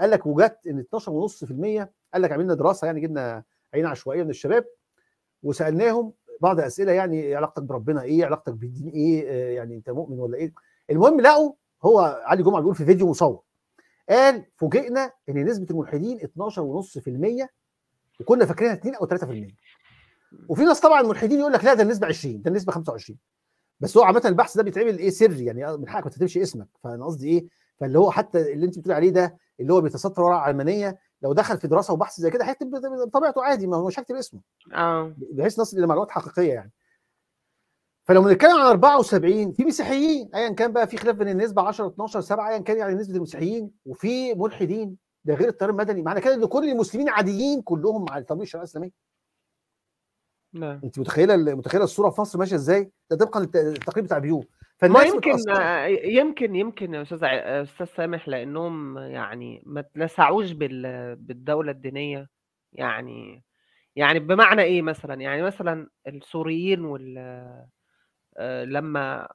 قال لك وجدت ان 12.5% قال لك عملنا دراسه يعني جبنا عينه عشوائيه من الشباب وسالناهم بعض اسئله يعني إيه علاقتك بربنا ايه علاقتك بالدين ايه آه، يعني انت مؤمن ولا ايه المهم لقوا هو علي جمعه بيقول في فيديو مصور قال فوجئنا ان نسبه الملحدين 12.5% وكنا فاكرينها 2 او 3% وفي ناس طبعا ملحدين يقول لك لا ده النسبه 20 ده النسبه 25 بس هو عامه البحث ده بيتعمل ايه سري يعني من حقك ما تكتبش اسمك فانا قصدي ايه فاللي هو حتى اللي انت بتقول عليه ده اللي هو بيتستر ورا علمانيه لو دخل في دراسه وبحث زي كده هيكتب بطبيعته عادي ما هو مش هيكتب اسمه اه بحيث نصل الى معلومات حقيقيه يعني فلو بنتكلم عن 74 في مسيحيين ايا كان بقى في خلاف بين النسبه 10 12 7 ايا كان يعني نسبه المسيحيين وفي ملحدين ده غير التيار المدني معنى كده ان كل المسلمين عاديين كلهم على التنظيم الشرعي الاسلاميه نعم انت متخيله متخيله الصوره في مصر ماشيه ازاي؟ ده طبقا للتقرير بتاع بيو ما يمكن أصلاً. آه، يمكن يمكن استاذ آه، استاذ سامح لانهم يعني ما اتلسعوش بالدوله الدينيه يعني يعني بمعنى ايه مثلا يعني مثلا السوريين وال آه، لما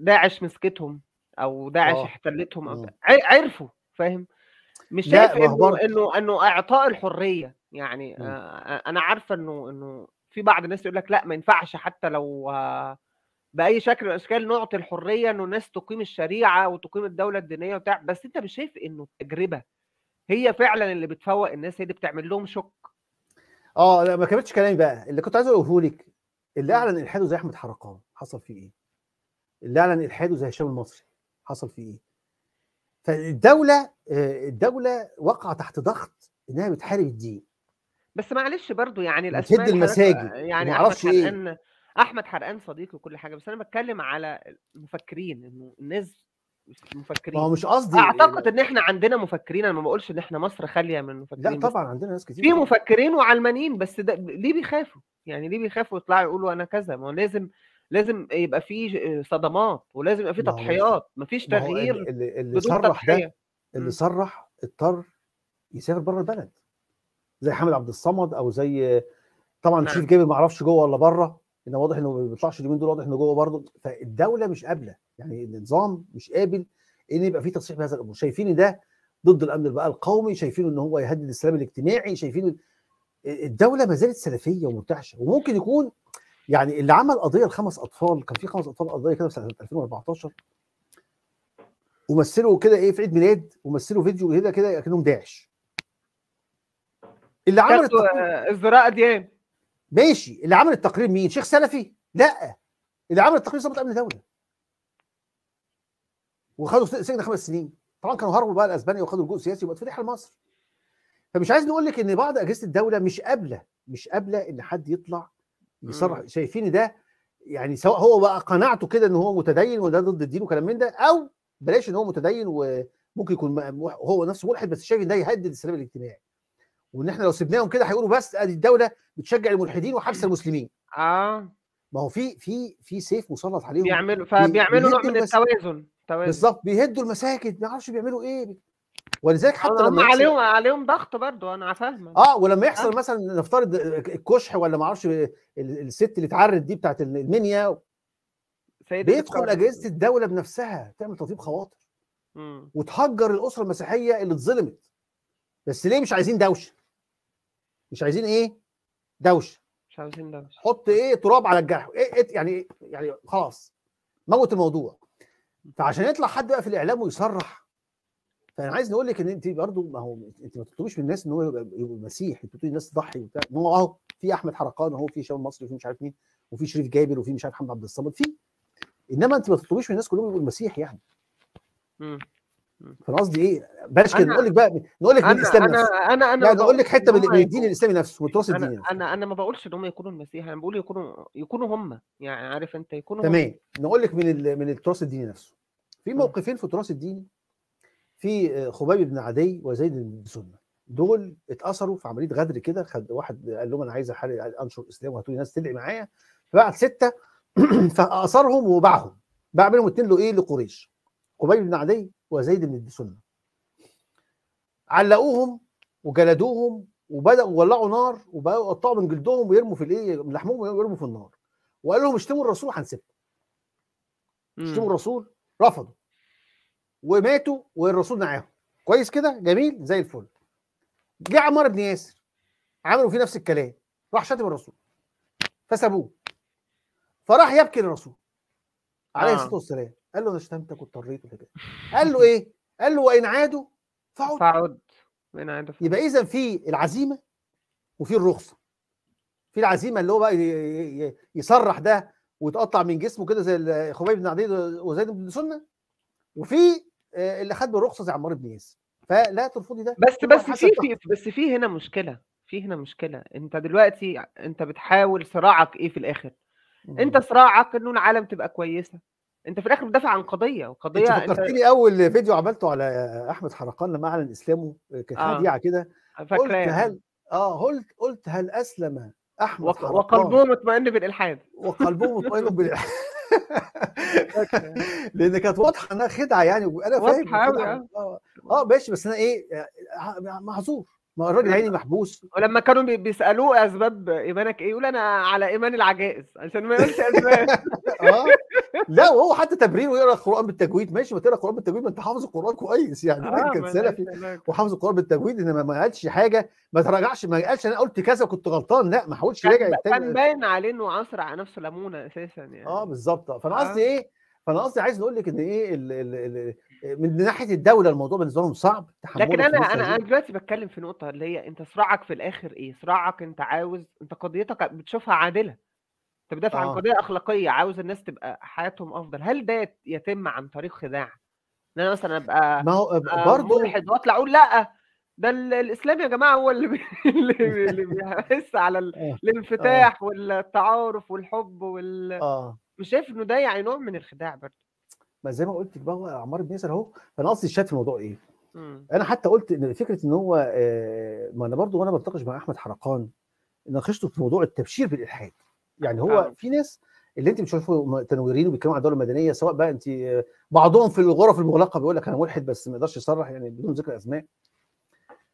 داعش مسكتهم او داعش أوه. احتلتهم او عرفوا فاهم مش شايف انه انه انه اعطاء الحريه يعني م. انا عارفه انه انه في بعض الناس يقول لك لا ما ينفعش حتى لو باي شكل من الاشكال نعطي الحريه انه الناس تقيم الشريعه وتقيم الدوله الدينيه وبتاع بس انت مش شايف انه التجربه هي فعلا اللي بتفوق الناس هي اللي بتعمل لهم شك اه لا ما كملتش كلامي بقى اللي كنت عايز اقوله لك اللي اعلن الحاده زي احمد حرقان حصل فيه ايه؟ اللي اعلن الحاده زي هشام المصري حصل فيه ايه؟ فالدوله آه، الدوله واقعه تحت ضغط انها بتحارب الدين بس معلش برضو يعني الاسماء تهد المساجد يعني ما اعرفش ايه احمد حرقان صديقي وكل حاجه بس انا بتكلم على المفكرين انه الناس مفكرين هو مش قصدي اعتقد ان احنا عندنا مفكرين انا ما بقولش ان احنا مصر خاليه من المفكرين لا طبعا عندنا ناس كتير في مفكرين وعلمانيين بس ده ليه بيخافوا يعني ليه بيخافوا يطلعوا يقولوا انا كذا ما لازم لازم يبقى في صدمات ولازم يبقى في تضحيات مفيش تغيير اللي, اللي صرح تضحية. ده اللي إمم. صرح اضطر يسافر بره البلد زي حامد عبد الصمد او زي طبعا نعم. شريف جابر ما اعرفش جوه ولا بره ده واضح انه ما بيطلعش اليومين دول واضح انه جوه برضه فالدوله مش قابله يعني النظام مش قابل ان يبقى في تصريح بهذا الامر شايفين ان ده ضد الامن بقى القومي شايفين ان هو يهدد السلام الاجتماعي شايفين الدوله ما زالت سلفيه ومرتعشه وممكن يكون يعني اللي عمل قضيه لخمس اطفال كان في خمس اطفال قضيه كده في سنه 2014 ومثلوا كده ايه في عيد ميلاد ومثلوا فيديو كده كده اكنهم داعش اللي عملت آه، الزراء دياب ماشي اللي عمل التقرير مين شيخ سلفي لا اللي عمل التقرير ظابط امن دوله وخدوا سجن خمس سنين طبعا كانوا هربوا بقى لاسبانيا وخدوا الجزء سياسي وبقت فضيحه لمصر فمش عايز نقول لك ان بعض اجهزه الدوله مش قابله مش قابله ان حد يطلع يصرح شايفين ده يعني سواء هو بقى قناعته كده ان هو متدين وده ضد الدين وكلام من ده او بلاش ان هو متدين وممكن يكون هو نفسه ملحد بس شايف ان ده يهدد السلام الاجتماعي وان احنا لو سيبناهم كده هيقولوا بس ادي الدوله بتشجع الملحدين وحبس المسلمين اه ما هو في في في سيف مسلط عليهم بيعملوا فبيعملوا نوع من التوازن توازن بالظبط بيهدوا المساجد ما اعرفش بيعملوا ايه ولذلك حتى لما يحصل... عليهم عليهم ضغط برضو انا فاهمه اه ولما يحصل آه. مثلا نفترض الكشح ولا ما اعرفش الست اللي اتعرت دي بتاعت المنيا بيدخل اجهزه الدوله بنفسها تعمل تطبيق خواطر وتهجر الاسره المسيحيه اللي اتظلمت بس ليه مش عايزين دوشه مش عايزين ايه دوشه مش عايزين دوشه حط ايه تراب على الجرح إيه, إيه؟ يعني يعني خلاص موت الموضوع فعشان يطلع حد بقى في الاعلام ويصرح فانا عايز نقول لك ان انت برضو ما هو انت ما تطلبيش من الناس ان هو يبقى مسيح انت تقولي الناس تضحي وبتاع ما هو اهو في احمد حرقان اهو في شمال مصري وفي مش عارف مين وفي شريف جابر وفي مش عارف محمد عبد الصمد في انما انت ما تطلبيش من الناس كلهم يبقوا المسيح يعني فانا قصدي ايه بلاش كده نقول لك بقى نقول لك من الاسلام أنا نفسه انا انا انا اقول لك حته من الدين الاسلامي نفسه وتراث الدين نفسه. انا انا ما بقولش ان هم يكونوا المسيح انا بقول يكونوا يكونوا هم يعني عارف انت يكونوا تمام نقول لك من من التراث الديني نفسه في موقفين في التراث الديني في آه، خبيب بن عدي وزيد بن سنه دول اتاثروا في عمليه غدر كده خد واحد قال لهم انا عايز احارب انشر الاسلام وهاتوا ناس تدعي معايا فبعت سته فاثرهم وباعهم باع منهم اثنين له ايه لقريش خبيب بن عدي وزيد بن الدسنة علقوهم وجلدوهم وبداوا يولعوا نار وبقوا يقطعوا من جلدهم ويرموا في الايه من لحمهم ويرموا في النار وقال لهم اشتموا الرسول هنسيبكم اشتموا الرسول رفضوا وماتوا والرسول نعاهم كويس كده جميل زي الفل جه عمار بن ياسر عملوا فيه نفس الكلام راح شتم الرسول فسابوه فراح يبكي للرسول عليه آه. الصلاه والسلام قال له انا شتمتك واضطريت وكده قال له ايه قال له وان عادوا فعد فعد وان عادوا فعد. يبقى اذا في العزيمه وفي الرخصه في العزيمه اللي هو بقى يصرح ده ويتقطع من جسمه كده زي خبيب بن عدي وزيد بن سنه وفي آه، اللي خد بالرخصه زي عمار بن ياسر فلا ترفضي ده بس بس في, في بس في هنا مشكله في هنا مشكله انت دلوقتي انت بتحاول صراعك ايه في الاخر انت صراعك انه العالم تبقى كويسه انت في الاخر بتدافع عن قضيه وقضيه انت فكرتني انت... اول فيديو عملته على احمد حرقان لما اعلن اسلامه آه، كانت آه. دقيقه كده قلت هل اه قلت قلت هل اسلم احمد وق... حرقان وقلبه مطمئن بالالحاد وقلبه مطمئن بالالحاد لان كانت واضحه انها خدعه يعني انا فاهم آه. آه،, اه ماشي بس انا ايه معذور ما الراجل عيني محبوس ولما كانوا بيسالوه اسباب ايمانك ايه يقول انا على ايمان العجائز عشان ما يقولش اسباب اه لا وهو حتى تبرير ويقرا القران بالتجويد ماشي ما تقرا القران بالتجويد ما انت حافظ القران كويس يعني آه كان سلفي وحافظ القران بالتجويد انما ما قالش حاجه ما تراجعش ما قالش انا قلت كذا وكنت غلطان لا ما حاولش راجع التاني كان باين عليه انه عصر على نفسه ليمونه اساسا يعني اه بالظبط فانا آه. قصدي آه. ايه فانا قصدي عايز اقول لك ان ايه من ناحيه الدوله الموضوع بالنسبه لهم صعب لكن انا انا انا دلوقتي بتكلم في نقطه اللي هي انت صراعك في الاخر ايه؟ صراعك انت عاوز انت قضيتك بتشوفها عادله انت بتدافع آه. عن قضيه اخلاقيه عاوز الناس تبقى حياتهم افضل هل ده يتم عن طريق خداع؟ ان انا مثلا ابقى ما هو برضه ملحد واطلع اقول لا ده الاسلام يا جماعه هو اللي بي... اللي بيحس على ال... الانفتاح آه. والتعارف والحب وال آه. آه. مش شايف انه ده يعني نوع من الخداع برضه ما زي ما قلت لك بقى عمار بن ياسر اهو فانا قصدي الشاهد في الموضوع ايه؟ مم. انا حتى قلت ان فكره ان هو آه، ما انا برضو وانا بتناقش مع احمد حرقان ناقشته في موضوع التبشير بالالحاد يعني هو في ناس اللي انت بتشوفه تنويرين وبيتكلموا عن الدوله المدنيه سواء بقى انت آه، بعضهم في الغرف المغلقه بيقول لك انا ملحد بس ما يقدرش يصرح يعني بدون ذكر اسماء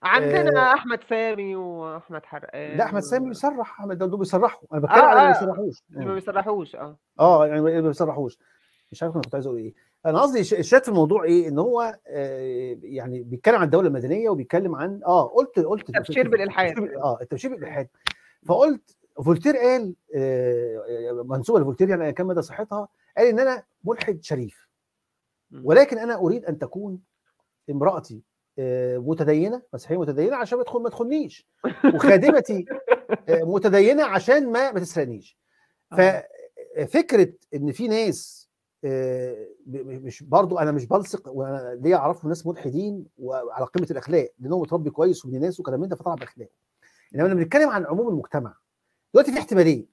عندنا آه احمد سامي واحمد حرقان لا احمد سامي بيصرح احمد دول بيصرحوا انا آه، بتكلم آه على اللي ما بيصرحوش اللي ما بيصرحوش اه اه يعني ما بيصرحوش مش عارف انا كنت عايز اقول ايه انا قصدي الشات في الموضوع ايه ان هو آه يعني بيتكلم عن الدوله المدنيه وبيتكلم عن اه قلت قلت التبشير بالالحاد اه التبشير بالالحاد فقلت فولتير قال آه منسوبه لفولتير يعني كان مدى صحتها قال ان انا ملحد شريف ولكن انا اريد ان تكون امراتي آه متدينه مسيحيه متدينه عشان ما تدخل ما تخنيش وخادمتي آه متدينه عشان ما ما تسرقنيش آه. ففكره ان في ناس آه، مش برضو انا مش بلصق وانا ليا اعرفه ناس ملحدين وعلى قيمه الاخلاق لانهم متربي كويس وابن ناس وكلام من ده فطلع باخلاق انما لما بنتكلم عن عموم المجتمع دلوقتي في احتمالين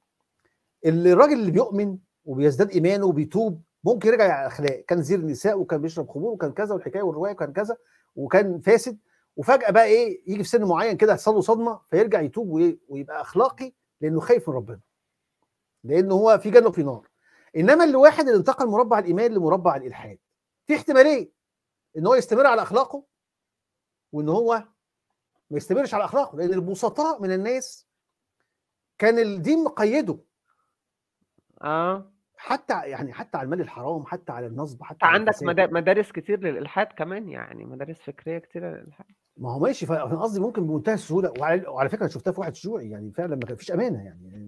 الراجل اللي بيؤمن وبيزداد ايمانه وبيتوب ممكن يرجع على الاخلاق كان زير نساء وكان بيشرب خمور وكان كذا والحكايه والروايه وكان كذا وكان فاسد وفجاه بقى ايه يجي في سن معين كده يحصل له صدمه فيرجع يتوب ويبقى اخلاقي لانه خايف من ربنا لانه هو في جنه وفي نار انما اللي واحد اللي انتقل مربع الايمان لمربع الالحاد في احتماليه ان هو يستمر على اخلاقه وان هو ما يستمرش على اخلاقه لان البسطاء من الناس كان الدين مقيده اه حتى يعني حتى على المال الحرام حتى على النصب حتى عندك الفساد. مدارس كتير للالحاد كمان يعني مدارس فكريه كتير للالحاد ما هو ماشي فانا قصدي ممكن بمنتهى السهوله وعلى, فكره شفتها في واحد شيوعي يعني فعلا ما فيش امانه يعني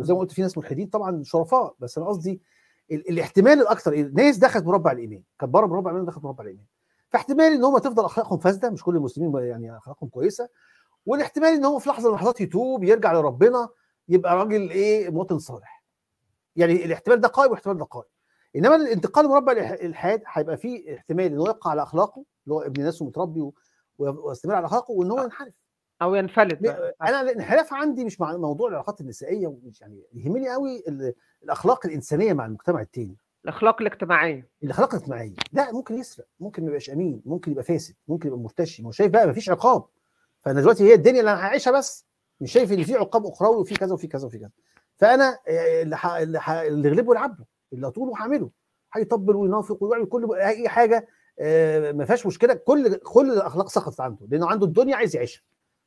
وزي ما قلت في ناس ملحدين طبعا شرفاء بس انا قصدي ال... الاحتمال الاكثر ناس دخلت مربع الايمان كانت بره مربع الايمان دخلت مربع الايمان فاحتمال ان هم تفضل اخلاقهم فاسده مش كل المسلمين يعني اخلاقهم كويسه والاحتمال ان هو في لحظه من اللحظات يتوب يرجع لربنا يبقى راجل ايه مواطن صالح يعني الاحتمال ده قائم والاحتمال ده قائم انما الانتقال مربع الالحاد هيبقى فيه احتمال ان هو يبقى على اخلاقه اللي هو ابن ناس ومتربي ويستمر على اخلاقه وان هو آه. ينحرف او ينفلت بقى. آه، آه. انا الانحراف عندي مش مع موضوع العلاقات النسائيه ومش يعني يهمني قوي الاخلاق الانسانيه مع المجتمع التاني الاخلاق الاجتماعيه الاخلاق الاجتماعيه لا ممكن يسرق ممكن ما يبقاش امين ممكن يبقى فاسد ممكن يبقى مرتشي ما شايف بقى ما فيش عقاب فانا دلوقتي هي الدنيا اللي انا هعيشها بس مش شايف ان في عقاب اخروي وفي كذا وفي كذا وفي كذا فانا آه، اللي اللي, غلبه العبه اللي هطوله هعمله هيطبل وينافق ويعمل كل اي حاجه ما فيهاش مشكله كل كل الاخلاق سقطت عنده لانه عنده الدنيا عايز يعيشها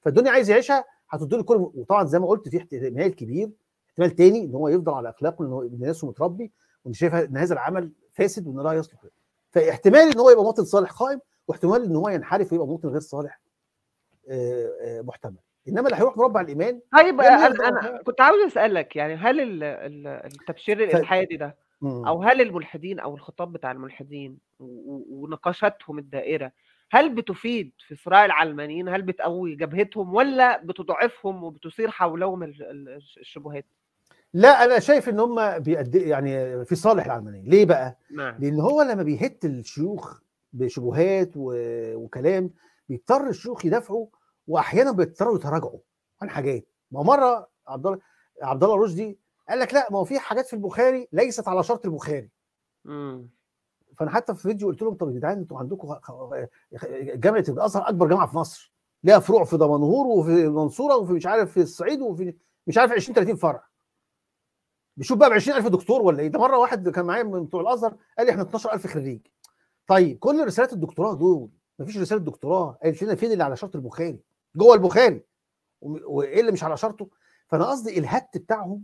فالدنيا عايز يعيشها هتدوا له كل وطبعا زي ما قلت في احتمال كبير احتمال تاني ان هو يفضل على اخلاقه ان هو ناسه متربي وان شايف ان هذا العمل فاسد وان لا يصلح فاحتمال ان هو يبقى مواطن صالح قائم واحتمال ان هو ينحرف ويبقى مواطن غير صالح آه، آه، محتمل انما اللي هيروح مربع الايمان طيب انا, أنا كنت عاوز اسالك يعني هل التبشير الالحادي ده او هل الملحدين او الخطاب بتاع الملحدين ونقاشاتهم الدائره هل بتفيد في صراع العلمانيين هل بتقوي جبهتهم ولا بتضعفهم وبتثير حولهم الشبهات لا انا شايف ان هم بيقد يعني في صالح العلمانيين ليه بقى نعم. لان هو لما بيهت الشيوخ بشبهات و... وكلام بيضطر الشيوخ يدافعوا واحيانا بيضطروا يتراجعوا عن حاجات ما مره عبد الله عبد الله رشدي قال لك لا ما هو في حاجات في البخاري ليست على شرط البخاري امم فانا حتى في فيديو قلت لهم طب يا جدعان انتوا عندكم جامعه الازهر اكبر جامعه في مصر ليها فروع في دمنهور وفي المنصوره وفي مش عارف في الصعيد وفي مش عارف 20 30 فرع بيشوف بقى ب 20000 دكتور ولا ايه ده مره واحد كان معايا من بتوع الازهر قال لي احنا 12000 خريج طيب كل رسالات الدكتوراه دول مفيش رساله دكتوراه قالت لنا فين اللي على شرط البخاري جوه البخاري وايه اللي مش على شرطه فانا قصدي الهت بتاعهم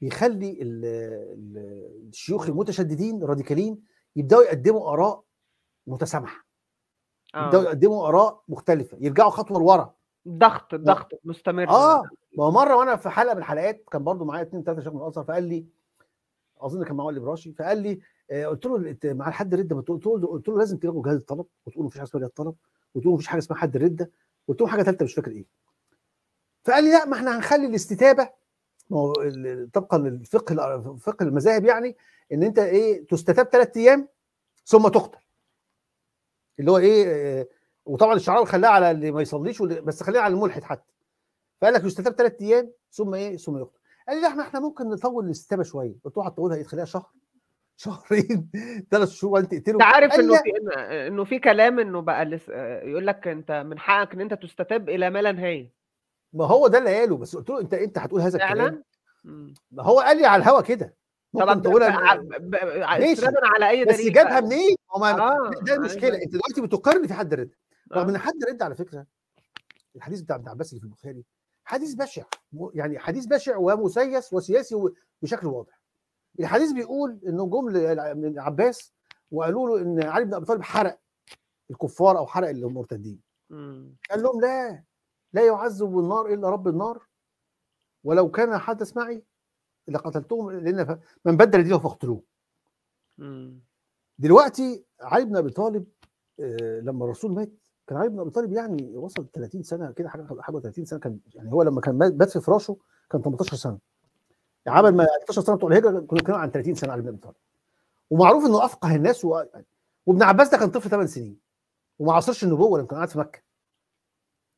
بيخلي الشيوخ المتشددين الراديكالين يبداوا يقدموا اراء متسامحه آه. يبداوا يقدموا اراء مختلفه يرجعوا خطوه لورا ضغط ضغط و... مستمر اه ما هو مره وانا في حلقه من الحلقات كان برضو معايا اثنين ثلاثه شباب من الازهر فقال لي اظن كان معاه براشي فقال لي آه قلت له مع الحد رده قلت له قلت له لازم تلغوا جهاز الطلب وتقولوا مفيش حاجه اسمها جهاز الطلب وتقولوا مفيش حاجه اسمها حد الرده قلت لهم حاجه ثالثه مش فاكر ايه فقال لي لا ما احنا هنخلي الاستتابه طبقا للفقه فقه المذاهب يعني ان انت ايه تستتاب ثلاث ايام ثم تقتل اللي هو ايه آه، وطبعا الشعار خلاه على اللي ما يصليش بس خليه على الملحد حتى فقال لك يستتاب ثلاث ايام ثم ايه ثم يقتل قال لي لا احنا احنا ممكن نطول الاستتابه شويه قلت له هتطولها ايه تخليها شهر شهرين ثلاث شهور انت تقتله انت عارف انه في انه في كلام انه بقى آه، يقول لك انت من حقك ان انت تستتاب الى ما لا نهايه ما هو ده اللي قاله بس قلت له انت انت هتقول هذا الكلام ما هو قال لي على الهوا كده طبعا تقولها استنادا على اي دليل بس جابها منين؟ ما آه. ده المشكله انت دلوقتي بتقارن في حد الرد رغم ان آه. حد رد على فكره الحديث بتاع ابن عباس اللي في البخاري حديث بشع يعني حديث بشع ومسيس وسياسي بشكل واضح الحديث بيقول انه جم عباس وقالوا له ان علي بن ابي طالب حرق الكفار او حرق المرتدين قال لهم لا لا يعذب بالنار الا رب النار ولو كان حدث معي لقتلتهم لان من بدل دينه فاقتلوه دلوقتي علي بن ابي طالب آه، لما الرسول مات كان علي بن ابي طالب يعني وصل 30 سنه كده حاجه حاجه 30 سنه كان يعني هو لما كان مات في فراشه كان 18 سنه عمل ما 18 سنه بتوع الهجره كنا بنتكلم عن 30 سنه علي بن ابي طالب ومعروف انه افقه الناس و... وابن عباس ده كان طفل 8 سنين وما عاصرش النبوه لما كان قاعد في مكه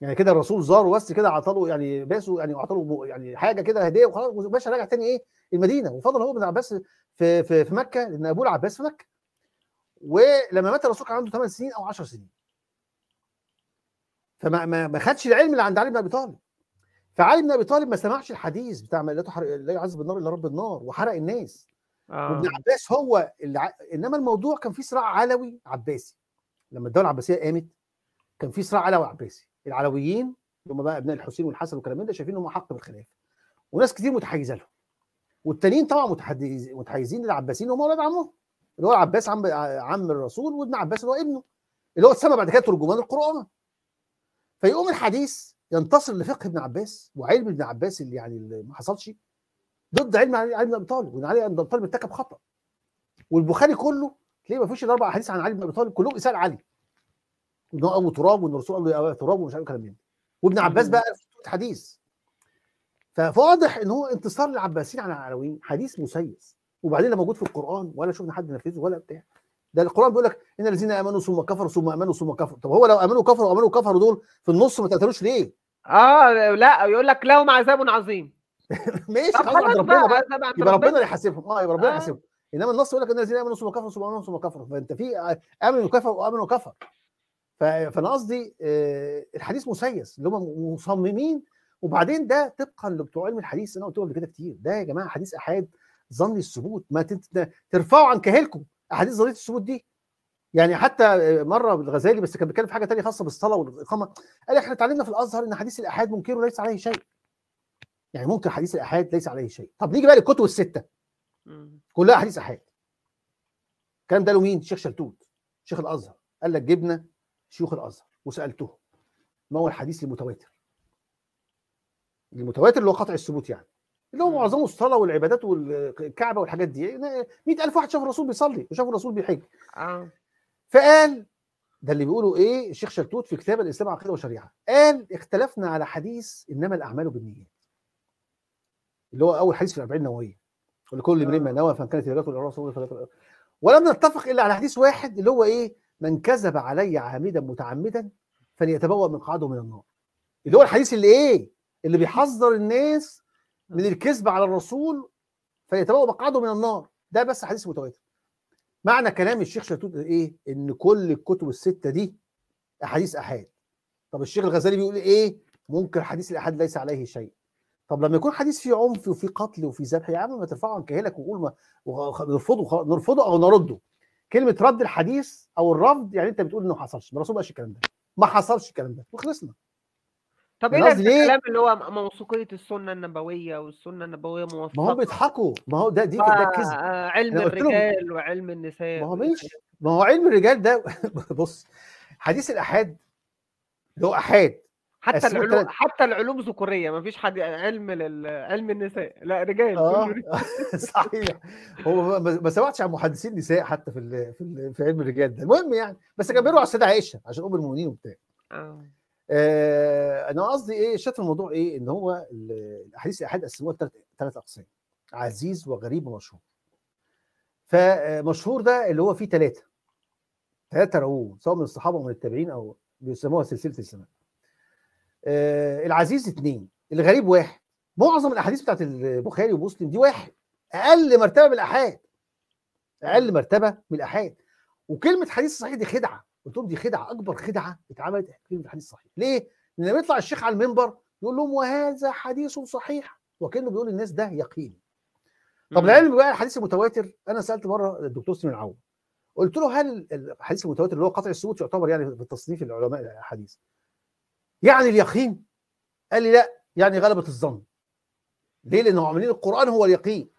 يعني كده الرسول زاره بس كده له يعني باسه يعني له يعني حاجه كده هديه وخلاص والباشا راجع تاني ايه المدينه وفضل هو ابن عباس في في, في مكه لان ابوه العباس في مكه ولما مات الرسول كان عنده 8 سنين او 10 سنين فما ما, ما خدش العلم اللي عند علي بن ابي طالب فعلي بن ابي طالب ما سمعش الحديث بتاع ما لا يعذب بالنار الا رب النار وحرق الناس آه. وابن عباس هو اللي ع... انما الموضوع كان في صراع علوي عباسي لما الدوله العباسيه قامت كان في صراع علوي عباسي العلويين اللي هم بقى ابناء الحسين والحسن والكلام ده شايفين انهم احق بالخلافه وناس كتير متحيزه لهم والتانيين طبعا متحيزين للعباسيين هم اولاد عمهم اللي هو العباس عم عم الرسول وابن عباس اللي هو ابنه اللي هو اتسمى بعد كده ترجمان القران فيقوم الحديث ينتصر لفقه ابن عباس وعلم ابن عباس اللي يعني اللي ما حصلش ضد علم علي بن ابي طالب وان علي بن ابي طالب ارتكب خطا والبخاري كله تلاقيه ما فيهوش الاربع احاديث عن علي بن ابي طالب كلهم اساءه علي ان هو تراب وان الرسول قال له تراب ومش عارف كلام وابن عباس بقى حديث فواضح ان هو انتصار العباسيين على العلويين حديث مسيس وبعدين لا موجود في القران ولا شفنا حد نفذه ولا بتاع ده القران بيقول لك ان الذين امنوا ثم كفروا ثم امنوا ثم كفروا طب هو لو امنوا كفروا وامنوا كفروا دول في النص ما تقتلوش ليه؟ اه لا يقول لك لهم عذاب عظيم ماشي خلاص ربنا بقى آه، يبقى ربنا اللي يحاسبهم اه يبقى ربنا يحاسبهم انما النص يقول لك ان الذين امنوا ثم كفروا ثم امنوا ثم كفروا فانت في آه، امنوا كفروا وامنوا كفروا فانا قصدي آه، الحديث مسيس اللي هم مصممين وبعدين ده طبقا لبتوع علم الحديث انا قلت قبل كده كتير ده يا جماعه حديث احاد ظني الثبوت ما ترفعوا عن كاهلكم احاديث ظنيه الثبوت دي يعني حتى مره الغزالي بس كان بيتكلم في حاجه ثانيه خاصه بالصلاه والاقامه قال احنا اتعلمنا في الازهر ان حديث الاحاد منكر وليس عليه شيء يعني ممكن حديث الاحاد ليس عليه شيء طب نيجي بقى للكتب السته كلها احاديث احاد الكلام ده له مين الشيخ شلتوت شيخ الازهر قال لك جبنا شيوخ الازهر وسالته ما هو الحديث المتواتر؟ المتواتر اللي هو قطع الثبوت يعني اللي هو معظمه الصلاه والعبادات والكعبه والحاجات دي 100000 يعني واحد شاف الرسول بيصلي وشاف الرسول بيحج آه. فقال ده اللي بيقوله ايه الشيخ شلتوت في كتاب الاسلام عقيده وشريعه قال اختلفنا على حديث انما الاعمال بالنيات اللي هو اول حديث في الاربعين النوويه ولكل امرئ ما آه. نوى فان كانت هدايته الى رسول ولم نتفق الا على حديث واحد اللي هو ايه من كذب علي عامدا متعمدا فليتبوأ مقعده من النار اللي هو الحديث اللي ايه اللي بيحذر الناس من الكذب على الرسول فليتبوأ مقعده من النار ده بس حديث متواتر معنى كلام الشيخ شتوت ايه ان كل الكتب السته دي احاديث احاد طب الشيخ الغزالي بيقول ايه ممكن حديث الاحاد ليس عليه شيء طب لما يكون حديث فيه عنف وفيه قتل وفيه ذبح يا عم ما ترفعه عن كاهلك وقول ما نرفضه نرفضه او نرده كلمه رد الحديث او الرفض يعني انت بتقول انه ما حصلش الرسول ما قالش الكلام ده ما حصلش الكلام ده وخلصنا طب ايه الكلام اللي هو موثوقيه السنه النبويه والسنه النبويه موثقه ما هو بيضحكوا ما هو ده دي كده كذب علم الرجال وعلم النساء ما هو ماشي ما هو علم الرجال ده بص حديث الاحاد اللي هو احاد حتى العلوم تلت... حتى العلوم ذكوريه ما فيش حد علم لل... علم النساء لا رجال آه. صحيح هو ما سمعتش عن محدثين نساء حتى في ال... في, ال... في علم الرجال ده المهم يعني بس كان بيروح على السيده عائشه عشان ام المؤمنين وبتاع آه. آه انا قصدي ايه شايف الموضوع ايه ان هو الاحاديث الاحاد قسموها ثلاث اقسام عزيز وغريب ومشهور فمشهور ده اللي هو فيه ثلاثه ثلاثه رووه سواء من الصحابه او من التابعين او بيسموها سلسله السماء آه، العزيز اثنين الغريب واحد معظم الاحاديث بتاعت البخاري ومسلم دي واحد اقل مرتبه من الاحاد اقل مرتبه من الاحاد وكلمه حديث صحيح دي خدعه قلت لهم دي خدعه اكبر خدعه اتعملت كلمه حديث صحيح ليه؟ لان لما يطلع الشيخ على المنبر يقول لهم وهذا حديث صحيح وكانه بيقول للناس ده يقين طب العلم بقى الحديث المتواتر انا سالت مره الدكتور سليم العون قلت له هل الحديث المتواتر اللي هو قطع الثبوت يعتبر يعني في تصنيف العلماء الحديث يعني اليقين قال لي لا يعني غلبه الظن ليه لأنهم عاملين القران هو اليقين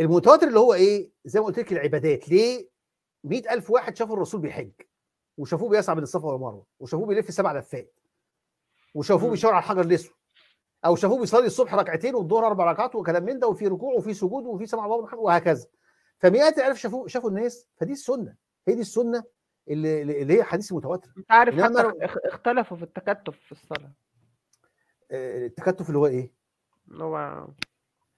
المتواتر اللي هو ايه زي ما قلت لك العبادات ليه 100000 واحد شافوا الرسول بيحج وشافوه بيسعى بين الصفا والمروه وشافوه بيلف سبع لفات وشافوه بيشاور على الحجر الاسود او شافوه بيصلي الصبح ركعتين والظهر اربع ركعات وكلام من ده وفي ركوع وفي سجود وفي سمع الله وهكذا فمئات الالف شافوه شافوا الناس فدي السنه هي دي السنه اللي, اللي هي حديث متواتر انت عارف حتى اختلفوا في التكتف في الصلاه آه، التكتف اللي هو ايه؟ اللي هو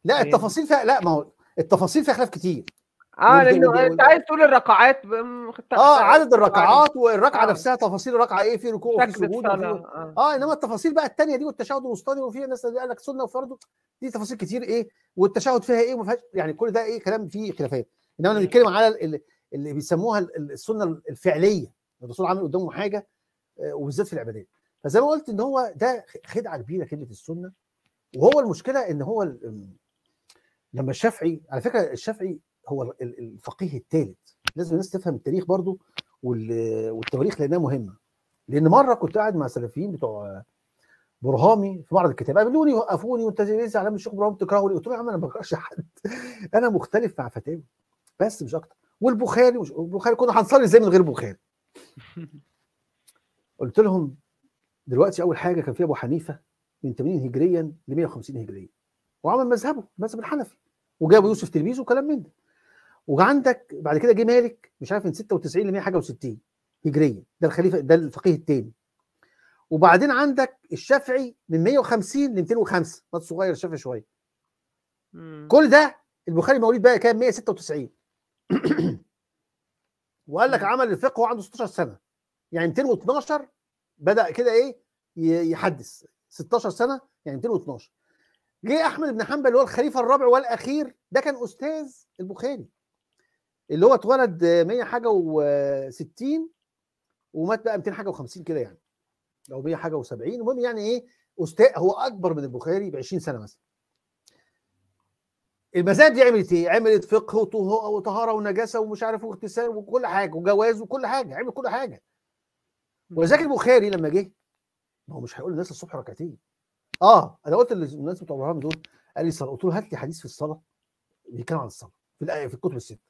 لا يعني... التفاصيل فيها لا ما هو التفاصيل فيها خلاف كتير اه لانه انت عايز تقول الركعات بم... اه عدد الركعات والركعه آه. نفسها تفاصيل الركعه ايه في ركوع وفي سجود وفي... آه. اه انما التفاصيل بقى الثانيه دي والتشهد المصطلح وفيها ناس قال لك سنه وفرض دي تفاصيل كتير ايه والتشهد فيها ايه وما فيهاش يعني كل ده ايه كلام فيه خلافات انما انا بنتكلم على ال... اللي بيسموها السنه الفعليه الرسول عمل قدامهم حاجه آه، وبالذات في العبادات فزي ما قلت ان هو ده خدعه كبيره كلمه السنه وهو المشكله ان هو لما الشافعي على فكره الشافعي هو الفقيه الثالث لازم الناس تفهم التاريخ برضو والتواريخ لانها مهمه لان مره كنت قاعد مع سلفيين بتوع برهامي في معرض الكتاب قابلوني وقفوني وانت ليه زعلان من الشيخ برهام بتكرهه لي قلت له يا عم انا ما بكرهش حد انا مختلف مع فتاوي بس مش اكتر والبخاري والبخاري البخاري كنا هنصلي ازاي من غير بخاري قلت لهم دلوقتي اول حاجه كان في ابو حنيفه من 80 هجريا ل 150 هجريا وعمل مذهبه مذهب الحنفي وجابوا يوسف تلميذه وكلام من ده وعندك بعد كده جه مالك مش عارف من 96 ل 100 حاجه و60 هجريا ده الخليفه ده الفقيه الثاني وبعدين عندك الشافعي من 150 ل 205 ده صغير الشافعي شويه كل ده البخاري مواليد بقى كام 196 وقال لك عمل الفقه وعنده 16 سنه يعني 212 بدا كده ايه يحدث 16 سنه يعني 212 جه احمد بن حنبل اللي هو الخليفه الرابع والاخير ده كان استاذ البخاري اللي هو اتولد 100 حاجه و60 ومات بقى 200 حاجه و50 كده يعني او 100 حاجه و70 المهم يعني ايه استاذ هو اكبر من البخاري ب 20 سنه مثلا المذاهب دي عملت ايه؟ عملت فقه وطهاره ونجاسه ومش عارف واغتسال وكل حاجه وجواز وكل حاجه عملت كل حاجه ولذلك البخاري لما جه ما هو مش هيقول للناس الصبح ركعتين اه انا قلت للناس بتوع ابراهيم دول قال لي قلت له هات لي حديث في الصلاه بيتكلم عن الصلاه في في الكتب الست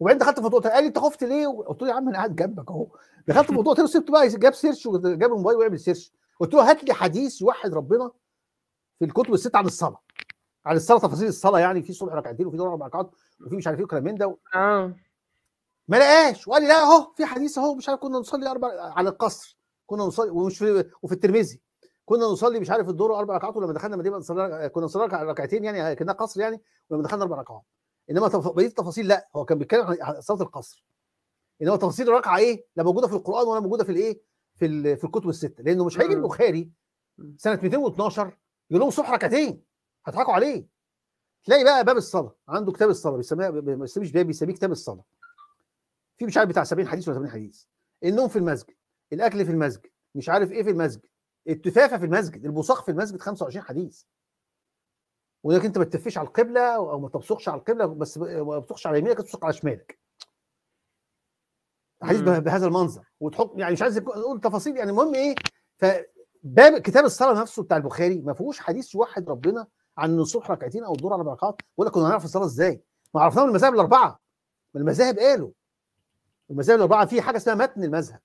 وبعدين دخلت في موضوع قال لي انت خفت ليه؟ قلت له يا عم انا قاعد جنبك اهو دخلت في موضوع تاني وسبته بقى جاب سيرش وجاب الموبايل ويعمل سيرش قلت له هات لي حديث يوحد ربنا في الكتب الست عن الصلاه عن الصلاه تفاصيل الصلاه يعني في صبح ركعتين وفي ظهر اربع ركعات وفي مش عارف ايه وكلام من ده و... اه ما لقاش وقال لي لا اهو في حديث اهو مش عارف كنا نصلي اربع على القصر كنا نصلي ومش في وفي الترمذي كنا نصلي مش عارف الدور اربع ركعات ولما دخلنا مدينه نصلي كنا نصلي ركعتين يعني كنا قصر يعني ولما دخلنا اربع ركعات انما بقيه التفاصيل لا هو كان بيتكلم عن صلاه القصر انما تفاصيل الركعه ايه لا موجوده في القران ولا موجوده في الايه في في الكتب السته لانه مش هيجي آه. البخاري سنه 212 يقول لهم صبح ركعتين هضحكوا عليه تلاقي بقى باب الصلاه عنده كتاب الصلاه بيسميه ما بيسميش باب بيسميه كتاب الصلاه في مش عارف بتاع 70 حديث ولا 80 حديث النوم في المسجد الاكل في المسجد مش عارف ايه في المسجد التفافه في المسجد البصاق في المسجد 25 حديث ولك انت ما تتفش على القبله او ما تبصقش على القبله بس ما تبصقش على يمينك تبصق على شمالك حديث بهذا المنظر وتحط يعني مش عايز اقول تفاصيل يعني المهم ايه فباب كتاب الصلاه نفسه بتاع البخاري ما فيهوش حديث يوحد ربنا عن نصوح ركعتين او الظهر اربع ركعات بقول لك كنا هنعرف الصلاه ازاي؟ ما عرفناها من المذاهب الاربعه المذاهب قالوا المذاهب الاربعه في حاجه اسمها متن المذهب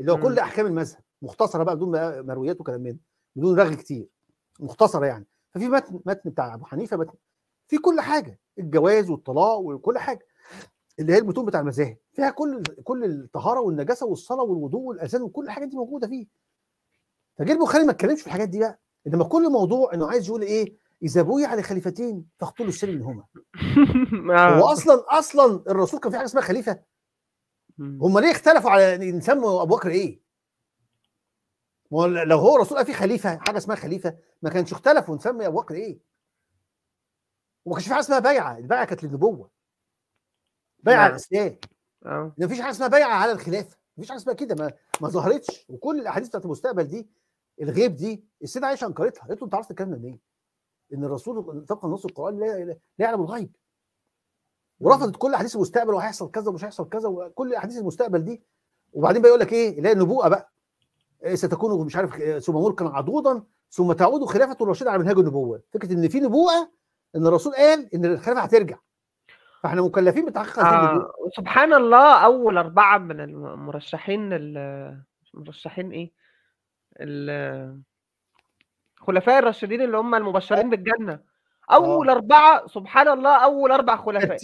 اللي هو كل احكام المذهب مختصره بقى بدون مرويات وكلام من بدون رغي كتير مختصره يعني ففي متن متن بتاع ابو حنيفه متن في كل حاجه الجواز والطلاق وكل حاجه اللي هي المتون بتاع المذاهب فيها كل كل الطهاره والنجاسه والصلاه والوضوء والاذان وكل الحاجات دي موجوده فيه فجيل البخاري ما اتكلمش في الحاجات دي بقى انما كل موضوع انه عايز يقول ايه اذا بوي على خليفتين فاقتلوا اللي هما آه. هو اصلا اصلا الرسول كان في حاجه اسمها خليفه هم ليه اختلفوا على نسموا ابو بكر ايه؟ ما لو هو الرسول قال في خليفه حاجه اسمها خليفه ما كانش اختلفوا نسمي ابو بكر ايه؟ وما كانش في حاجه اسمها بيعه، البيعه كانت للنبوه. بيعه نعم. الاسلام. اه ما فيش حاجه اسمها بيعه على الخلافه، ما فيش حاجه اسمها كده ما ما ظهرتش وكل الاحاديث بتاعت المستقبل دي الغيب دي السيده عائشه انكرتها، قالت له انت عرفت الكلام ده منين؟ ان الرسول طبقا نص القران لا, لا يعلم الغيب ورفضت كل احاديث المستقبل وهيحصل كذا ومش هيحصل كذا وكل احاديث المستقبل دي وبعدين بقى يقول لك ايه اللي هي النبوءه بقى إيه ستكون مش عارف ثم ملكا عضوضا ثم تعود خلافه الرشيد على منهاج النبوه فكره ان في نبوءه ان الرسول قال ان الخلافه هترجع فاحنا مكلفين بتحقيق آه سبحان الله اول اربعه من المرشحين المرشحين ايه خلفاء الراشدين اللي هم المبشرين أه. بالجنه اول أه. اربعه سبحان الله اول اربع خلفاء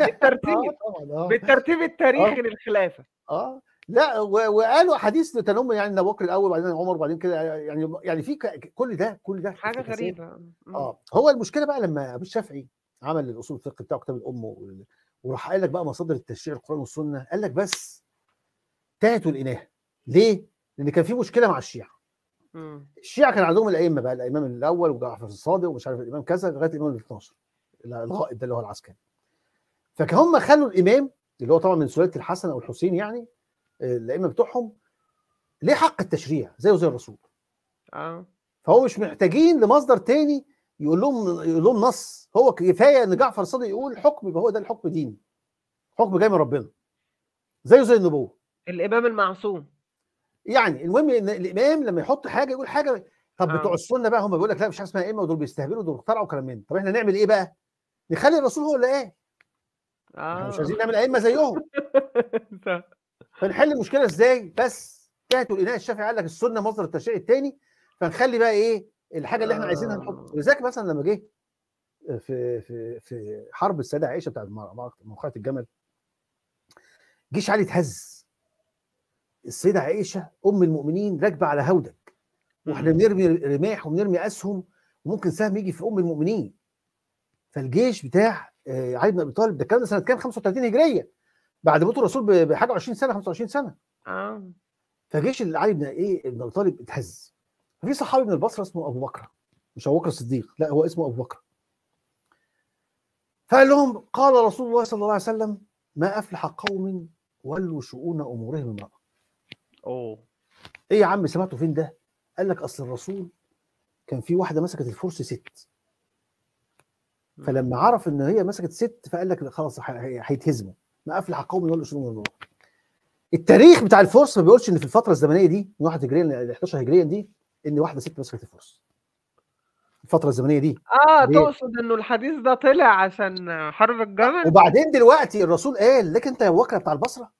بالترتيب أه، بالترتيب التاريخي للخلافه اه لا وقالوا احاديث تنم يعني ابو بكر الاول وبعدين عمر وبعدين كده يعني يعني في كل ده كل ده حاجه غريبه اه هو المشكله بقى لما ابو الشافعي عمل الاصول الفقه بتاعه كتاب الام وراح قال لك بقى مصادر التشريع القران والسنه قال لك بس تاتوا الاناث ليه؟ لان كان في مشكله مع الشيعه الشيعة كان عندهم الأئمة بقى الإمام الأول وجعفر الصادق ومش عارف الإمام كذا لغاية الإمام ال 12 الغائب ده اللي هو العسكري فكهم خلوا الإمام اللي هو طبعا من سلالة الحسن أو الحسين يعني الأئمة بتوعهم ليه حق التشريع زيه زي الرسول اه فهو مش محتاجين لمصدر تاني يقول لهم يقول لهم نص هو كفايه ان جعفر الصادق يقول حكم يبقى هو ده الحكم ديني حكم جاي من ربنا زيه زي النبوه الامام المعصوم يعني المهم ان الامام لما يحط حاجه يقول حاجه طب آه. بتوع السنه بقى هم بيقول لك لا مش حاجه اسمها ائمه ودول بيستهبلوا دول اخترعوا كلام من طب احنا نعمل ايه بقى؟ نخلي الرسول هو اللي قال آه. مش عايزين آه. نعمل ائمه زيهم فنحل المشكله ازاي؟ بس انتهت الاناء الشافعي قال لك السنه مصدر التشريع الثاني فنخلي بقى ايه الحاجه اللي احنا عايزينها نحط ولذلك آه. مثلا لما جه في في في حرب الساده عائشه بتاعت موقعه الجمل جيش علي اتهز السيده عائشه ام المؤمنين راكبه على هودج واحنا بنرمي رماح وبنرمي اسهم وممكن سهم يجي في ام المؤمنين فالجيش بتاع آه، علي بن ابي طالب ده كان سنه كام 35 هجريه بعد موت الرسول بحاجه 20 سنه 25 سنه اه فجيش علي بن ايه بن ابي طالب اتهز ففي صحابي من البصره اسمه ابو بكر مش ابو بكر الصديق لا هو اسمه ابو بكر فقال لهم قال رسول الله صلى الله عليه وسلم ما افلح قوم ولوا شؤون امورهم امراه اوه ايه يا عم سمعته فين ده؟ قال لك اصل الرسول كان في واحده مسكت الفرس ست فلما عرف ان هي مسكت ست فقال لك خلاص هيتهزموا ما افلح قومي ولا اسلوب من التاريخ بتاع الفرس ما بيقولش ان في الفتره الزمنيه دي من 1 هجريا ل 11 هجريا دي ان واحده ست مسكت الفرس الفتره الزمنيه دي اه تقصد انه الحديث ده طلع عشان حرب الجمل وبعدين دلوقتي الرسول قال لك انت يا وكره بتاع البصره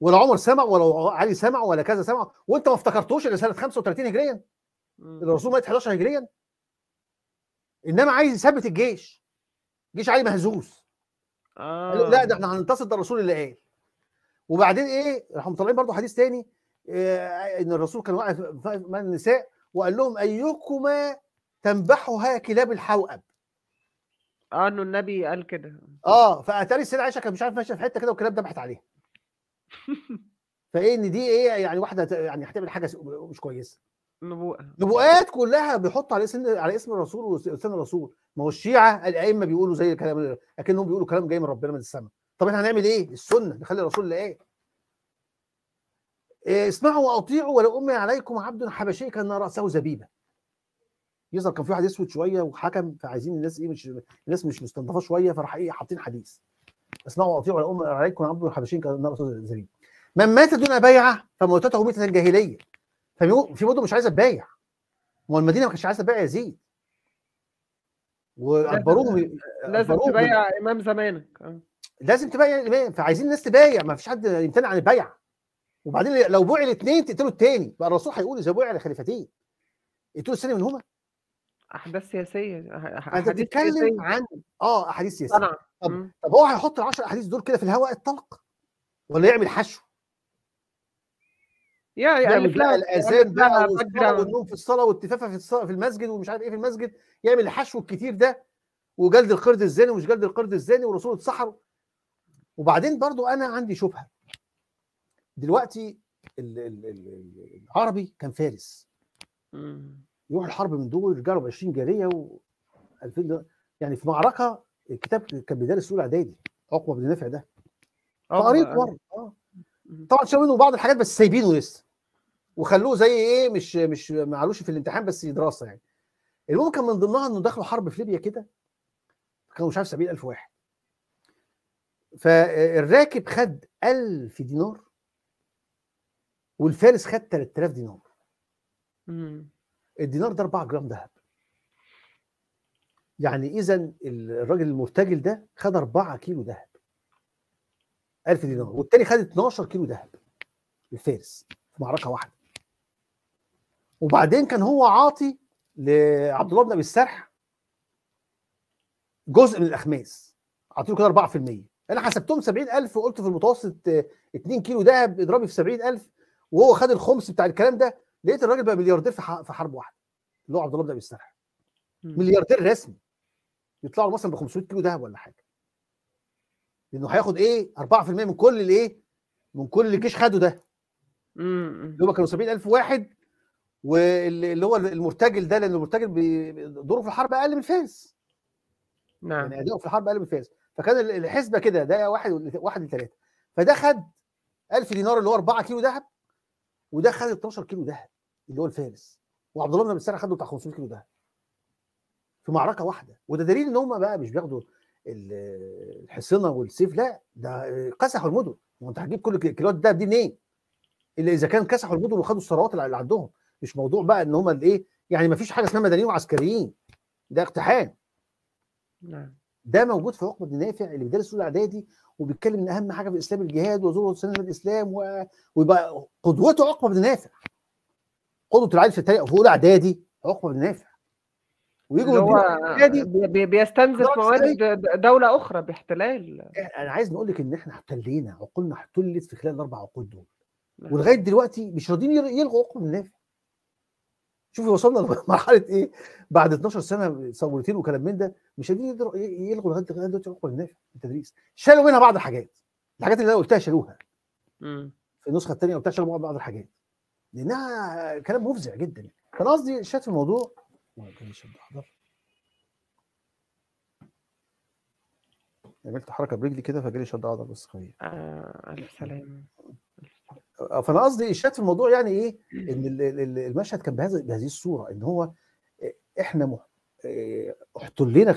ولا عمر سمع ولا علي سمع ولا كذا سمع وانت ما افتكرتوش الا سنه 35 هجريا الرسول مات 11 هجريا انما عايز يثبت الجيش جيش علي مهزوز آه. لا ده آه. احنا هننتصر ده الرسول اللي قال وبعدين ايه راحوا مطلعين برضه حديث تاني إيه ان الرسول كان واقف مع النساء وقال لهم ايكما تنبحها كلاب الحوأب اه انه النبي قال كده اه فاتاري السيده عائشه كان مش عارف ماشيه في حته كده والكلاب دبحت عليها فايه ان دي ايه يعني واحده يعني هتعمل حاجه مش كويسه نبوءه نبوءات كلها بيحط على اسم على اسم الرسول وسن الرسول ما هو الشيعه الائمه بيقولوا زي الكلام اكنهم بيقولوا كلام جاي من ربنا من السماء طب احنا هنعمل ايه السنه نخلي الرسول لايه إيه اسمعوا واطيعوا ولو امي عليكم عبد حبشي كان راسه زبيبه يظهر كان في واحد اسود شويه وحكم فعايزين الناس ايه مش الناس مش مستنضفه شويه فراح ايه حاطين حديث اسمعوا واطيعوا ولو امي عليكم عبد حبشي كان راسه زبيبه من مات دون بيعه فموتته ميته الجاهليه ففي مدن مش عايزه تبايع ما المدينه ما كانتش عايزه تبايع يزيد واجبروهم لازم تبايع امام زمانك آه. لازم تبايع الامام فعايزين الناس تبايع ما فيش حد يمتنع عن البيع وبعدين لو بوع الاثنين تقتلوا الثاني بقى الرسول هيقول اذا بوع لخليفتين اقتلوا الثاني منهما احداث سياسيه انت بتتكلم عن اه احاديث سياسيه طبعا طب, طب هو هيحط ال 10 احاديث دول كده في الهواء الطلق ولا يعمل حشو يا يعني لها الاذان بقى والنوم في الصلاه والتفافه في الصلاة في المسجد ومش عارف ايه في المسجد يعمل الحشو الكتير ده وجلد القرد الزاني ومش جلد القرد الزاني ورسول اتسحروا وبعدين برضو انا عندي شبهه دلوقتي الـ الـ الـ العربي كان فارس يروح الحرب من دول يرجعوا ب 20 جاريه و 2000 يعني في معركه الكتاب كان بيدرس اولى اعدادي عقبه بن نافع ده قريت اه طبعا شالوا منه بعض الحاجات بس سايبينه لسه وخلوه زي ايه مش مش معلوش في الامتحان بس دراسه يعني المهم كان من ضمنها انه دخلوا حرب في ليبيا كده كانوا مش عارف 70000 واحد فالراكب خد 1000 دينار والفارس خد 3000 دينار الدينار ده 4 جرام ذهب يعني اذا الراجل المرتجل ده خد 4 كيلو ذهب 1000 دينار والتاني خد 12 كيلو ذهب الفارس في معركه واحده وبعدين كان هو عاطي لعبد الله بن ابي السرح جزء من الاخماس عطيله كده 4% انا حسبتهم 70000 وقلت في المتوسط 2 كيلو ذهب اضربي في 70000 وهو خد الخمس بتاع الكلام ده لقيت الراجل بقى ملياردير في حرب واحده اللي هو عبد الله بن ابي السرح ملياردير رسمي يطلعوا مثلا ب 500 كيلو ذهب ولا حاجه لانه هياخد ايه 4% من كل الايه من كل اللي الجيش خده ده اللي هم كانوا 70000 واحد واللي هو المرتجل ده لان المرتجل دوره في الحرب اقل من فاز نعم يعني اداؤه في الحرب اقل من فاز فكان الحسبه كده ده واحد واحد لثلاثه فده خد 1000 دينار اللي هو 4 كيلو ذهب وده خد 12 كيلو ذهب اللي هو الفارس وعبد الله بن ابي خد بتاع 500 كيلو ذهب في معركه واحده وده دليل ان هم بقى مش بياخدوا الحصنه والسيف لا ده كسحوا المدن وانت هتجيب كل كيلوات الذهب دي منين؟ إيه؟ الا اذا كان كسحوا المدن وخدوا الثروات اللي عندهم مش موضوع بقى ان هم الايه يعني ما فيش حاجه اسمها مدنيين وعسكريين ده اقتحام نعم ده موجود في عقبه بن نافع اللي بيدرس الاولى اعدادي وبيتكلم ان اهم حاجه في الاسلام الجهاد وزور سنه الاسلام و... ويبقى قدوته عقبه بن نافع قدوه العيل في التاريخ في اولى اعدادي عقبه بن نافع ويجوا هو بيستنزف موارد دوله اخرى باحتلال إيه، انا عايز نقول لك ان احنا احتلينا عقولنا احتلت في خلال الاربع عقود دول نعم. ولغايه دلوقتي مش راضيين يلغوا عقبه بن نافع شوف وصلنا لمرحله ايه بعد 12 سنه ثورتين وكلام من ده مش قادرين يلغوا لغايه دلوقتي حقوق النافع التدريس شالوا منها بعض الحاجات الحاجات اللي انا قلتها شالوها في النسخه الثانيه وبتاع شالوا بعض الحاجات لانها كلام مفزع جدا كان قصدي شات في الموضوع ما كانش حضر عملت حركه برجلي كده فجالي شد عضل بس خير آه الف سلامه فانا قصدي الشاهد في الموضوع يعني ايه ان المشهد كان بهذه بهذه الصوره ان هو آه، احنا آه، احتلينا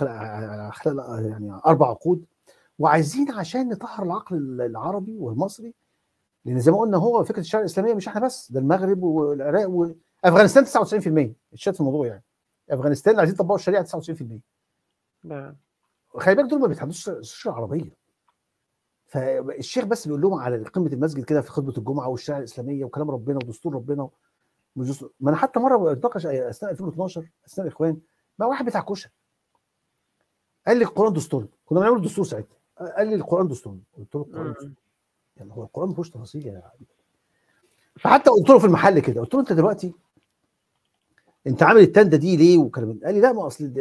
خلال آه، يعني اربع عقود وعايزين عشان نطهر العقل العربي والمصري لان زي ما قلنا هو فكره الشرق الاسلاميه مش احنا بس ده المغرب والعراق وافغانستان 99% الشاهد في الموضوع يعني افغانستان عايزين يطبقوا الشريعه 99% نعم خلي بالك دول ما بيتحدثوش الشريعه العربيه فالشيخ بس بيقول لهم على قمه المسجد كده في خطبه الجمعه والشريعه الاسلاميه وكلام ربنا ودستور ربنا ما انا حتى مره اتناقش اثناء 2012 اثناء الاخوان مع واحد بتاع كشك قال لي القران دستور كنا بنعمل دستور ساعتها قال لي القران دستور قلت له القران دستور يعني هو القران ما فيهوش تفاصيل يا يعني. فحتى قلت له في المحل كده قلت له انت دلوقتي انت عامل التنده دي ليه وكلام قال لي لا ما اصل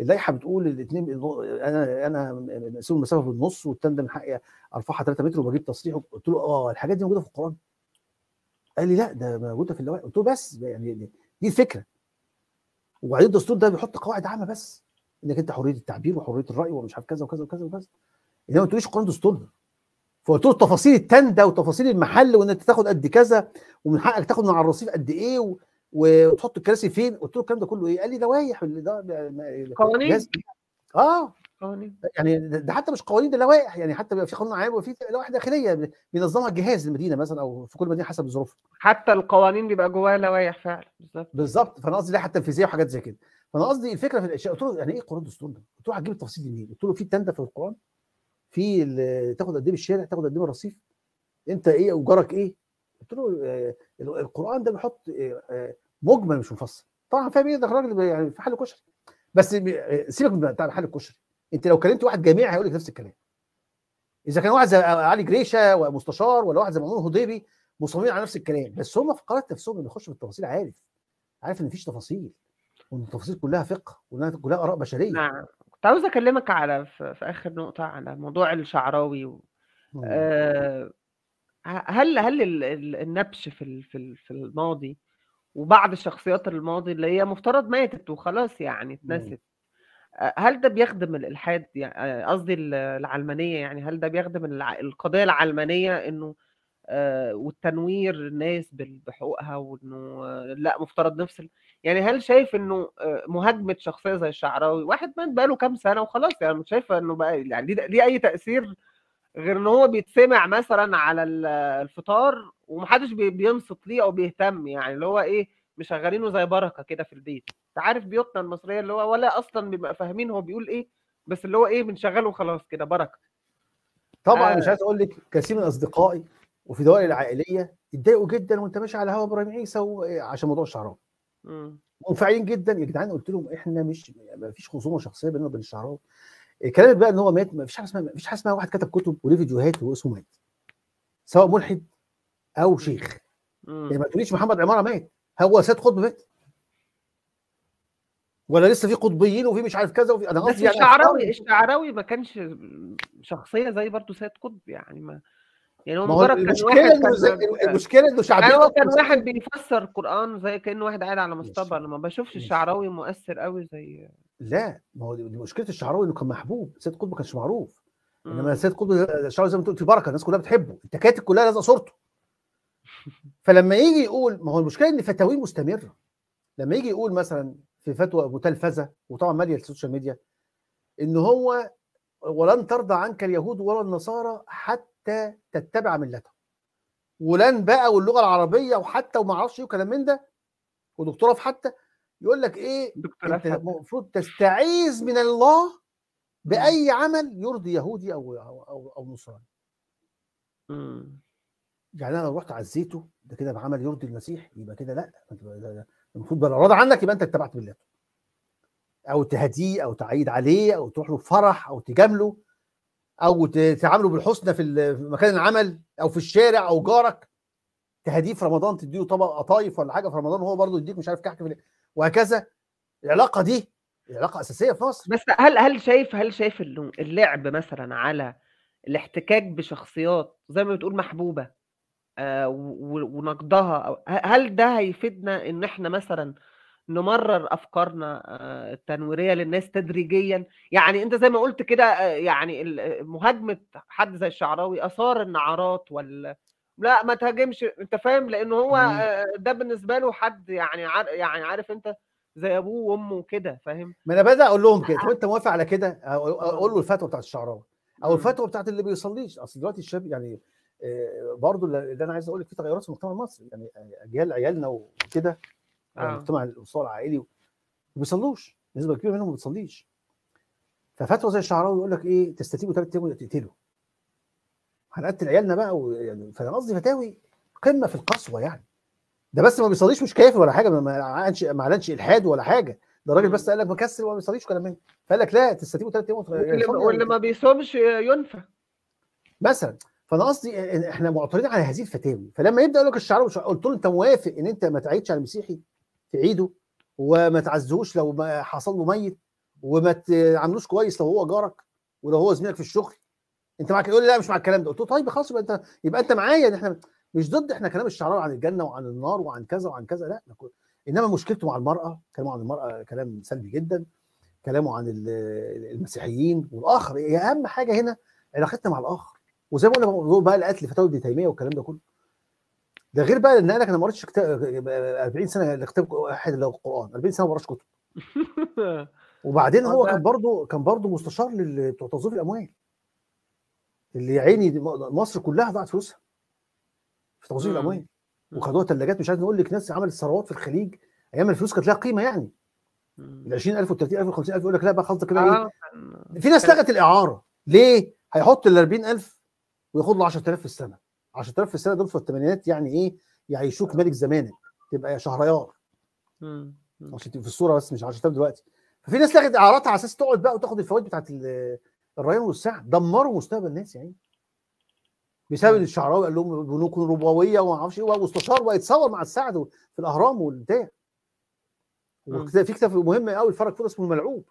اللائحه بتقول الاثنين انا انا مسؤول المسافه في النص والتندم من حقي ارفعها 3 متر وبجيب تصريح قلت له اه الحاجات دي موجوده في القران قال لي لا ده موجوده في اللوائح قلت له بس يعني دي الفكره وبعدين الدستور ده بيحط قواعد عامه بس انك انت حريه التعبير وحريه الراي ومش عارف كذا وكذا وكذا وكذا انما ما تقوليش القران ده فقلت له تفاصيل التنده وتفاصيل المحل وان انت تاخد قد كذا ومن حقك تاخد من على الرصيف قد ايه وتحط الكراسي فين؟ قلت له الكلام ده كله ايه؟ قال لي لوائح ده قوانين اه قوانين يعني ده حتى مش قوانين ده لوائح يعني حتى بيبقى في قانون عام وفي لوائح داخليه بينظمها الجهاز المدينه مثلا او في كل مدينه حسب الظروف حتى القوانين بيبقى جواها لوائح فعلا بالظبط بالظبط فانا قصدي لائحه تنفيذيه وحاجات زي كده فانا قصدي الفكره في الاشياء قلت له يعني ايه قران دستور ده؟ قلت له هتجيب التفاصيل دي منين؟ قلت له في تندة في القران في تاخد قد ايه بالشارع تاخد قد ايه الرصيف انت ايه وجارك ايه قلت له آه، القران ده بيحط آه، آه، مجمل مش مفصل طبعا فاهم ايه ده الراجل يعني في حل كشري بس سيبك من بتاع محل الكشري انت لو كلمت واحد جميع هيقول لك نفس الكلام اذا كان واحد زي علي جريشه ومستشار ولا واحد زي مأمون هضيبي مصممين على نفس الكلام بس هم في قناه نفسهم اللي يخشوا في التفاصيل عارف عارف ان مفيش تفاصيل وان التفاصيل كلها فقه وانها كلها اراء بشريه نعم كنت عاوز اكلمك على في, في اخر نقطه على موضوع الشعراوي و... آه هل هل النبش في في الماضي وبعض شخصيات الماضي اللي هي مفترض ماتت وخلاص يعني اتنست آه، هل ده بيخدم الالحاد يعني آه، قصدي العلمانيه يعني هل ده بيخدم القضيه العلمانيه انه آه، والتنوير الناس بحقوقها وانه لا مفترض نفس يعني هل شايف انه مهاجمه شخصيه زي الشعراوي واحد مات بقاله كام سنه وخلاص يعني مش شايفه انه بقى يعني ليه اي تاثير غير ان هو بيتسمع مثلا على الفطار ومحدش بينصت ليه او بيهتم يعني اللي هو ايه مشغلينه زي بركه كده في البيت انت عارف بيوتنا المصريه اللي هو ولا اصلا بيبقى فاهمين هو بيقول ايه بس اللي هو ايه بنشغله خلاص كده بركه طبعا آه. مش عايز اقول لك كثير من اصدقائي وفي دوائر العائليه اتضايقوا جدا وانت ماشي على هوا ابراهيم عيسى عشان موضوع الشعراوي منفعلين جدا يا جدعان قلت لهم احنا مش ما فيش خصومه شخصيه بيننا وبين الشعراوي كلامك بقى ان هو مات ما فيش حاجه اسمها ما فيش حاجه اسمها واحد كتب كتب وليه فيديوهات واسمه مات سواء ملحد او شيخ مم. يعني ما تقوليش محمد عماره مات هو سيد قطب مات ولا لسه في قطبيين وفي مش عارف كذا وفي انا قصدي يعني الشعراوي الشعراوي ما كانش شخصيه زي برضه سيد قطب يعني ما يعني هو مجرد كان واحد كان زي... المشكله انه شعبي يعني هو كان واحد بيفسر قران زي كان واحد قاعد على مصطبه انا ما بشوفش الشعراوي مؤثر قوي زي لا ما هو مشكله الشعراوي انه كان محبوب سيد قطب ما كانش معروف انما سيد قطب الشعراوي زي ما تقول في بركه الناس كلها بتحبه التكاتك كلها لازقه صورته فلما يجي يقول ما هو المشكله ان فتاويه مستمره لما يجي يقول مثلا في فتوى تلفزه وطبعا ماليه السوشيال ميديا ان هو ولن ترضى عنك اليهود ولا النصارى حتى تتبع ملتهم ولن بقى واللغه العربيه وحتى وما اعرفش ايه وكلام من ده ودكتوره في حتى يقول لك ايه دكتور انت المفروض تستعيذ من الله باي عمل يرضي يهودي او او او نصراني يعني انا لو رحت عزيته ده كده بعمل يرضي المسيح يبقى كده لا المفروض بقى راضي عنك يبقى انت اتبعت بالله او تهديه او تعيد عليه او تروح له فرح او تجامله او تعامله بالحسنى في مكان العمل او في الشارع او جارك تهديه في رمضان تديله طبق قطايف ولا حاجه في رمضان وهو برضه يديك مش عارف كحك في وهكذا العلاقه دي العلاقه اساسيه في مصر بس هل هل شايف هل شايف اللعب مثلا على الاحتكاك بشخصيات زي ما بتقول محبوبه آه، ونقدها هل ده هيفيدنا ان احنا مثلا نمرر افكارنا آه، التنويريه للناس تدريجيا يعني انت زي ما قلت كده آه، يعني مهاجمه حد زي الشعراوي اثار النعرات وال لا ما تهاجمش انت فاهم لان هو آه، ده بالنسبه له حد يعني عار... يعني عارف انت زي ابوه وامه وكده فاهم ما انا بدا اقول لهم كده انت موافق على كده آه. اقول له الفتوى بتاعت الشعراوي او الفتوى بتاعت اللي بيصليش اصل دلوقتي الشاب يعني آه، برضو اللي انا عايز اقول لك في تغيرات في المجتمع المصري يعني اجيال عيالنا وكده آه. المجتمع يعني الاسره العائلي ما بيصلوش نسبه كبيره منهم ما بتصليش ففتوى زي الشعراوي يقول لك ايه تستتيبه ثلاث ايام وتقتله هنقتل عيالنا بقى ويعني فانا قصدي فتاوي قمه في القسوه يعني ده بس ما بيصليش مش كافر ولا حاجه ما اعلنش ما اعلنش الحاد ولا حاجه ده الراجل بس قال لك مكسل وما بيصليش كلام من فقال لك لا تستتيبه ثلاث ايام يعني. واللي ما بيصومش ينفى مثلا فانا قصدي احنا معترضين على هذه الفتاوي فلما يبدا يقول لك مش قلت له انت موافق ان انت ما تعيدش على المسيحي تعيده وما تعزوش لو حصل له ميت وما تعاملوش كويس لو هو جارك ولو هو زميلك في الشغل انت معاك يقول لي لا مش مع الكلام ده قلت له طيب خلاص يبقى انت يبقى انت معايا ان احنا مش ضد احنا كلام الشعراوي عن الجنه وعن النار وعن كذا وعن كذا لا انما مشكلته مع المراه كلامه عن المراه كلام سلبي جدا كلامه عن المسيحيين والاخر هي اهم حاجه هنا علاقتنا مع الاخر وزي ما قلنا بقى القتل فتاوى ابن تيميه والكلام ده كله ده غير بقى ان انا ما قريتش كتاب 40 سنه لكتاب واحد اللي هو القران 40 سنه ما قريتش كتب وبعدين هو كان برضه كان برضه مستشار بتوع توظيف الاموال اللي يا عيني مصر كلها ضاعت فلوسها في توظيف الاموال وخدوها ثلاجات مش عايز نقول لك ناس عملت ثروات في الخليج ايام الفلوس كانت لها قيمه يعني ال 20000 وال 30000 وال 50000 يقول لك لا بقى خلاص كده إيه؟ آه. ايه في ناس لغت الاعاره ليه؟ هيحط ال 40000 وياخد له 10000 في السنه 10000 في السنه دول في الثمانينات يعني ايه؟ يعيشوك ملك زمانك تبقى يا شهريار عشان تبقى في الصوره بس مش 10000 دلوقتي ففي ناس لغت اعاراتها على اساس تقعد بقى وتاخد الفوائد بتاعت الريان والسعد دمروا مستقبل الناس يعني بسبب ان الشعراوي قال لهم بنوك ربويه وما اعرفش ايه واستشار ويتصور مع السعد في الاهرام والبتاع في كتاب مهم قوي الفرق فول اسمه الملعوب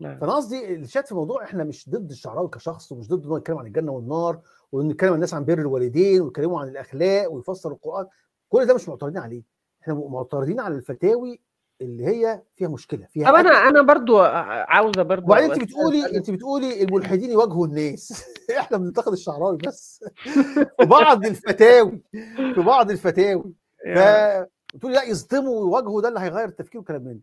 نعم. فانا قصدي الشات في الموضوع احنا مش ضد الشعراوي كشخص ومش ضد ان يتكلم عن الجنه والنار وان يتكلم الناس عن بر الوالدين ويتكلموا عن الاخلاق ويفسر القران كل ده مش معترضين عليه احنا معترضين على الفتاوي اللي هي فيها مشكله فيها طب انا انا برضو عاوزه برضو وبعدين انت بتقولي انت بتقولي الملحدين يواجهوا الناس احنا بننتقد الشعراوي بس في بعض الفتاوي في بعض الفتاوي ف بتقولي لا يصدموا ويواجهوا ده اللي هيغير التفكير وكلام من ده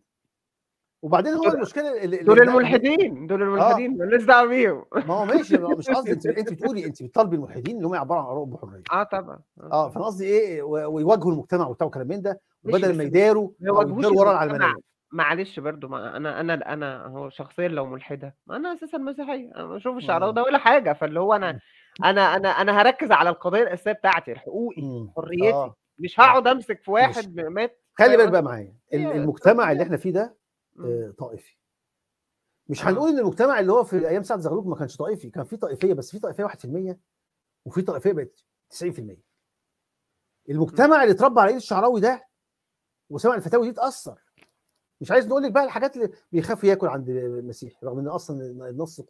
وبعدين هو المشكله اللي دول الملحدين دول آه. الملحدين مالناش دعوه بيهم ما هو ماشي مش قصدي انت انت بتقولي انت بتطالبي الملحدين اللي هم يعبروا عن اراء بحريه اه طبعا اه, آه، فانا قصدي ايه ويواجهوا المجتمع وبتاع وكلام من ده بدل ما يداروا يداروا ورا على معلش برضو ما انا انا انا هو شخصيا لو ملحده ما انا اساسا مسيحيه انا ما بشوفش على آه. ده ولا حاجه فاللي هو انا انا انا انا هركز على القضيه الاساسيه بتاعتي حقوقي حريتي آه. مش هقعد آه. امسك في واحد مات خلي بالك بقى معايا المجتمع اللي احنا فيه ده آه، طائفي مش هنقول ان المجتمع اللي هو في ايام سعد زغلول ما كانش طائفي كان في طائفيه بس في طائفيه 1% وفي طائفيه بقت 90% المجتمع اللي اتربى على ايد الشعراوي ده وسمع الفتاوي دي اتاثر مش عايز نقول لك بقى الحاجات اللي بيخاف ياكل عند المسيح رغم ان اصلا النص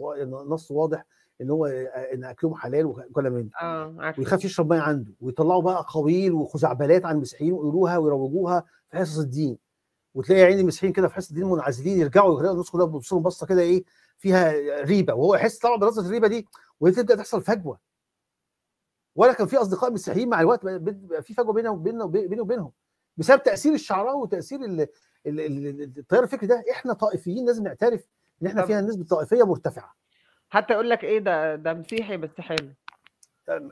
النص واضح ان هو ان اكلهم حلال وكل من اه ويخاف يشرب ميه عنده ويطلعوا بقى قويل وخزعبلات عن المسيحيين ويقولوها ويروجوها في حصص الدين وتلاقي عين المسيحيين كده في حصص الدين منعزلين يرجعوا يقراوا النص كلها بيبصوا بصه كده ايه فيها ريبه وهو يحس طبعا بلحظه الريبه دي وتبدا تحصل فجوه ولا كان في اصدقاء مسيحيين مع الوقت بقى في فجوه بينهم وبيننا وبينهم بسبب تاثير الشعراوي وتاثير التيار الفكري ده احنا طائفيين لازم نعترف ان احنا فيها نسبه طائفيه مرتفعه حتى يقول لك ايه ده ده مسيحي بس حلو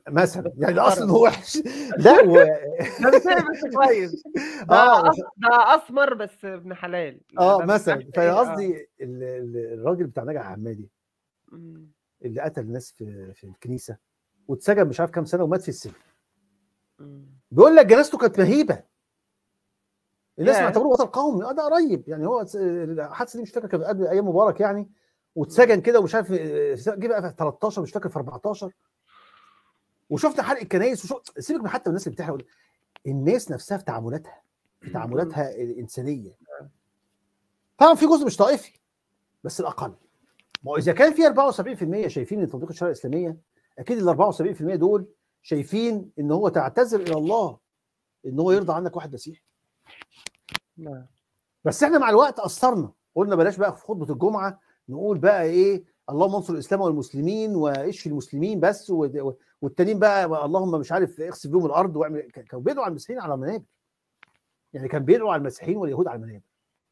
مثلا يعني الاصل ان هو وحش لا هو ده مسيحي بس كويس آه، ده اسمر بس ابن حلال اه يعني مثلا فانا إيه. قصدي آه. الراجل بتاع نجع عمادي اللي قتل ناس في في الكنيسه واتسجن مش عارف كام سنه ومات في السجن بيقول لك جنازته كانت مهيبه الناس يعني. بطل قومي ده قريب يعني هو الحادثه دي مش فاكر كانت قبل ايام مبارك يعني واتسجن كده ومش عارف آه، جه بقى في 13 مش فاكر في 14 وشفنا حرق الكنايس وشفت سيبك من حتى الناس اللي بتحرق الناس نفسها في تعاملاتها في تعاملاتها الانسانيه طبعا في جزء مش طائفي بس الاقل ما هو اذا كان في 74% شايفين ان تطبيق الشريعه الاسلاميه اكيد ال 74% دول شايفين ان هو تعتذر الى الله ان هو يرضى عنك واحد مسيحي بس احنا مع الوقت قصرنا قلنا بلاش بقى في خطبه الجمعه نقول بقى ايه اللهم انصر الاسلام والمسلمين واشفي المسلمين بس والتانيين بقى اللهم مش عارف اغسل بيهم الارض واعمل كانوا بيدعوا على المسيحيين على المنابر يعني كان بيدعوا على المسيحيين واليهود على المنابر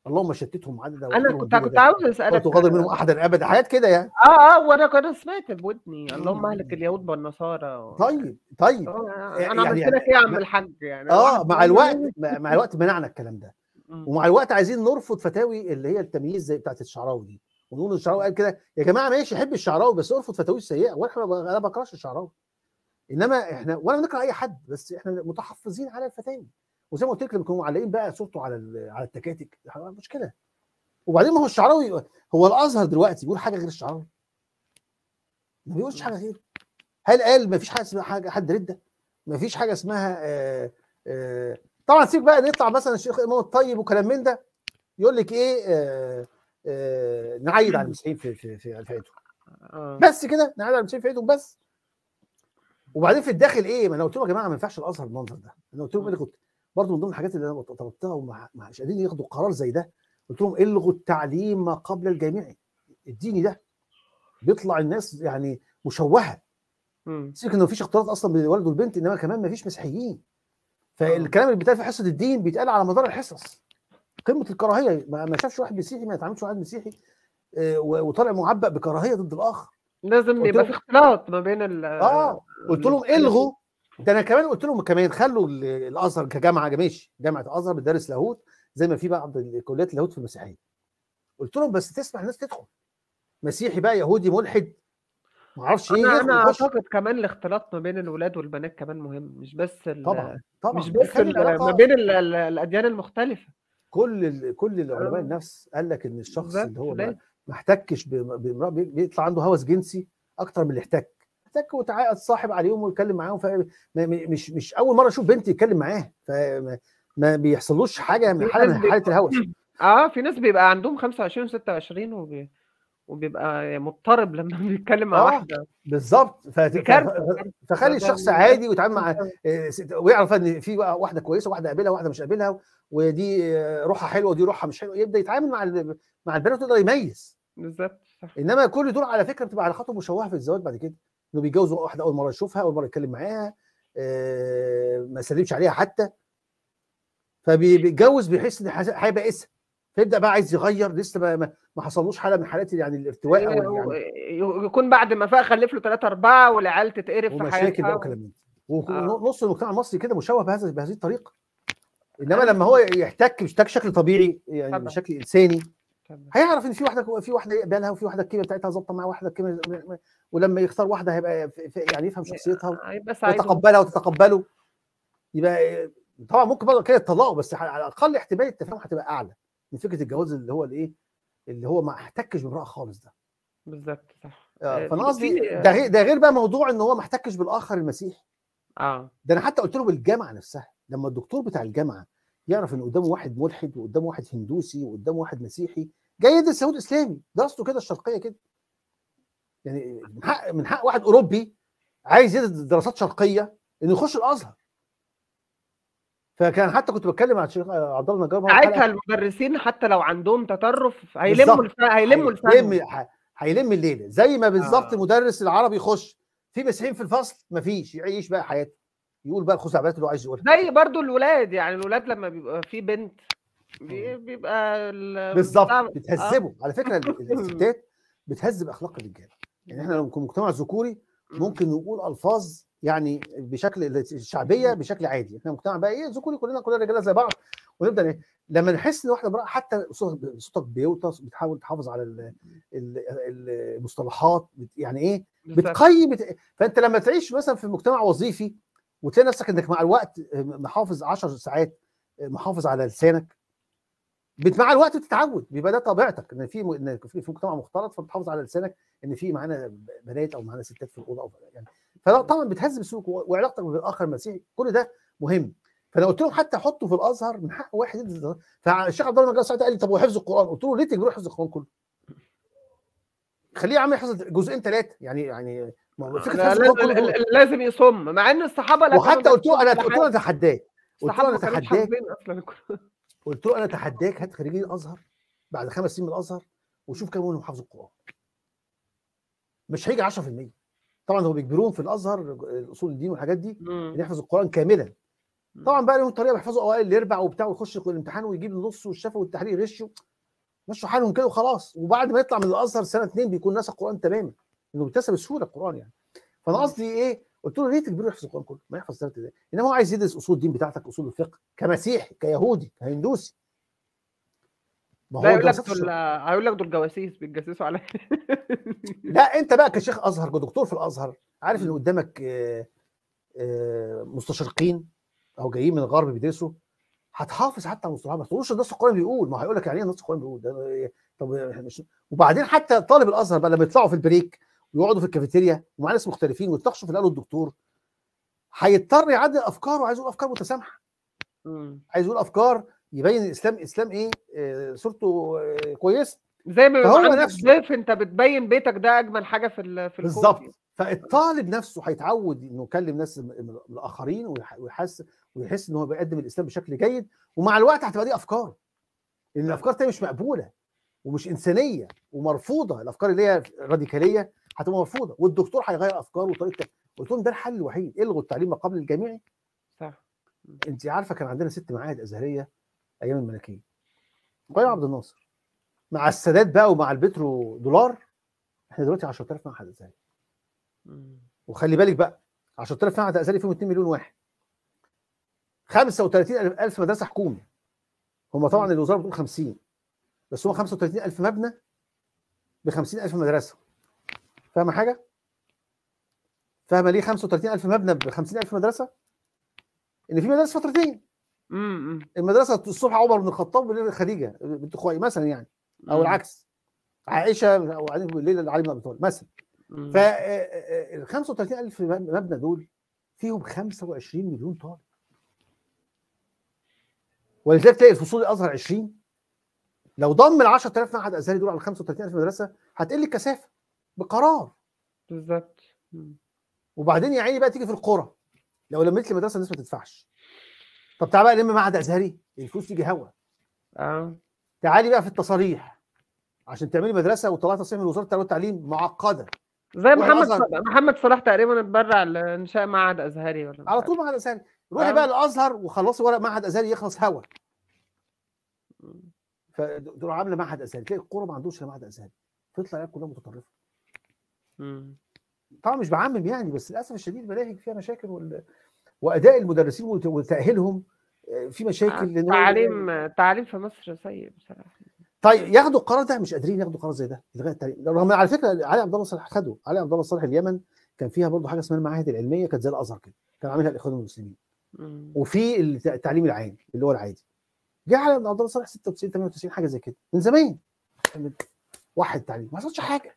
اللهم شتتهم عدد انا كنت كنت عاوز اسالك تغادر منهم احدا ابدا حاجات كده يعني اه اه وانا كنت سمعت بودني اللهم اهلك اليهود والنصارى و... طيب طيب آه، آه، يعني انا عملت يعني لك ايه يا عم الحاج يعني اه مع الوقت مع الوقت منعنا الكلام ده ومع الوقت عايزين نرفض فتاوي اللي هي التمييز زي بتاعت الشعراوي دي ونقول الشعراوي قال كده يا جماعه ماشي يحب الشعراوي بس ارفض فتاوي السيئه وانا انا ما بكرهش الشعراوي انما احنا ولا بنكره اي حد بس احنا متحفظين على الفتاوي وزي ما قلت لك يكونوا معلقين بقى صورته على على التكاتك مشكله وبعدين ما هو الشعراوي هو الازهر دلوقتي بيقول حاجه غير الشعراوي ما بيقولش حاجه غير هل قال ما فيش حاجه اسمها حاجه حد رده ما فيش حاجه اسمها آآ آه، آه، طبعا سيب بقى نطلع مثلا الشيخ امام الطيب وكلام من ده يقول لك ايه آه آه نعيد على المسيحيين في في في عيدهم آه. بس كده نعيد على المسيحيين في عيدهم بس وبعدين في الداخل ايه ما انا قلت لهم يا جماعه ما ينفعش الازهر المنظر ده انا قلت لهم إيه كنت برضه من ضمن الحاجات اللي انا طلبتها ومش قادرين ياخدوا قرار زي ده قلت لهم الغوا التعليم ما قبل الجامعي الديني ده بيطلع الناس يعني مشوهه سيبك ان مفيش اختلاط اصلا بين الولد والبنت انما كمان مفيش مسيحيين فالكلام آه. اللي بيتقال في حصه الدين بيتقال على مدار الحصص قمه الكراهيه ما شافش واحد مسيحي ما يتعاملش واحد مسيحي آه، وطالع معبأ بكراهيه ضد الاخر لازم يبقى في اختلاط ما بين ال اه قلت لهم الغوا ده انا كمان قلت لهم كمان خلوا الازهر كجامعه ماشي جامعه الازهر بتدرس لاهوت زي ما في بعض كليات اللاهوت في المسيحيه قلت لهم بس تسمح الناس تدخل مسيحي بقى يهودي ملحد ما اعرفش ايه انا, اعتقد كمان الاختلاط ما بين الولاد والبنات كمان مهم مش بس طبعا طبعا مش بس ما بين الاديان المختلفه كل كل آه. علماء النفس قال لك ان الشخص اللي هو ما احتكش بامراه بيطلع عنده هوس جنسي اكتر من اللي احتك احتك وتصاحب عليهم ويتكلم معاهم مش مش اول مره اشوف بنت يتكلم معاه فما بيحصلوش حاجه من حاله من حاله الهوس اه في ناس بيبقى عندهم 25 و26 وبي وبيبقى مضطرب لما بيتكلم مع آه، واحده بالظبط فخلي الشخص عادي ويتعامل مع آه، ويعرف ان في واحده كويسه واحده قابلها واحده مش قابلها ودي آه، روحها حلوه ودي روحها مش حلوه يبدا يتعامل مع ال... مع البنات ويقدر يميز بالظبط انما كل دول على فكره بتبقى علاقاته مشوهه في الزواج بعد كده انه بيتجوزوا واحده اول مره يشوفها اول مره يتكلم معاها ما سلمش عليها حتى فبيتجوز بيحس ان حياه بائسه فيبدا بقى عايز يغير لسه ما, ما حصلوش حاله من حالات يعني الارتواء او إيه، يعني يكون بعد ما فاق خلف له ثلاثه اربعه والعيال تتقرف في حياتها ومشاكل بقى وكلام ونص آه. المجتمع المصري كده مشوه بهذا بهذه الطريقه انما أيوة. لما هو يحتك يحتك بشكل طبيعي يعني بشكل انساني هيعرف ان في واحده في واحده يقبلها وفي واحده الكيمياء بتاعتها ظابطه مع واحده الكيمياء ولما يختار واحده هيبقى يعني يفهم شخصيتها آه، آه، ويتقبلها وتتقبله يبقى طبعا ممكن برضه كده يتطلقوا بس على الاقل احتمال التفاهم هتبقى اعلى من فكره الجواز اللي هو الايه اللي هو ما احتكش بامراه خالص ده بالظبط صح آه, آه، فانا قصدي ده غير ده غير بقى موضوع ان هو ما احتكش بالاخر المسيحي اه ده انا حتى قلت له بالجامعه نفسها لما الدكتور بتاع الجامعه يعرف ان قدامه واحد ملحد وقدامه واحد هندوسي وقدامه واحد مسيحي جاي يدرس يهود اسلامي درسته كده الشرقيه كده يعني من حق من حق واحد اوروبي عايز يدرس دراسات شرقيه انه يخش الازهر فكان حتى كنت بتكلم مع الشيخ عبد الله نجار ساعتها المدرسين حتى لو عندهم تطرف هيلموا الف... هيلموا الفن هيلم الليله زي ما بالظبط آه. مدرس العربي يخش في مسيحيين في الفصل مفيش يعيش بقى حياته يقول بقى الخزعبلات اللي هو عايز يقولها زي برضو الولاد يعني الولاد لما بيبقى في بنت آه. بيبقى بالظبط بتهذبه آه. على فكره الستات بتهذب اخلاق الرجاله يعني احنا لو كمجتمع مجتمع ذكوري ممكن نقول الفاظ يعني بشكل الشعبيه بشكل عادي احنا مجتمع بقى ايه ذكوري كلنا كلنا رجاله زي بعض ونبدا ايه لما نحس ان واحده امراه حتى صوتك بيوطى بتحاول تحافظ على المصطلحات يعني ايه بتقيم بت... فانت لما تعيش مثلا في مجتمع وظيفي وتلاقي نفسك انك مع الوقت محافظ 10 ساعات محافظ على لسانك مع الوقت بتتعود بيبقى ده طبيعتك ان في ان في مجتمع مختلط فبتحافظ على لسانك ان في معانا بنات او معانا ستات في الاوضه او يعني فطبعا بتهذب سلوكه وعلاقتك بالاخر المسيحي كل ده مهم فانا قلت لهم حتى حطوا في الازهر من حق واحد فالشيخ عبد الله ساعتها قال لي طب وحفظ القران قلت له ليه تجبره يحفظ القران كله؟ خليه يا عم يحفظ جزئين ثلاثه يعني يعني فكره لازم يصم مع ان الصحابه لا وحتى قلت له انا قلت له انا اتحداه قلت له انا اتحداك قلت له انا اتحداك هات خريجين الازهر بعد خمس سنين من الازهر وشوف كم منهم حافظ القران مش هيجي 10% طبعا هو بيجبروهم في الازهر اصول الدين والحاجات دي ان يحفظ القران كاملا طبعا بقى لهم طريقه بيحفظوا اوائل الاربع وبتاع ويخش الامتحان ويجيب النص والشفا والتحرير غشوا مشوا حالهم كده وخلاص وبعد ما يطلع من الازهر سنه اثنين بيكون ناسى القران تماما انه بيتنسى بسهوله القران يعني فانا قصدي ايه قلت له ليه تجبره يحفظ القران كله ما يحفظ ثلاث ازاي انما هو عايز يدرس اصول الدين بتاعتك اصول الفقه كمسيحي كيهودي كهندوسي ما هو هيقول لك دول هيقول لك دول جواسيس بيتجسسوا عليا لا انت بقى كشيخ ازهر كدكتور في الازهر عارف ان قدامك آه، آه، مستشرقين او جايين من الغرب بيدرسوا هتحافظ حتى على مصطلحات ما تقولوش النص القرآن بيقول ما هيقول لك يعني ايه النص القرآن بيقول ده إيه، طب مش وبعدين حتى طالب الازهر بقى لما يطلعوا في البريك ويقعدوا في الكافيتيريا ومع ناس مختلفين ويتناقشوا في اللي قاله الدكتور هيضطر يعدل افكاره عايز يقول افكار متسامحه عايز يقول افكار يبين الاسلام اسلام ايه آه، صورته آه، كويسه زي ما هو نفسه ضيف انت بتبين بيتك ده اجمل حاجه في في بالظبط فالطالب نفسه هيتعود انه يكلم ناس الاخرين ويحس ويحس ان هو بيقدم الاسلام بشكل جيد ومع الوقت هتبقى دي افكار لان نعم. الافكار دي مش مقبوله ومش انسانيه ومرفوضه الافكار اللي هي راديكاليه هتبقى مرفوضه والدكتور هيغير افكاره وطريقه قلت لهم ده الحل الوحيد الغوا التعليم ما قبل الجامعي صح انت عارفه كان عندنا ست معاهد ازهريه ايام الملكيه قيم عبد الناصر مع السادات بقى ومع البترو دولار احنا دلوقتي 10000 معهد ازهري وخلي بالك بقى 10000 معهد ازهري فيهم 2 مليون واحد 35000 مدرسه حكومي هم طبعا الوزاره بتقول 50 بس هم 35000 مبنى ب 50000 مدرسه فاهمه حاجه؟ فاهمه ليه 35000 مبنى ب 50000 مدرسه؟ ان في مدارس فترتين مم. امم. المدرسه الصبح عمر بن الخطاب بالليل خديجه بنت خوي مثلا يعني او امم. العكس عائشه وبعدين بالليل علي بن ابي طالب مثلا امم. ف ال 35000 مبنى دول فيهم 25 مليون طالب ولذلك تلاقي الفصول الازهر 20 لو ضم ال 10000 معهد ازهري دول على 35000 مدرسه هتقل الكثافه بقرار بالظبط وبعدين يا عيني بقى تيجي في القرى لو لميت لي مدرسه الناس ما تدفعش طب تعالى بقى نلم معهد ازهري الفلوس تيجي هوا اه تعالي بقى في التصاريح عشان تعملي مدرسه وطلعت تصريح من وزاره التربيه والتعليم معقده زي محمد صلاح محمد صلاح تقريبا اتبرع لانشاء معهد ازهري ولا على طول معهد ازهري روحي آه. بقى الازهر وخلصي ورق معهد ازهري يخلص هوا فدول عامله معهد ازهري تلاقي الكوره ما عندوش معهد ازهري تطلع العيال كلها متطرفه طبعا مش بعمم يعني بس للاسف الشديد المناهج فيها مشاكل وال... واداء المدرسين وتاهيلهم آه، في مشاكل التعليم التعليم يعني في مصر سيء بصراحه طيب ياخدوا القرار ده مش قادرين ياخدوا قرار زي ده الغاء التعليم رغم على فكره علي عبد الله صالح خده علي عبد الله صالح اليمن كان فيها برضه حاجه اسمها المعاهد العلميه كانت زي الازهر كده كان عاملها الاخوان المسلمين وفي التعليم العام اللي هو العادي جه علي عبد الله صالح 96 98 حاجه زي كده من زمان واحد تعليم ما حصلش حاجه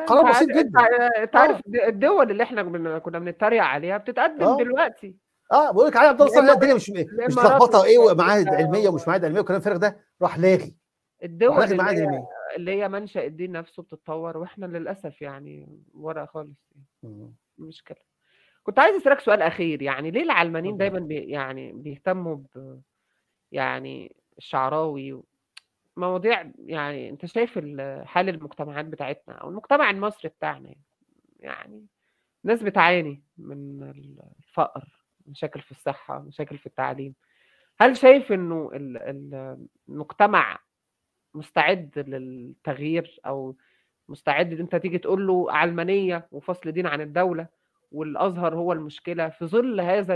قرار بسيط جدا انت عارف آه. الدول اللي احنا كنا بنتريق عليها بتتقدم أوه. دلوقتي اه بقول لك علي عبد الله الدنيا مش مش لخبطه ايه ومعاهد علميه ومش معاهد علميه والكلام الفارغ ده راح لاغي الدول راح اللي, اللي, اللي هي منشا الدين نفسه بتتطور واحنا للاسف يعني ورا خالص يعني. مشكله كنت عايز اسالك سؤال اخير يعني ليه العلمانيين دايما بي يعني بيهتموا ب يعني الشعراوي مواضيع يعني انت شايف حال المجتمعات بتاعتنا او المجتمع المصري بتاعنا يعني،, يعني ناس بتعاني من الفقر مشاكل في الصحة مشاكل في التعليم هل شايف انه المجتمع مستعد للتغيير او مستعد ان انت تيجي تقول له علمانية وفصل دين عن الدولة والازهر هو المشكلة في ظل هذا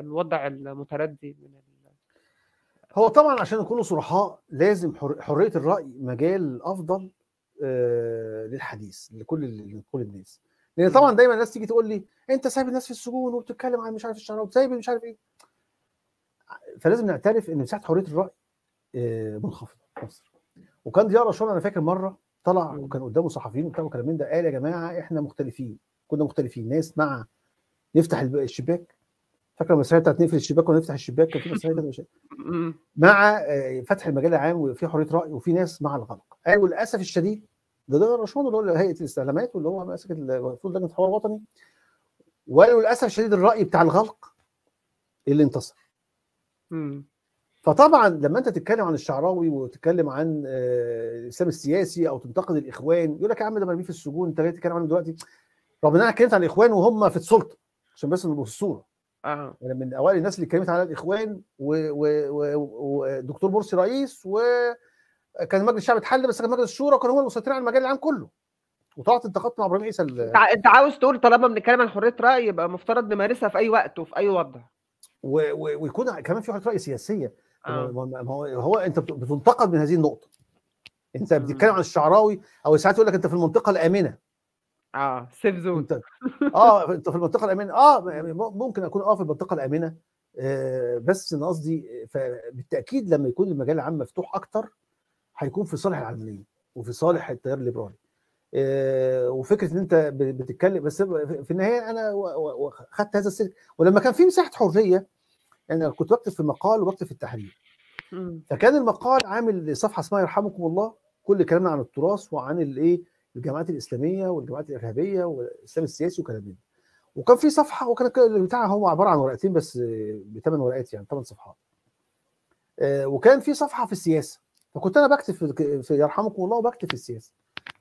الوضع المتردي من هو طبعا عشان نكون صرحاء لازم حريه الراي مجال افضل آه، للحديث لكل لكل الناس لان طبعا دايما الناس تيجي تقول لي انت سايب الناس في السجون وبتتكلم عن مش عارف الشعراوي وسايب مش عارف ايه فلازم نعترف ان مساحه حريه الراي آه، منخفضه في مصر وكان ديار شلون انا فاكر مره طلع وكان قدامه صحفيين وبتاع وكلام من ده قال يا جماعه احنا مختلفين كنا مختلفين ناس مع نفتح الشباك فاكر المسرحيه بتاعت نقفل الشباك ونفتح الشباك كان في مسرحيه مع آه، فتح المجال العام وفي حريه راي وفي ناس مع الغلق قالوا وللاسف الشديد ده ده رشوان اللي هو هيئه الاستعلامات واللي هو ماسك المفروض لجنه الحوار الوطني وقالوا للاسف الشديد الراي بتاع الغلق اللي انتصر. فطبعا لما انت تتكلم عن الشعراوي وتتكلم عن آه، الاسلام السياسي او تنتقد الاخوان يقول لك يا عم ده مرميه في السجون انت جاي تتكلم عنه دلوقتي رغم ان انا اتكلمت عن الاخوان وهم في السلطه عشان بس نبص الصوره اه يعني من اوائل الناس اللي اتكلمت على الاخوان ودكتور مرسي رئيس وكان مجلس الشعب اتحل بس كان مجلس الشورى كانوا هو المسيطرين على المجال العام كله وطلعت انتقدت مع ابراهيم عيسى انت عاوز تقول طالما بنتكلم عن حريه راي يبقى مفترض نمارسها في اي وقت وفي اي وضع و... ويكون كمان في حريه راي سياسيه آه. هو, هو انت بتنتقد من هذه النقطه انت بتتكلم عن الشعراوي او ساعات يقول لك انت في المنطقه الامنه اه سيف زون انت اه انت في المنطقه الامنه اه يعني ممكن اكون اه في المنطقه الامنه آه بس انا قصدي فبالتاكيد لما يكون المجال العام مفتوح اكتر هيكون في صالح العالميين وفي صالح التيار الليبرالي آه وفكره ان انت بتتكلم بس في النهايه انا خدت هذا السلك ولما كان في مساحه حريه انا كنت بكتب في مقال وبكتب في التحرير فكان المقال عامل صفحه اسمها يرحمكم الله كل كلامنا عن التراث وعن الايه الجماعات الاسلاميه والجماعات الارهابيه والاسلام السياسي وكلام من وكان في صفحه وكان البتاع هو عباره عن ورقتين بس بثمان ورقات يعني ثمان صفحات آه، وكان في صفحه في السياسه فكنت انا بكتب في يرحمكم الله وبكتب في السياسه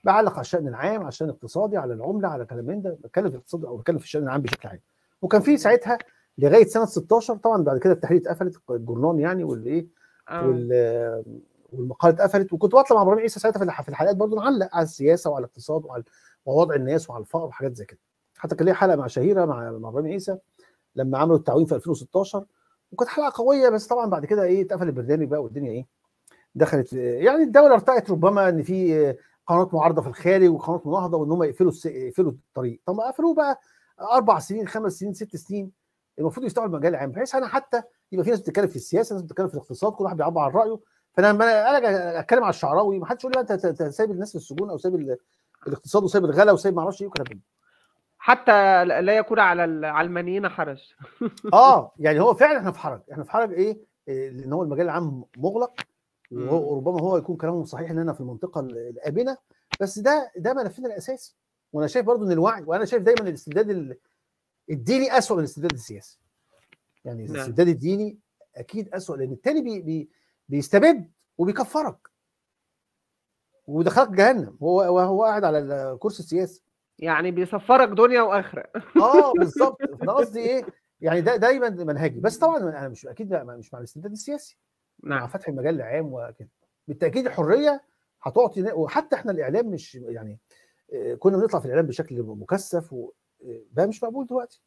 بعلق على الشان العام على الشان الاقتصادي على العمله على كلام من ده بتكلم في الاقتصاد او بتكلم في الشان العام بشكل عام وكان في ساعتها لغايه سنه 16 طبعا بعد كده التحرير اتقفلت الجورنال يعني والايه آه. وال والمقاله اتقفلت وكنت بطلع مع ابراهيم عيسى ساعتها في الحلقات برضه نعلق على السياسه وعلى الاقتصاد وعلى ووضع الناس وعلى الفقر وحاجات زي كده حتى كان ليا حلقه مع شهيره مع مع ابراهيم عيسى لما عملوا التعويم في 2016 وكانت حلقه قويه بس طبعا بعد كده ايه اتقفل البرنامج بقى والدنيا ايه دخلت يعني الدوله ارتقت ربما ان في قنوات معارضه في الخارج وقنوات مناهضه وان هم يقفلوا يقفلوا الطريق طب ما قفلوه بقى اربع سنين خمس سنين ست سنين المفروض يفتحوا المجال العام بحيث انا حتى يبقى في ناس بتتكلم في السياسه ناس بتتكلم في الاقتصاد كل واحد بيعبر عن رايه فانا لما انا اتكلم على الشعراوي ما حدش يقول لي انت سايب الناس في السجون او سايب الاقتصاد وسايب الغلا وسايب ما اعرفش ايه وكلام حتى لا يكون على العلمانيين حرج اه يعني هو فعلا احنا في حرج احنا في حرج ايه آه، لان هو المجال العام مغلق وربما هو يكون كلامهم صحيح اننا في المنطقه الامنه بس ده ده ملفنا الاساسي وانا شايف برضو ان الوعي وانا شايف دايما الاستبداد الديني اسوء من الاستبداد السياسي يعني نعم. الاستبداد الديني اكيد اسوء لان التاني بي بي بيستبد وبيكفرك ودخلك جهنم هو وهو قاعد على الكرسي السياسي يعني بيسفرك دنيا واخره اه بالظبط انا قصدي ايه يعني ده دايما منهجي بس طبعا انا مش اكيد مش مع الاستبداد السياسي نعم مع فتح المجال العام وكده بالتاكيد الحريه هتعطي وحتى احنا الاعلام مش يعني آه، كنا بنطلع في الاعلام بشكل مكثف وده آه، مش مقبول دلوقتي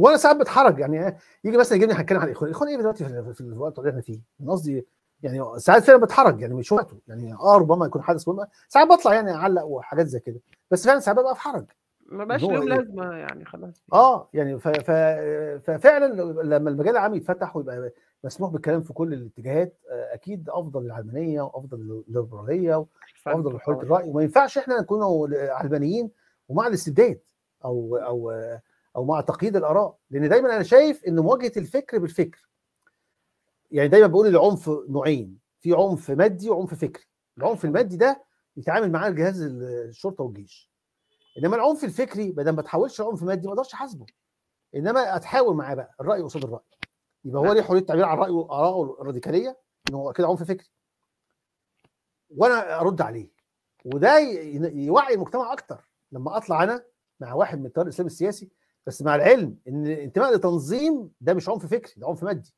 وانا ساعات بتحرج يعني يجي مثلا يجيبني هتكلم عن الاخوان الاخوان ايه دلوقتي في الوقت اللي احنا فيه انا قصدي يعني ساعات فعلا بتحرج يعني مش وقته يعني اه ربما يكون حدث مهم ساعات بطلع يعني اعلق وحاجات زي كده بس فعلا ساعات ببقى في حرج ما بقاش لهم يعني لازمه يعني خلاص اه يعني ف... ف... ففعلا لما المجال العام يتفتح ويبقى مسموح بالكلام في كل الاتجاهات آه، اكيد افضل للعلمانيه وافضل للليبراليه وافضل لحريه الراي وما ينفعش احنا نكون علمانيين ومع الاستبداد او او او مع تقييد الاراء لان دايما انا شايف ان مواجهه الفكر بالفكر يعني دايما بقول العنف نوعين في عنف مادي وعنف فكري العنف المادي ده يتعامل معاه الجهاز الشرطه والجيش انما العنف الفكري بدل ما تحولش لعنف مادي ما اقدرش احاسبه انما اتحاول معاه بقى الراي قصاد الراي يبقى هو ليه حريه التعبير عن رايه واراءه الراديكاليه ان هو كده عنف فكري وانا ارد عليه وده يوعي المجتمع اكتر لما اطلع انا مع واحد من التيار الاسلامي السياسي بس مع العلم ان الانتماء لتنظيم ده مش عنف فكري ده عنف مادي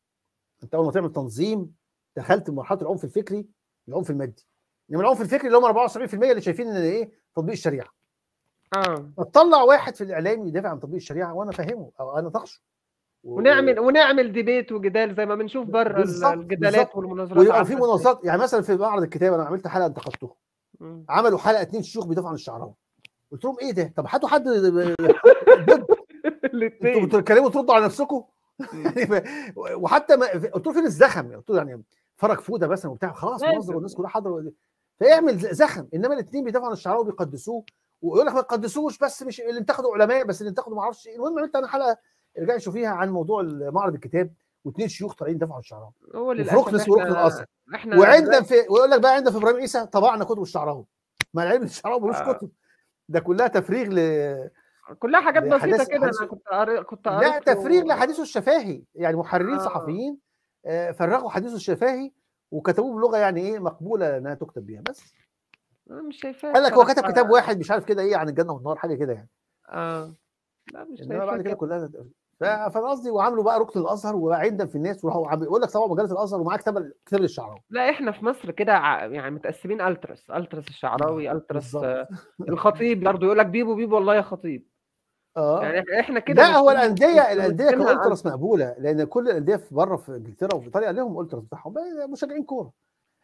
انت اول ما تعمل تنظيم دخلت مرحله العنف الفكري العنف المادي انما يعني العنف الفكري اللي هم 74% اللي شايفين ان ايه تطبيق الشريعه اه تطلع واحد في الاعلام يدافع عن تطبيق الشريعه وانا فاهمه او انا طقشه و... ونعمل ونعمل ديبيت وجدال زي ما بنشوف بره الجدالات والمناظرات ويبقى في مناظرات يعني مثلا في معرض الكتاب انا عملت حلقه انتقدتهم عملوا حلقه اثنين شيوخ بيدافعوا عن الشعراوي قلت لهم ايه ده؟ طب هاتوا حد ضد الاثنين انتوا بتتكلموا تردوا على نفسكم يعني وحتى ما قلت له فين الزخم قلت له يعني فرج فوده بس وبتاع خلاص منظر والناس كلها حاضره فيعمل زخم انما الاثنين بيدافعوا عن الشعراوي وبيقدسوه ويقول لك ما تقدسوش بس مش اللي انتقدوا علماء بس اللي انتقدوا ما اعرفش إيه. المهم عملت انا حلقه ارجعي شوفيها عن موضوع معرض الكتاب واثنين شيوخ طالعين دفعوا الشعراوي هو للاسف وركنس وركن القصر وعندنا في ويقول لك بقى عندنا في ابراهيم عيسى طبعنا كتب الشعراوي ما العلم الشعراوي ملوش آه. كتب ده كلها تفريغ ل كلها آه، حاجات بسيطه كده انا كنت كنت لا تفريغ و... لحديثه الشفاهي يعني محررين آه. صحفيين آه، فرغوا حديثه الشفاهي وكتبوه بلغه يعني ايه مقبوله انها تكتب بيها بس انا مش شايفاه قال لك هو كتب كتاب واحد مش عارف كده ايه عن الجنه والنار حاجه كده يعني اه لا مش شايفاه بعد كده كلها فانا قصدي وعملوا بقى ركن الازهر وعندا في الناس وراحوا عم يقول لك طبعا مجله الازهر ومعاه كتاب كتاب للشعراوي لا احنا في مصر كده يعني متقسمين التراس التراس الشعراوي آه، التراس الخطيب برضه يقول لك بيبو بيبو والله يا خطيب اه يعني احنا كده لا هو الانديه الانديه كالالتراس مقبوله لان كل الانديه في بره في انجلترا وفي ايطاليا لهم اولتراس بتاعهم مشجعين كوره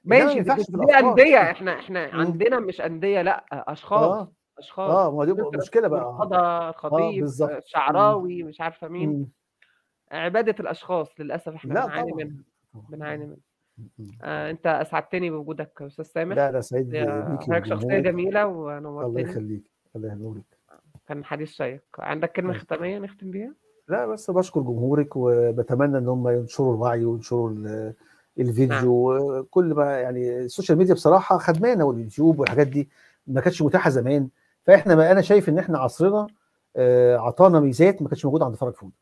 ماشي دي, انديه احنا احنا عندنا مش انديه لا اشخاص آه. اشخاص اه ما دي مشكله بقى قضا آه، خطيب آه شعراوي مش عارفه مين مم. عباده الاشخاص للاسف احنا بنعاني منها بنعاني منها آه انت اسعدتني بوجودك يا استاذ سامح لا لا سعيد بيك شخصيه جميله ونورتني الله يخليك الله ينورك كان حديث شيق عندك كلمه طيب. ختاميه نختم بيها لا بس بشكر جمهورك وبتمنى ان هم ينشروا الوعي وينشروا الفيديو نعم. كل ما يعني السوشيال ميديا بصراحه خدمانا واليوتيوب والحاجات دي ما كانتش متاحه زمان فاحنا ما انا شايف ان احنا عصرنا اعطانا آه، ميزات ما كانتش موجوده عند فرج فوده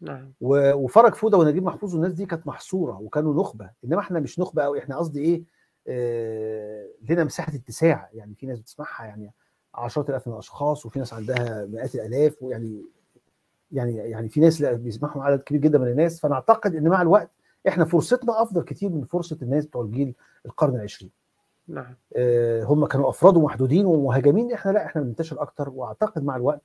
نعم وفرج فوده ونجيب محفوظ والناس دي كانت محصوره وكانوا نخبه انما احنا مش نخبه قوي احنا قصدي ايه آه، لنا مساحه اتساع يعني في ناس بتسمعها يعني عشرات الاف من الاشخاص وفي ناس عندها مئات الالاف ويعني يعني يعني في ناس بيسمحوا عدد كبير جدا من الناس فانا اعتقد ان مع الوقت احنا فرصتنا افضل كتير من فرصه الناس بتوع الجيل القرن العشرين. نعم. آه هم كانوا افراد ومحدودين ومهاجمين احنا لا احنا بننتشر اكتر واعتقد مع الوقت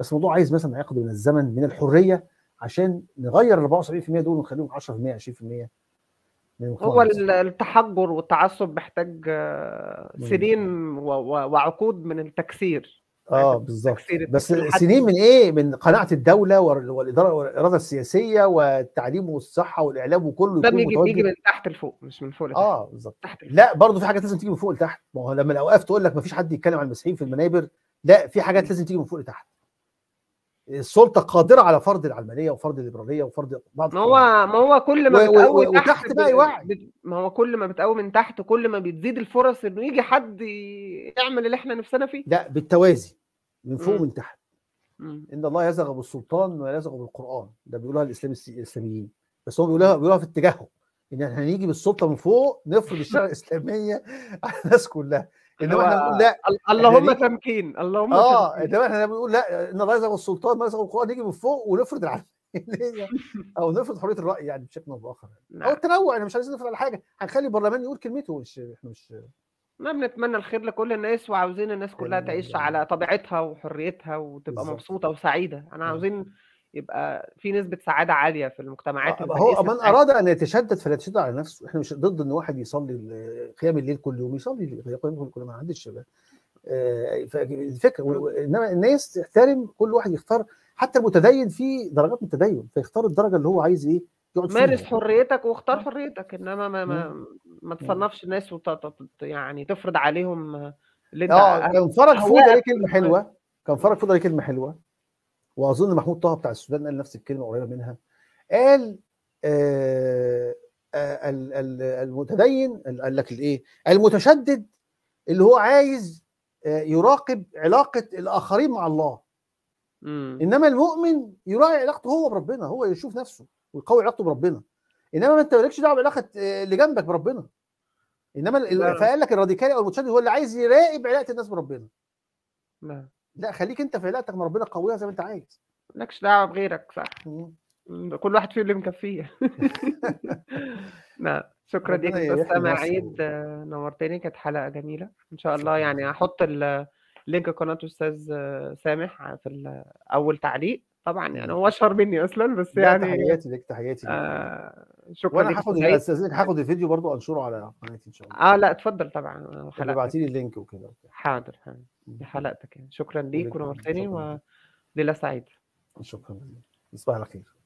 بس الموضوع عايز مثلا ياخد من الزمن من الحريه عشان نغير ال 74% دول ونخليهم 10% 20% إيه، هو التحجر والتعصب محتاج آه، سنين وعقود من التكسير اه بالظبط بس سنين من ايه من قناعه الدوله والاداره والاراده السياسيه والتعليم والصحه والاعلام وكله ده بيجي بيجي من تحت لفوق مش من فوق لتحت اه بالظبط لا برضه في حاجات لازم تيجي من فوق لتحت ما هو لما الاوقاف تقول لك ما فيش حد يتكلم عن المسيحيين في المنابر لا في حاجات لازم تيجي من فوق لتحت السلطه قادره على فرض العلمانيه وفرض الليبراليه وفرض بعض ما هو ما هو كل ما بتقوي و... تحت بقى يوعي ما هو كل ما بتقوي من تحت كل ما بتزيد الفرص انه يجي حد يعمل اللي احنا نفسنا فيه لا بالتوازي من فوق ومن تحت مم. ان الله يزغ بالسلطان ولا يزغ بالقران ده بيقولها الاسلام الاسلاميين بس هم بيقولوها بيقولوها في اتجاههم ان احنا هنيجي بالسلطه من فوق نفرض الشريعه الاسلاميه على الناس كلها انما احنا لا اللهم تمكين اللهم اه انما احنا بنقول لا ان الله يزغ السلطان ما يزغ القران نيجي من فوق ونفرض او نفرض حريه الراي يعني بشكل او باخر نعم. او التنوع احنا مش عايزين نفرض على حاجه هنخلي البرلمان يقول كلمته مش احنا مش ما بنتمنى الخير لكل الناس وعاوزين الناس كلها تعيش يعني على طبيعتها وحريتها وتبقى مبسوطه وسعيده انا نعم. عاوزين يبقى في نسبه سعاده عاليه في المجتمعات آه، هو من اراد ان يتشدد فليتشدد على نفسه احنا مش ضد ان واحد يصلي قيام الليل كل يوم يصلي قيام الليل كل يوم ما عندش آه، الفكره انما الناس تحترم كل واحد يختار حتى المتدين فيه درجات من التدين فيختار الدرجه اللي هو عايز ايه يقعد مارس حريتك واختار آه. حريتك انما ما ما, ما تصنفش ناس يعني تفرض عليهم اللي انت اه كان فرج فوق عليه كلمه حلوه كان فرج فوق عليه كلمه حلوه واظن محمود طه بتاع السودان قال نفس الكلمه قريبه منها قال آه, آه، المتدين قال لك الايه المتشدد اللي هو عايز آه، يراقب علاقه الاخرين مع الله مم. انما المؤمن يراعي علاقته هو بربنا هو يشوف نفسه ويقوي علاقته بربنا انما ما انت مالكش دعوه بعلاقه آه، اللي جنبك بربنا انما نعم. فقال لك الراديكالي او المتشدد هو اللي عايز يراقب علاقه الناس بربنا نعم لا خليك انت في علاقتك مع ربنا قويه زي ما انت عايز مالكش دعوه بغيرك صح كل واحد فيه اللي مكفيه نعم شكرا ليك استاذ عيد نورتني كانت حلقه جميله ان شاء الله يعني هحط اللينك قناه استاذ سامح في اول تعليق طبعا يعني هو اشهر مني اصلا بس يعني تحياتي لك تحياتي ليك آه شكرا وانا هاخد استاذنك هاخد الفيديو برضو انشره على قناتي ان شاء الله اه لا اتفضل طبعا ابعتي لي اللينك وكده حاضر حاضر يعني شكرا ليك ونورتني وليله سعيده شكرا جزيلا تصبح على خير